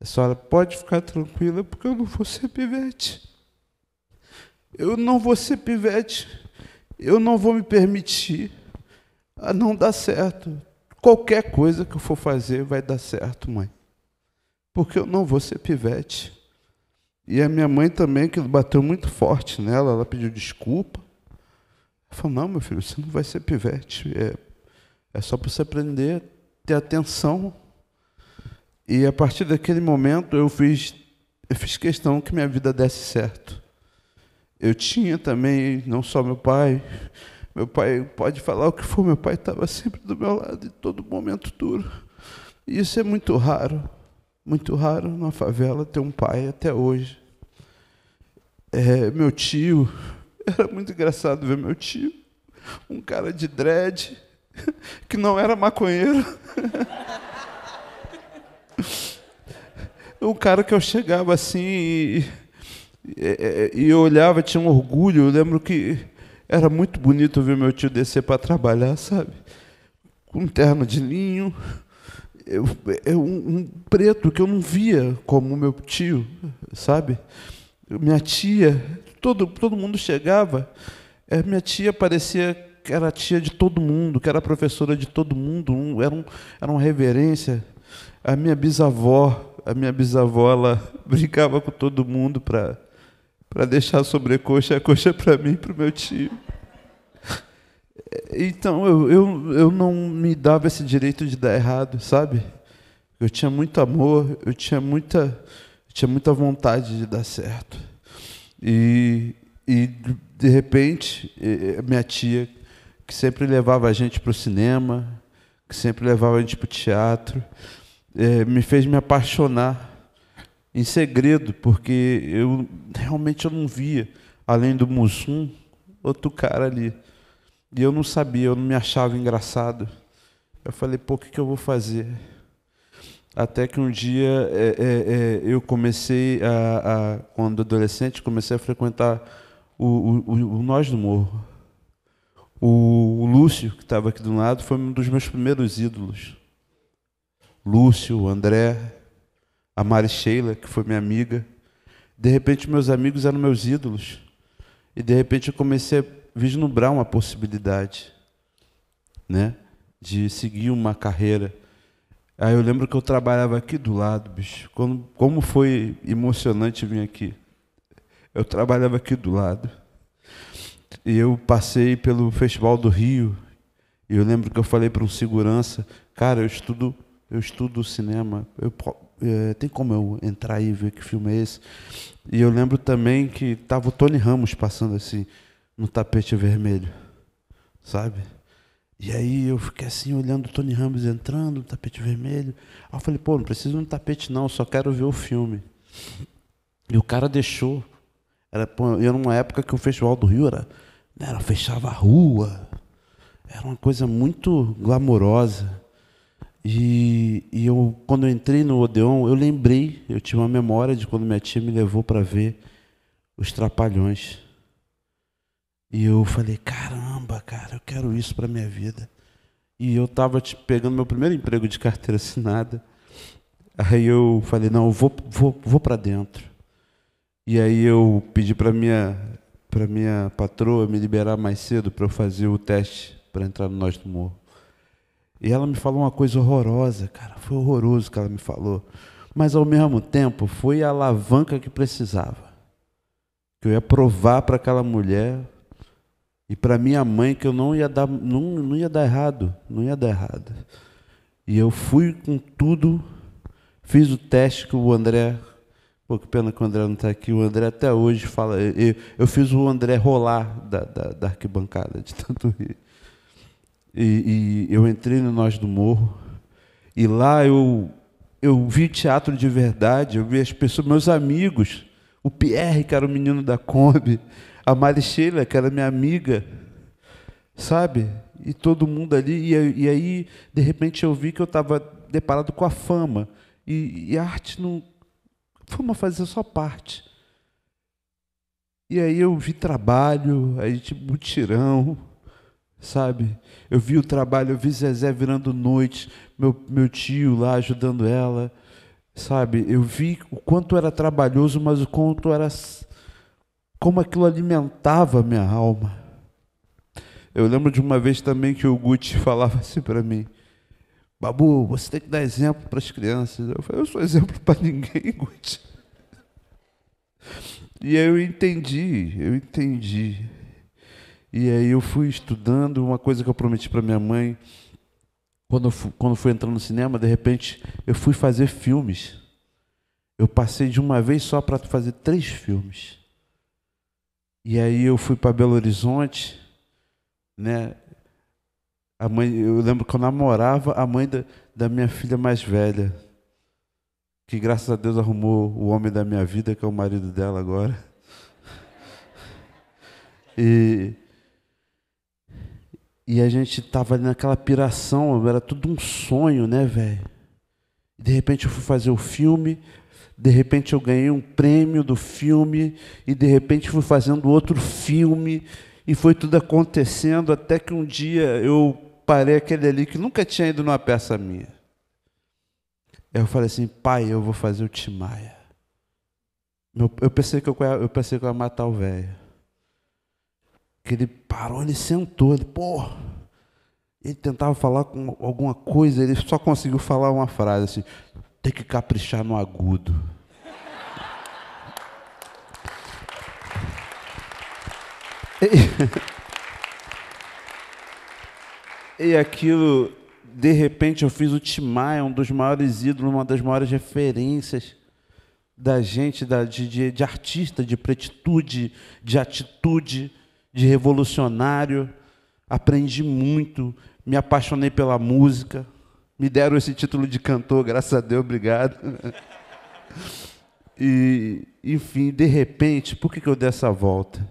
a senhora pode ficar tranquila porque eu não vou ser pivete. Eu não vou ser pivete. Eu não vou me permitir. a não dar certo. Qualquer coisa que eu for fazer vai dar certo, mãe. Porque eu não vou ser pivete. E a minha mãe também, que bateu muito forte nela, ela pediu desculpa. Ela falou, não, meu filho, você não vai ser pivete. É, é só para você aprender, ter atenção. E a partir daquele momento eu fiz, eu fiz questão que minha vida desse certo. Eu tinha também, não só meu pai, meu pai pode falar o que for, meu pai estava sempre do meu lado em todo momento duro. E isso é muito raro, muito raro na favela ter um pai até hoje. É, meu tio, era muito engraçado ver meu tio, um cara de dread, que não era maconheiro. um cara que eu chegava assim e, e, e, eu olhava, tinha um orgulho. Eu lembro que era muito bonito ver meu tio descer para trabalhar, sabe? Com um terno de linho, eu, eu, é, é um preto que eu não via como meu tio, sabe? minha tia, todo, todo mundo chegava, eh, minha tia parecia que era tia de todo mundo, que era professora de todo mundo, era, um, era uma reverência. A minha bisavó, a minha bisavó, ela brincava com todo mundo para para deixar a sobrecoxa a coxa para mim e para o meu tio. Eh, então eu, eu, eu não me dava esse direito de dar errado, sabe? Eu tinha muito amor, eu tinha muita tinha muita vontade de dar certo. E, e de repente, minha tia, que sempre levava a gente para o cinema, que sempre levava a gente para o teatro, é, me fez me apaixonar em segredo, porque eu realmente eu não via, além do Mussum, outro cara ali. E eu não sabia, eu não me achava engraçado. Eu falei, pô, o que, que eu vou fazer? Até que um dia é, é, é, eu comecei a, a, quando adolescente, comecei a frequentar o, o, o Nós do Morro. O, o Lúcio, que estava aqui do lado, foi um dos meus primeiros ídolos. Lúcio, André, a Mari Sheila, que foi minha amiga. De repente, meus amigos eram meus ídolos. E de repente eu comecei a vislumbrar uma possibilidade né, de seguir uma carreira Aí eu lembro que eu trabalhava aqui do lado, bicho. Como, como foi emocionante vir aqui. Eu trabalhava aqui do lado. E eu passei pelo Festival do Rio. E eu lembro que eu falei para um segurança, cara, eu estudo, eu estudo cinema. Eu, é, tem como eu entrar e ver que filme é esse? E eu lembro também que tava o Tony Ramos passando assim no tapete vermelho, sabe? E aí eu fiquei assim, olhando o Tony Ramos entrando, tapete vermelho. Aí eu falei, pô, não preciso de um tapete não, só quero ver o filme. E o cara deixou. Era, era uma época que o Festival do Rio era, né, era fechava a rua. Era uma coisa muito glamourosa. E, e eu, quando eu entrei no Odeon, eu lembrei, eu tinha uma memória de quando minha tia me levou para ver Os Trapalhões. E eu falei, caramba, cara, eu quero isso para minha vida. E eu estava pegando meu primeiro emprego de carteira assinada. Aí eu falei, não, eu vou, vou, vou para dentro. E aí eu pedi para minha para minha patroa me liberar mais cedo para eu fazer o teste para entrar no Nós do Morro. E ela me falou uma coisa horrorosa, cara, foi horroroso o que ela me falou. Mas ao mesmo tempo foi a alavanca que precisava. Que eu ia provar para aquela mulher e para minha mãe que eu não ia dar, não, não ia dar errado, não ia dar errado. E eu fui com tudo, fiz o teste que o André, pô, que pena que o André não está aqui, o André até hoje fala, eu, eu fiz o André rolar da, da, da arquibancada de tanto rir. E, e eu entrei no Nós do Morro, e lá eu, eu vi teatro de verdade, eu vi as pessoas, meus amigos, o Pierre, que era o menino da Kombi, a Mari Sheila, que era minha amiga, sabe? E todo mundo ali. E, e aí, de repente, eu vi que eu estava deparado com a fama. E, e a arte não. fama fazia só parte. E aí eu vi trabalho, a gente tipo, mutirão, sabe? Eu vi o trabalho, eu vi Zezé virando noite, meu, meu tio lá ajudando ela, sabe? Eu vi o quanto era trabalhoso, mas o quanto era como aquilo alimentava minha alma. Eu lembro de uma vez também que o Guti falava assim para mim: Babu, você tem que dar exemplo para as crianças. Eu falei: Eu sou exemplo para ninguém, Guti. E aí eu entendi, eu entendi. E aí eu fui estudando uma coisa que eu prometi para minha mãe. Quando eu, fui, quando eu fui entrando no cinema, de repente eu fui fazer filmes. Eu passei de uma vez só para fazer três filmes. E aí eu fui para Belo Horizonte, né? A mãe, eu lembro que eu namorava a mãe da, da minha filha mais velha, que graças a Deus arrumou o homem da minha vida, que é o marido dela agora. E, e a gente estava ali naquela piração, era tudo um sonho, né, velho? De repente eu fui fazer o filme, de repente eu ganhei um prêmio do filme, e de repente fui fazendo outro filme, e foi tudo acontecendo até que um dia eu parei aquele ali que nunca tinha ido numa peça minha. Eu falei assim, pai, eu vou fazer o Timaya. Eu pensei que eu, eu pensei que eu ia matar o velho. Que ele parou, ele sentou, ele, pô. Ele tentava falar com alguma coisa, ele só conseguiu falar uma frase assim. Tem que caprichar no agudo. E, e aquilo, de repente, eu fiz o Timaya, um dos maiores ídolos, uma das maiores referências da gente, da, de, de, de artista, de pretitude, de atitude, de revolucionário. Aprendi muito, me apaixonei pela música, me deram esse título de cantor, graças a Deus, obrigado. E, enfim, de repente, por que, que eu dei essa volta?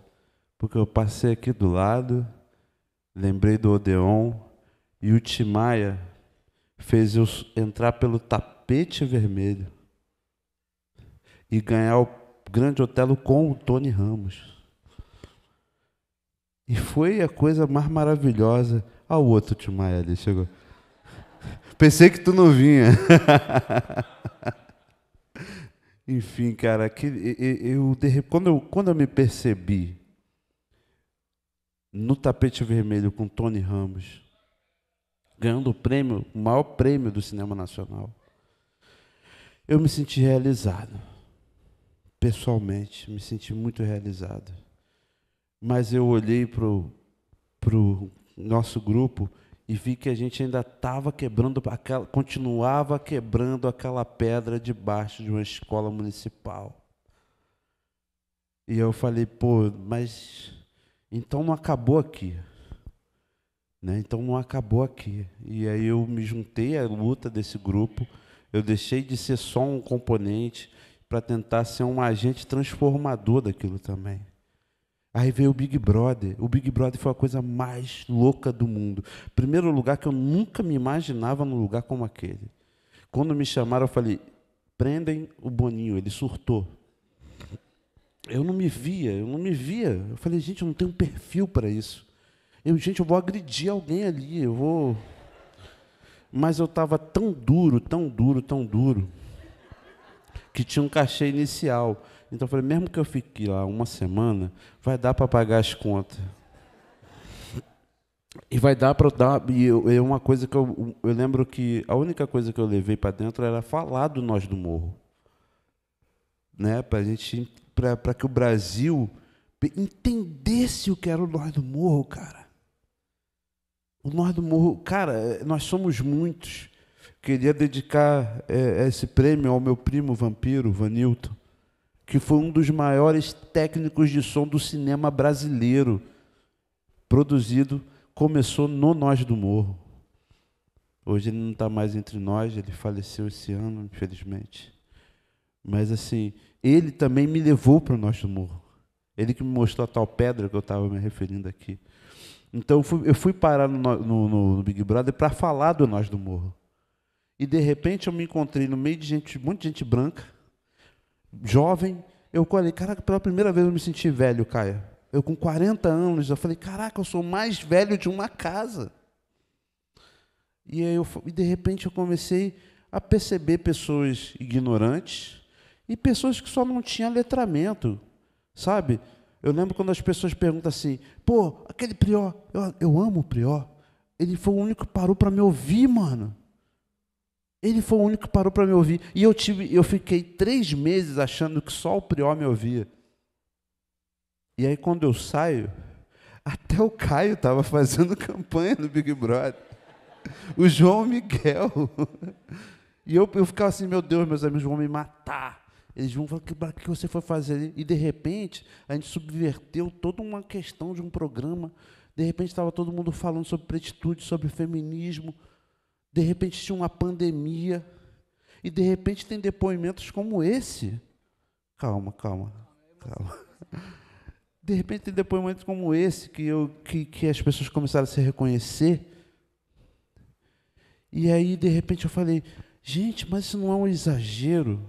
Porque eu passei aqui do lado, lembrei do Odeon, e o Timaya fez eu entrar pelo tapete vermelho e ganhar o grande hotel com o Tony Ramos. E foi a coisa mais maravilhosa. Olha o outro Timaya ali, chegou. Pensei que tu não vinha. Enfim, cara, que, eu, eu, quando, eu, quando eu me percebi no tapete vermelho com Tony Ramos, ganhando o prêmio, o maior prêmio do cinema nacional, eu me senti realizado. Pessoalmente, me senti muito realizado. Mas eu olhei para o nosso grupo e vi que a gente ainda estava quebrando, aquela, continuava quebrando aquela pedra debaixo de uma escola municipal. E eu falei, pô, mas então não acabou aqui. Né? Então não acabou aqui. E aí eu me juntei à luta desse grupo, eu deixei de ser só um componente para tentar ser um agente transformador daquilo também. Aí veio o Big Brother. O Big Brother foi a coisa mais louca do mundo. Primeiro lugar que eu nunca me imaginava num lugar como aquele. Quando me chamaram, eu falei: prendem o Boninho, ele surtou. Eu não me via, eu não me via. Eu falei: gente, eu não tenho perfil para isso. Eu, gente, eu vou agredir alguém ali, eu vou. Mas eu estava tão duro, tão duro, tão duro, que tinha um cachê inicial. Então eu falei, mesmo que eu fique lá uma semana, vai dar para pagar as contas. E vai dar para eu dar. E é uma coisa que eu, eu lembro que a única coisa que eu levei para dentro era falar do Nós do Morro. Né? Para gente. Para que o Brasil entendesse o que era o Nós do Morro, cara. O Nós do Morro, cara, é, nós somos muitos. Queria dedicar é, esse prêmio ao meu primo vampiro, Vanilton, que foi um dos maiores técnicos de som do cinema brasileiro, produzido, começou no Nós do Morro. Hoje ele não está mais entre nós, ele faleceu esse ano, infelizmente. Mas assim, ele também me levou para o Nós do Morro. Ele que me mostrou a tal pedra que eu estava me referindo aqui. Então eu fui, eu fui parar no, no, no, Big Brother para falar do Nós do Morro. E de repente eu me encontrei no meio de gente, um monte de gente branca, jovem, eu olhei, caraca, pela primeira vez eu me senti velho, Caia. Eu com 40 anos, eu falei, caraca, eu sou mais velho de uma casa. E aí eu, e de repente eu comecei a perceber pessoas ignorantes e pessoas que só não tinham letramento, sabe? Eu lembro quando as pessoas perguntam assim, pô, aquele prior, eu, eu amo o prior, ele foi o único que parou para me ouvir, mano. Ele foi o único que parou para me ouvir. E eu, tive, eu fiquei três meses achando que só o Prió me ouvia. E aí, quando eu saio, até o Caio estava fazendo campanha no Big Brother. O João Miguel. E eu, eu ficava assim, meu Deus, meus amigos vão me matar. Eles vão falar, o que, que você foi fazer ali? E de repente, a gente subverteu toda uma questão de um programa. De repente estava todo mundo falando sobre pretitude, sobre feminismo, de repente tinha uma pandemia. E de repente tem depoimentos como esse. Calma, calma, calma. De repente tem depoimentos como esse que, eu, que, que as pessoas começaram a se reconhecer. E aí, de repente, eu falei: gente, mas isso não é um exagero.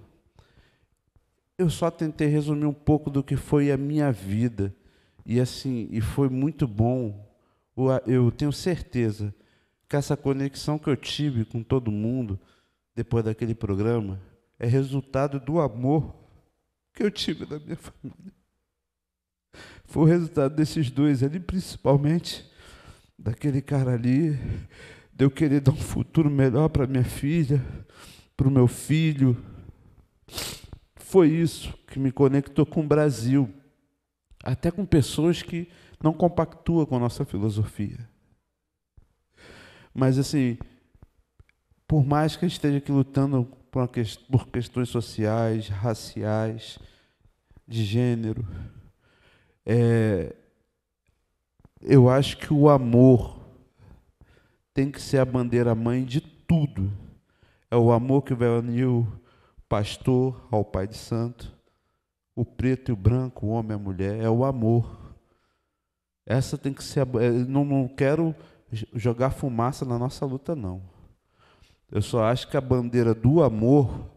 Eu só tentei resumir um pouco do que foi a minha vida. E assim, e foi muito bom. Eu tenho certeza que essa conexão que eu tive com todo mundo depois daquele programa é resultado do amor que eu tive da minha família. Foi o resultado desses dois ali, principalmente daquele cara ali, de eu querer dar um futuro melhor para minha filha, para o meu filho. Foi isso que me conectou com o Brasil, até com pessoas que não compactuam com a nossa filosofia. Mas assim, por mais que esteja aqui lutando por, por questões sociais, raciais, de gênero, é, eu acho que o amor tem que ser a bandeira mãe de tudo. É o amor que vai unir o pastor ao pai de santo, o preto e o branco, o homem e a mulher, é o amor. Essa tem que ser. A, é, não, não quero jogar fumaça na nossa luta, não. Eu só acho que a bandeira do amor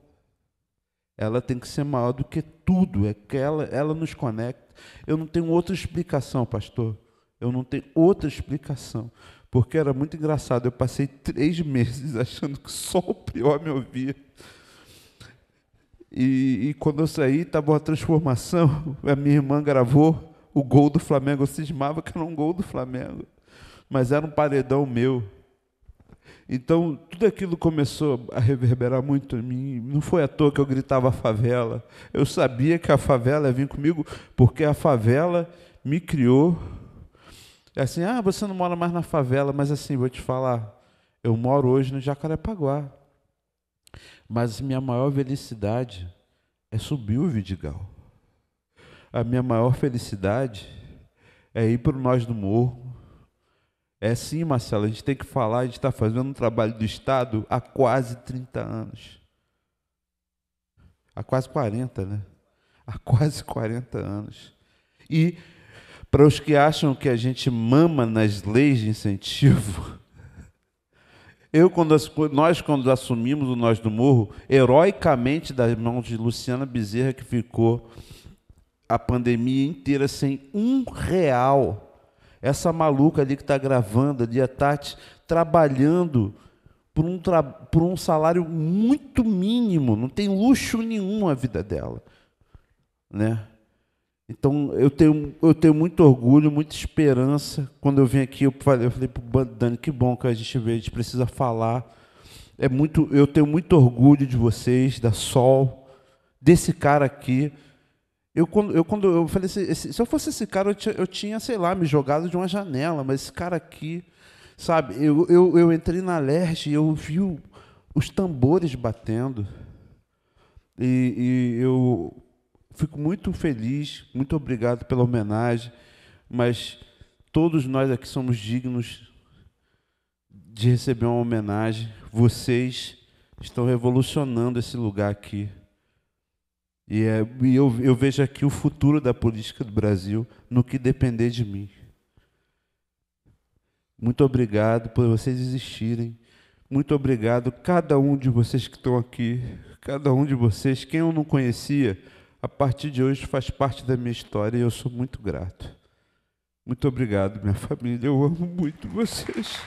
ela tem que ser maior do que tudo. É que ela, ela nos conecta. Eu não tenho outra explicação, pastor. Eu não tenho outra explicação. Porque era muito engraçado. Eu passei três meses achando que só o pior me ouvia. E, e quando eu saí, estava uma transformação. A minha irmã gravou o gol do Flamengo. Eu cismava que era um gol do Flamengo mas era um paredão meu. Então, tudo aquilo começou a reverberar muito em mim. Não foi à toa que eu gritava favela. Eu sabia que a favela ia vir comigo, porque a favela me criou. É assim, ah, você não mora mais na favela, mas assim, vou te falar, eu moro hoje no Jacarepaguá. Mas minha maior felicidade é subir o Vidigal. A minha maior felicidade é ir para o Nós do Morro é sim, Marcelo, a gente tem que falar, a gente está fazendo um trabalho do Estado há quase 30 anos. Há quase 40, né? Há quase 40 anos. E para os que acham que a gente mama nas leis de incentivo, eu, quando, nós, quando assumimos o Nós do Morro, heroicamente das mãos de Luciana Bezerra, que ficou a pandemia inteira sem um real essa maluca ali que está gravando ali, a Tati, trabalhando por um, tra por um salário muito mínimo, não tem luxo nenhum a vida dela. Né? Então, eu tenho, eu tenho muito orgulho, muita esperança. Quando eu vim aqui, eu falei, eu falei para o Dani, que bom que a gente veio, a gente precisa falar. É muito, eu tenho muito orgulho de vocês, da Sol, desse cara aqui, eu quando, eu quando eu falei assim, se eu fosse esse cara, eu tinha, eu tinha, sei lá, me jogado de uma janela, mas esse cara aqui, sabe, eu, eu, eu entrei na Lerge e eu vi o, os tambores batendo. E, e, eu fico muito feliz, muito obrigado pela homenagem, mas todos nós aqui somos dignos de receber uma homenagem. Vocês estão revolucionando esse lugar aqui. E, é, e eu, eu vejo aqui o futuro da política do Brasil no que depender de mim. Muito obrigado por vocês existirem. Muito obrigado, cada um de vocês que estão aqui, cada um de vocês, quem eu não conhecia, a partir de hoje faz parte da minha história e eu sou muito grato. Muito obrigado, minha família. Eu amo muito vocês.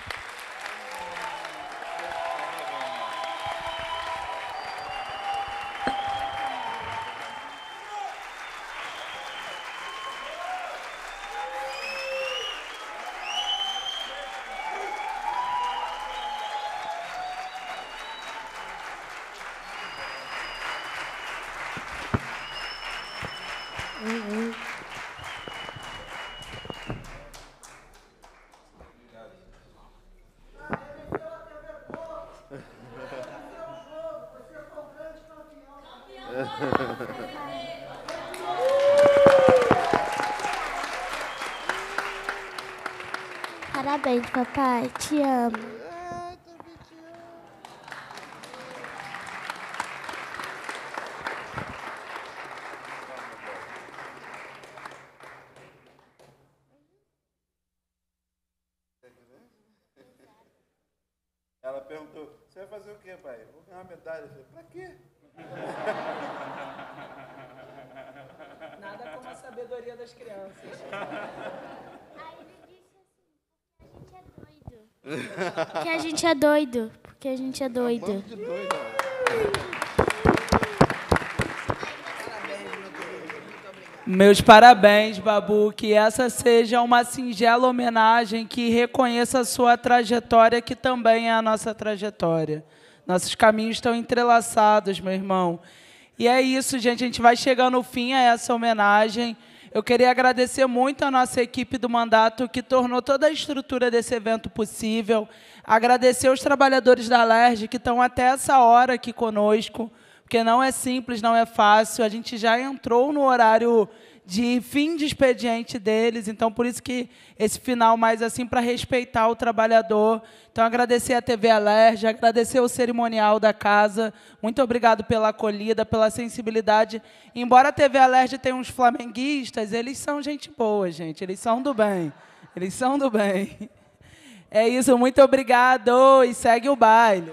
é doido. Porque a gente é doido. Tá doido. Meus parabéns, Babu, que essa seja uma singela homenagem que reconheça a sua trajetória, que também é a nossa trajetória. Nossos caminhos estão entrelaçados, meu irmão. E é isso, gente. A gente vai chegando no fim a essa homenagem. Eu queria agradecer muito a nossa equipe do mandato que tornou toda a estrutura desse evento possível. Agradecer os trabalhadores da LERJ que estão até essa hora aqui conosco, porque não é simples, não é fácil. A gente já entrou no horário de fim de expediente deles. Então, por isso que esse final mais assim, para respeitar o trabalhador. Então, agradecer a TV Alerj, agradecer o cerimonial da casa. Muito obrigado pela acolhida, pela sensibilidade. Embora a TV Alerj tenha uns flamenguistas, eles são gente boa, gente. Eles são do bem. Eles são do bem. É isso, muito obrigado e segue o baile.